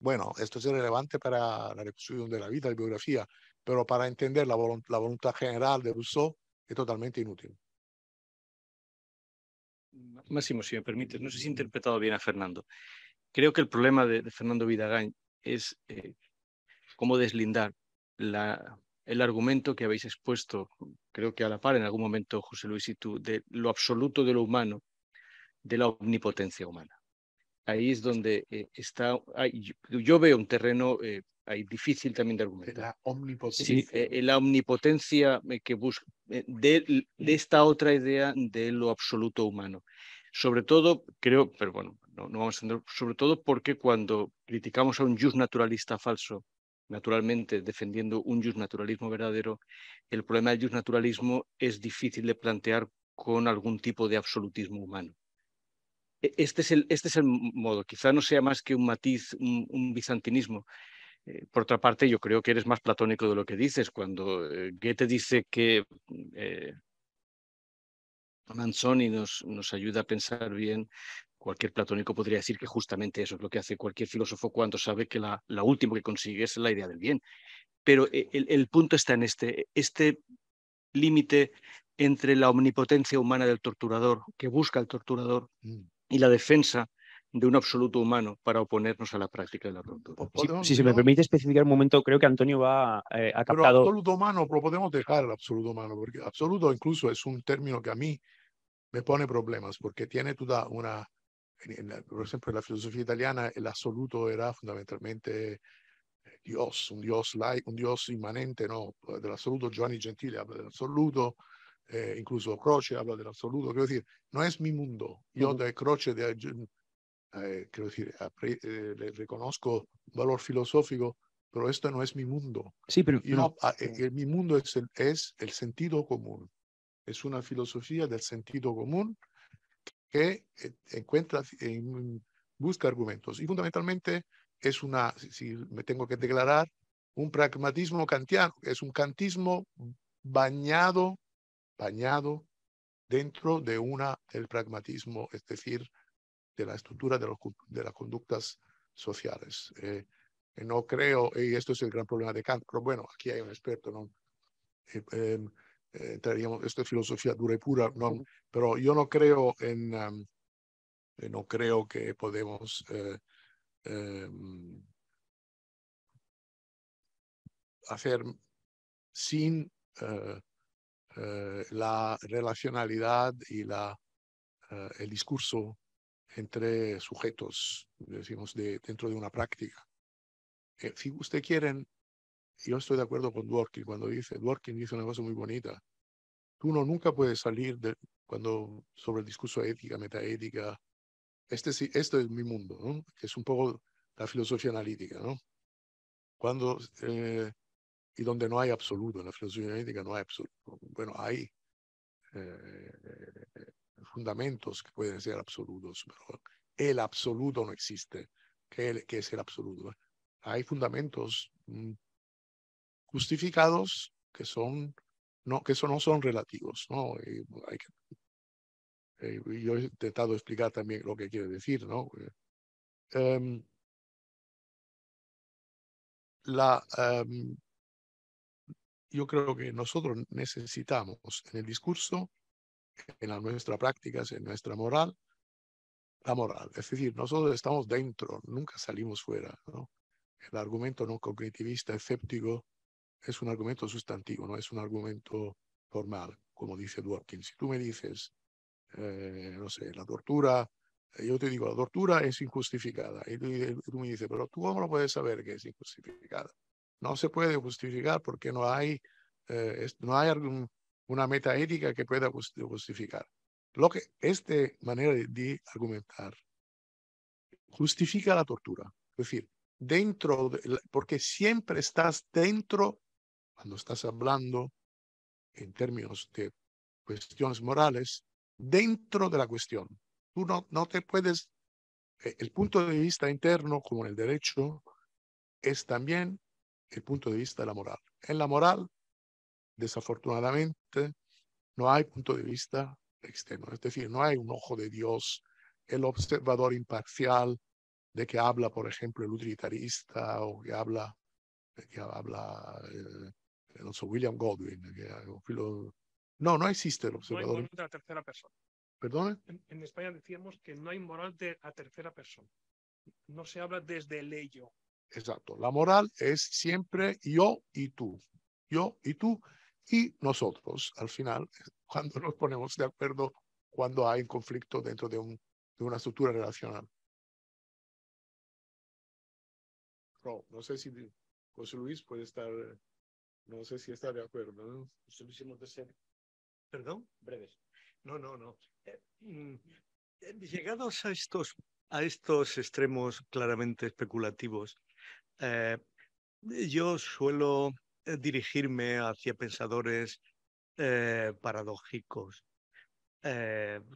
Bueno, esto es relevante para la reconstrucción de la vida, y biografía, pero para entender la, voluntad general de Rousseau es totalmente inútil. Máximo, si me permites, no sé si he interpretado bien a Fernando. Creo que el problema de, Fernando Vidagán es eh, cómo deslindar la, el argumento que habéis expuesto, creo que a la par en algún momento, José Luis y tú, de lo absoluto de lo humano, de la omnipotencia humana. Ahí es donde eh, está, yo, veo un terreno eh, difícil también de argumentar. La omnipotencia. Sí, eh, la omnipotencia que busca, de, mm. esta otra idea de lo absoluto humano. Sobre todo, creo, pero bueno, no, vamos a entender, sobre todo porque cuando criticamos a un just naturalista falso, naturalmente defendiendo un naturalismo verdadero, el problema del naturalismo es difícil de plantear con algún tipo de absolutismo humano. E, este es el, este es el modo, quizá no sea más que un matiz, un, bizantinismo. Eh, por otra parte, yo creo que eres más platónico de lo que dices. Cuando eh, Goethe dice que eh, Manzoni nos, nos ayuda a pensar bien, cualquier platónico podría decir que justamente eso es lo que hace cualquier filósofo cuando sabe que la, la que consigue es la idea del bien. Pero eh, el, punto está en este, este límite entre la omnipotencia humana del torturador, que busca el torturador, mm. y la defensa de un absoluto humano para oponernos a la práctica de la mm, tortura. Si, se me permite especificar un momento, creo que Antonio va eh, a acabar captado... Pero absoluto humano, pero podemos dejar el absoluto humano, porque absoluto incluso es un término que a mí me pone problemas, porque tiene toda una per esempio nella filosofia italiana l'assoluto era fondamentalmente eh, Dios, un Dios, laico, un Dios immanente, no? Eh, dell'assoluto Giovanni Gentile parla dell'assoluto, eh, incluso Croce parla dell'assoluto, quiero decir, no es mi mundo, io mm-hmm. da Croce, de, eh, quiero decir, eh, le reconozco valor filosófico, pero esto no ah, es mi mundo. Sí, pero... Yo, no. eh, mi mundo es el, es el sentido comune, è una filosofia del sentido comune que eh, encuentra, busca argumentos. Y fundamentalmente es una, si me tengo que declarar, un pragmatismo kantiano, es un kantismo bañado, bañado dentro de una, del pragmatismo, es decir, de la estructura de, los, de las conductas sociales. Eh, eh, no creo, y esto es el gran problema de Kant, pero bueno, aquí hay un experto, ¿no? Em, eh, esto es filosofía dura y pura, no, pero yo no creo en, um, eh, no creo que podemos eh, em, hacer sin eh, la relacionalidad y la, el discurso entre sujetos, decimos, de, dentro de una práctica. si usted quieren, yo estoy de acuerdo con Dworkin cuando dice, Dworkin dice una cosa muy bonita. tú no nunca puedes salir de, cuando sobre el discurso ética, metaética. Este, esto es mi mundo, ¿no? que es un poco la filosofía analítica. ¿no? Cuando, eh, y donde no hay absoluto, en la filosofía analítica no hay absoluto. Bueno, hay eh, fundamentos que pueden ser absolutos, pero el absoluto no existe. ¿Qué, qué es el absoluto? Hay fundamentos mm, justificados que son, no, que eso no son relativos, ¿no? Eh, hay eh, yo he intentado explicar también lo que quiere decir, ¿no? Em, la, em, yo creo que nosotros necesitamos en el discurso, en nuestras prácticas, en nuestra moral, la moral. Es decir, nosotros estamos dentro, nunca salimos fuera. ¿no? El argumento no cognitivista escéptico es un argumento sustantivo, no es un argumento formal, como dice Dworkin. Si tú me dices, eh, no sé, la tortura, eh, yo te digo, la tortura es injustificada. Y tú me dices, pero tú cómo lo puedes saber que es injustificada? No se puede justificar porque no hay, eh, no hay una meta ética que pueda justificar. Lo que esta manera de, argumentar justifica la tortura. Es decir, dentro, porque siempre estás dentro cuando estás hablando en términos de cuestiones morales, dentro de la cuestión. Tú no, no te puedes, eh, el punto de vista interno, como en el derecho, es también el punto de vista de la moral. En la moral, desafortunadamente, no hay punto de vista externo, es decir, no hay un ojo de Dios, el observador imparcial de que habla, por ejemplo, el utilitarista o que habla, que habla eh, William Godwin, No, no existe el observador. No hay moral de la tercera persona. ¿Perdón? En, España decíamos que no hay moral de la tercera persona. No se habla desde el ello. Exacto. La moral es siempre yo y tú. Yo y tú y nosotros, al final, cuando nos ponemos de acuerdo, cuando hay un conflicto dentro de, un, de una estructura relacional. No, no sé si José Luis puede estar no sé si está de acuerdo. ¿no? ¿Perdón? Breves. No, no, no. Eh, mm, eh, llegados a estos, a estos extremos claramente especulativos, eh, yo suelo dirigirme hacia pensadores paradójicos.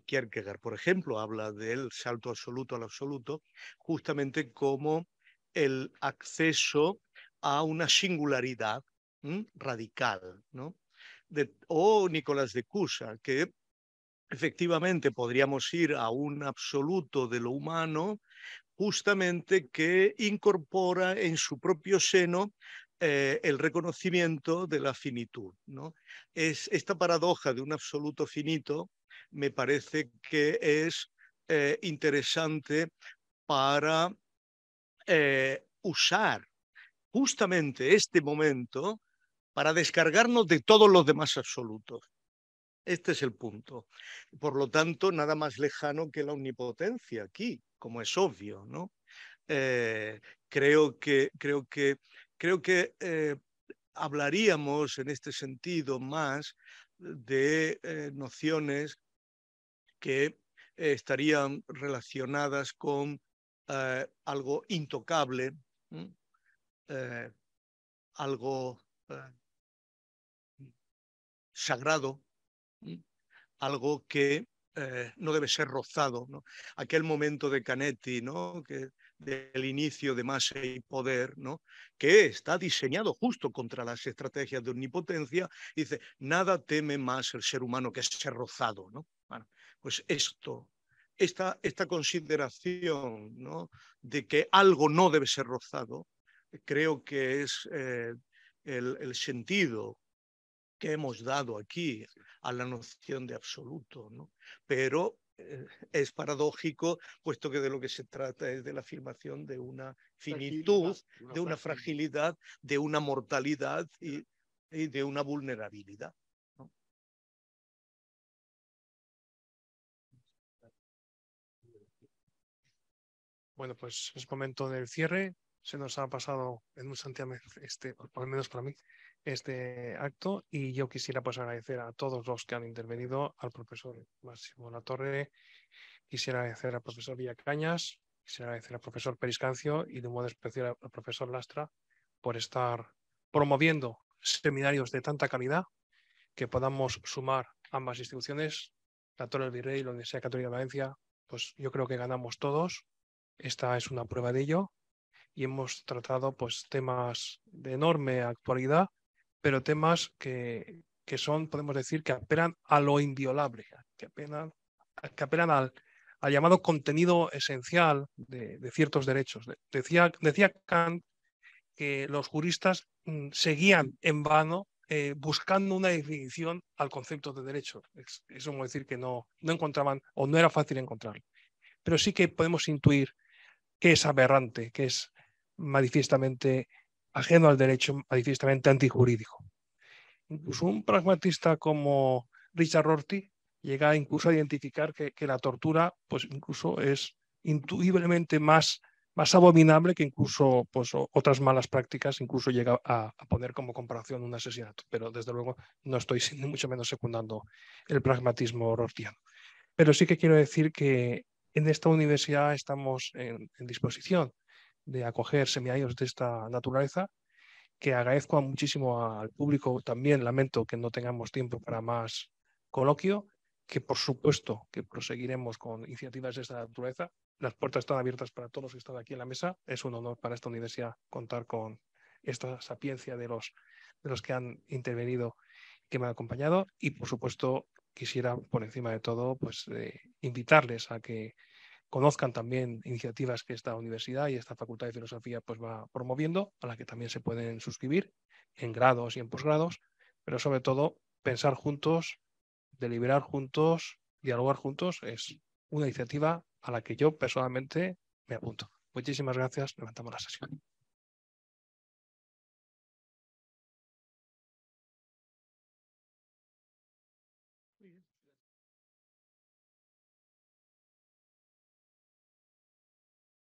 Kierkegaard, por ejemplo, habla del salto absoluto al absoluto, justamente como el acceso a una singularidad Mm, radical, ¿no? o Nicolás de Cusa, que efectivamente podríamos ir a un absoluto de lo humano, justamente que incorpora en su propio seno eh, el reconocimiento de la finitud. ¿no? Es, esta paradoja de un absoluto finito me parece que es eh, interesante para eh, usar justamente este momento para descargarnos de todos los demás absolutos. Este es el punto. Por lo tanto, nada más lejano que la omnipotencia aquí, como es obvio, ¿no? Eh, creo que, creo que, creo que eh, hablaríamos en este sentido más de eh, nociones que estarían relacionadas con algo intocable, algo sagrado, algo que eh, no debe ser rozado. ¿no? Aquel momento de Canetti, ¿no? que, del inicio de masa y poder, ¿no? que está diseñado justo contra las estrategias de omnipotencia, dice, nada teme más el ser humano que ser rozado. ¿no? pues esto, esta, esta consideración ¿no? de que algo no debe ser rozado, creo que es eh, el, el sentido que hemos dado aquí a la noción de absoluto, ¿no? Pero eh, es paradójico, puesto que de lo que se trata es de la afirmación de una finitud, de una fragilidad, de una mortalidad y, de una vulnerabilidad. Bueno, pues es momento del cierre. Se nos ha pasado en un santiamén, este, al menos para mí, este acto y yo quisiera pues agradecer a todos los que han intervenido, al profesor Máximo Latorre, quisiera agradecer al profesor Villacañas, quisiera agradecer al profesor Periscancio y de modo especial al profesor Lastra por estar promoviendo seminarios de tanta calidad que podamos sumar ambas instituciones, la Torre del Virrey y la Universidad Católica de Valencia, pues yo creo que ganamos todos. Esta es una prueba de ello y hemos tratado pues temas de enorme actualidad pero temas que, que son, podemos decir, que apelan a lo inviolable, que apelan, que apelan al, al llamado contenido esencial de, de ciertos derechos. Decía, decía, Kant que los juristas mm, seguían en vano eh, buscando una definición al concepto de derecho. Es, eso es decir que no, no encontraban o no era fácil encontrarlo. Pero sí que podemos intuir que es aberrante, que es manifiestamente ajeno al derecho manifestamente antijurídico. Incluso un pragmatista como Richard Rorty llega incluso a identificar que, la tortura, pues incluso es intuiblemente más, más abominable que incluso pues, otras malas prácticas, incluso llega a, poner como comparación un asesinato. Pero desde luego no estoy mucho menos secundando el pragmatismo rortiano. Pero sí que quiero decir que en esta universidad estamos en disposición de acoger seminarios de esta naturaleza, que agradezco muchísimo al público. También lamento que no tengamos tiempo para más coloquio, que por supuesto que proseguiremos con iniciativas de esta naturaleza. Las puertas están abiertas para todos los que están aquí en la mesa. Es un honor para esta universidad contar con esta sapiencia de los, de los que han intervenido que me han acompañado y por supuesto quisiera por encima de todo pues eh, invitarles a que conozcan también iniciativas que esta universidad y esta Facultad de Filosofía pues va promoviendo, a la que también se pueden suscribir en grados y en posgrados, pero sobre todo pensar juntos, deliberar juntos, dialogar juntos es una iniciativa a la que yo personalmente me apunto. Muchísimas gracias. Levantamos la sesión.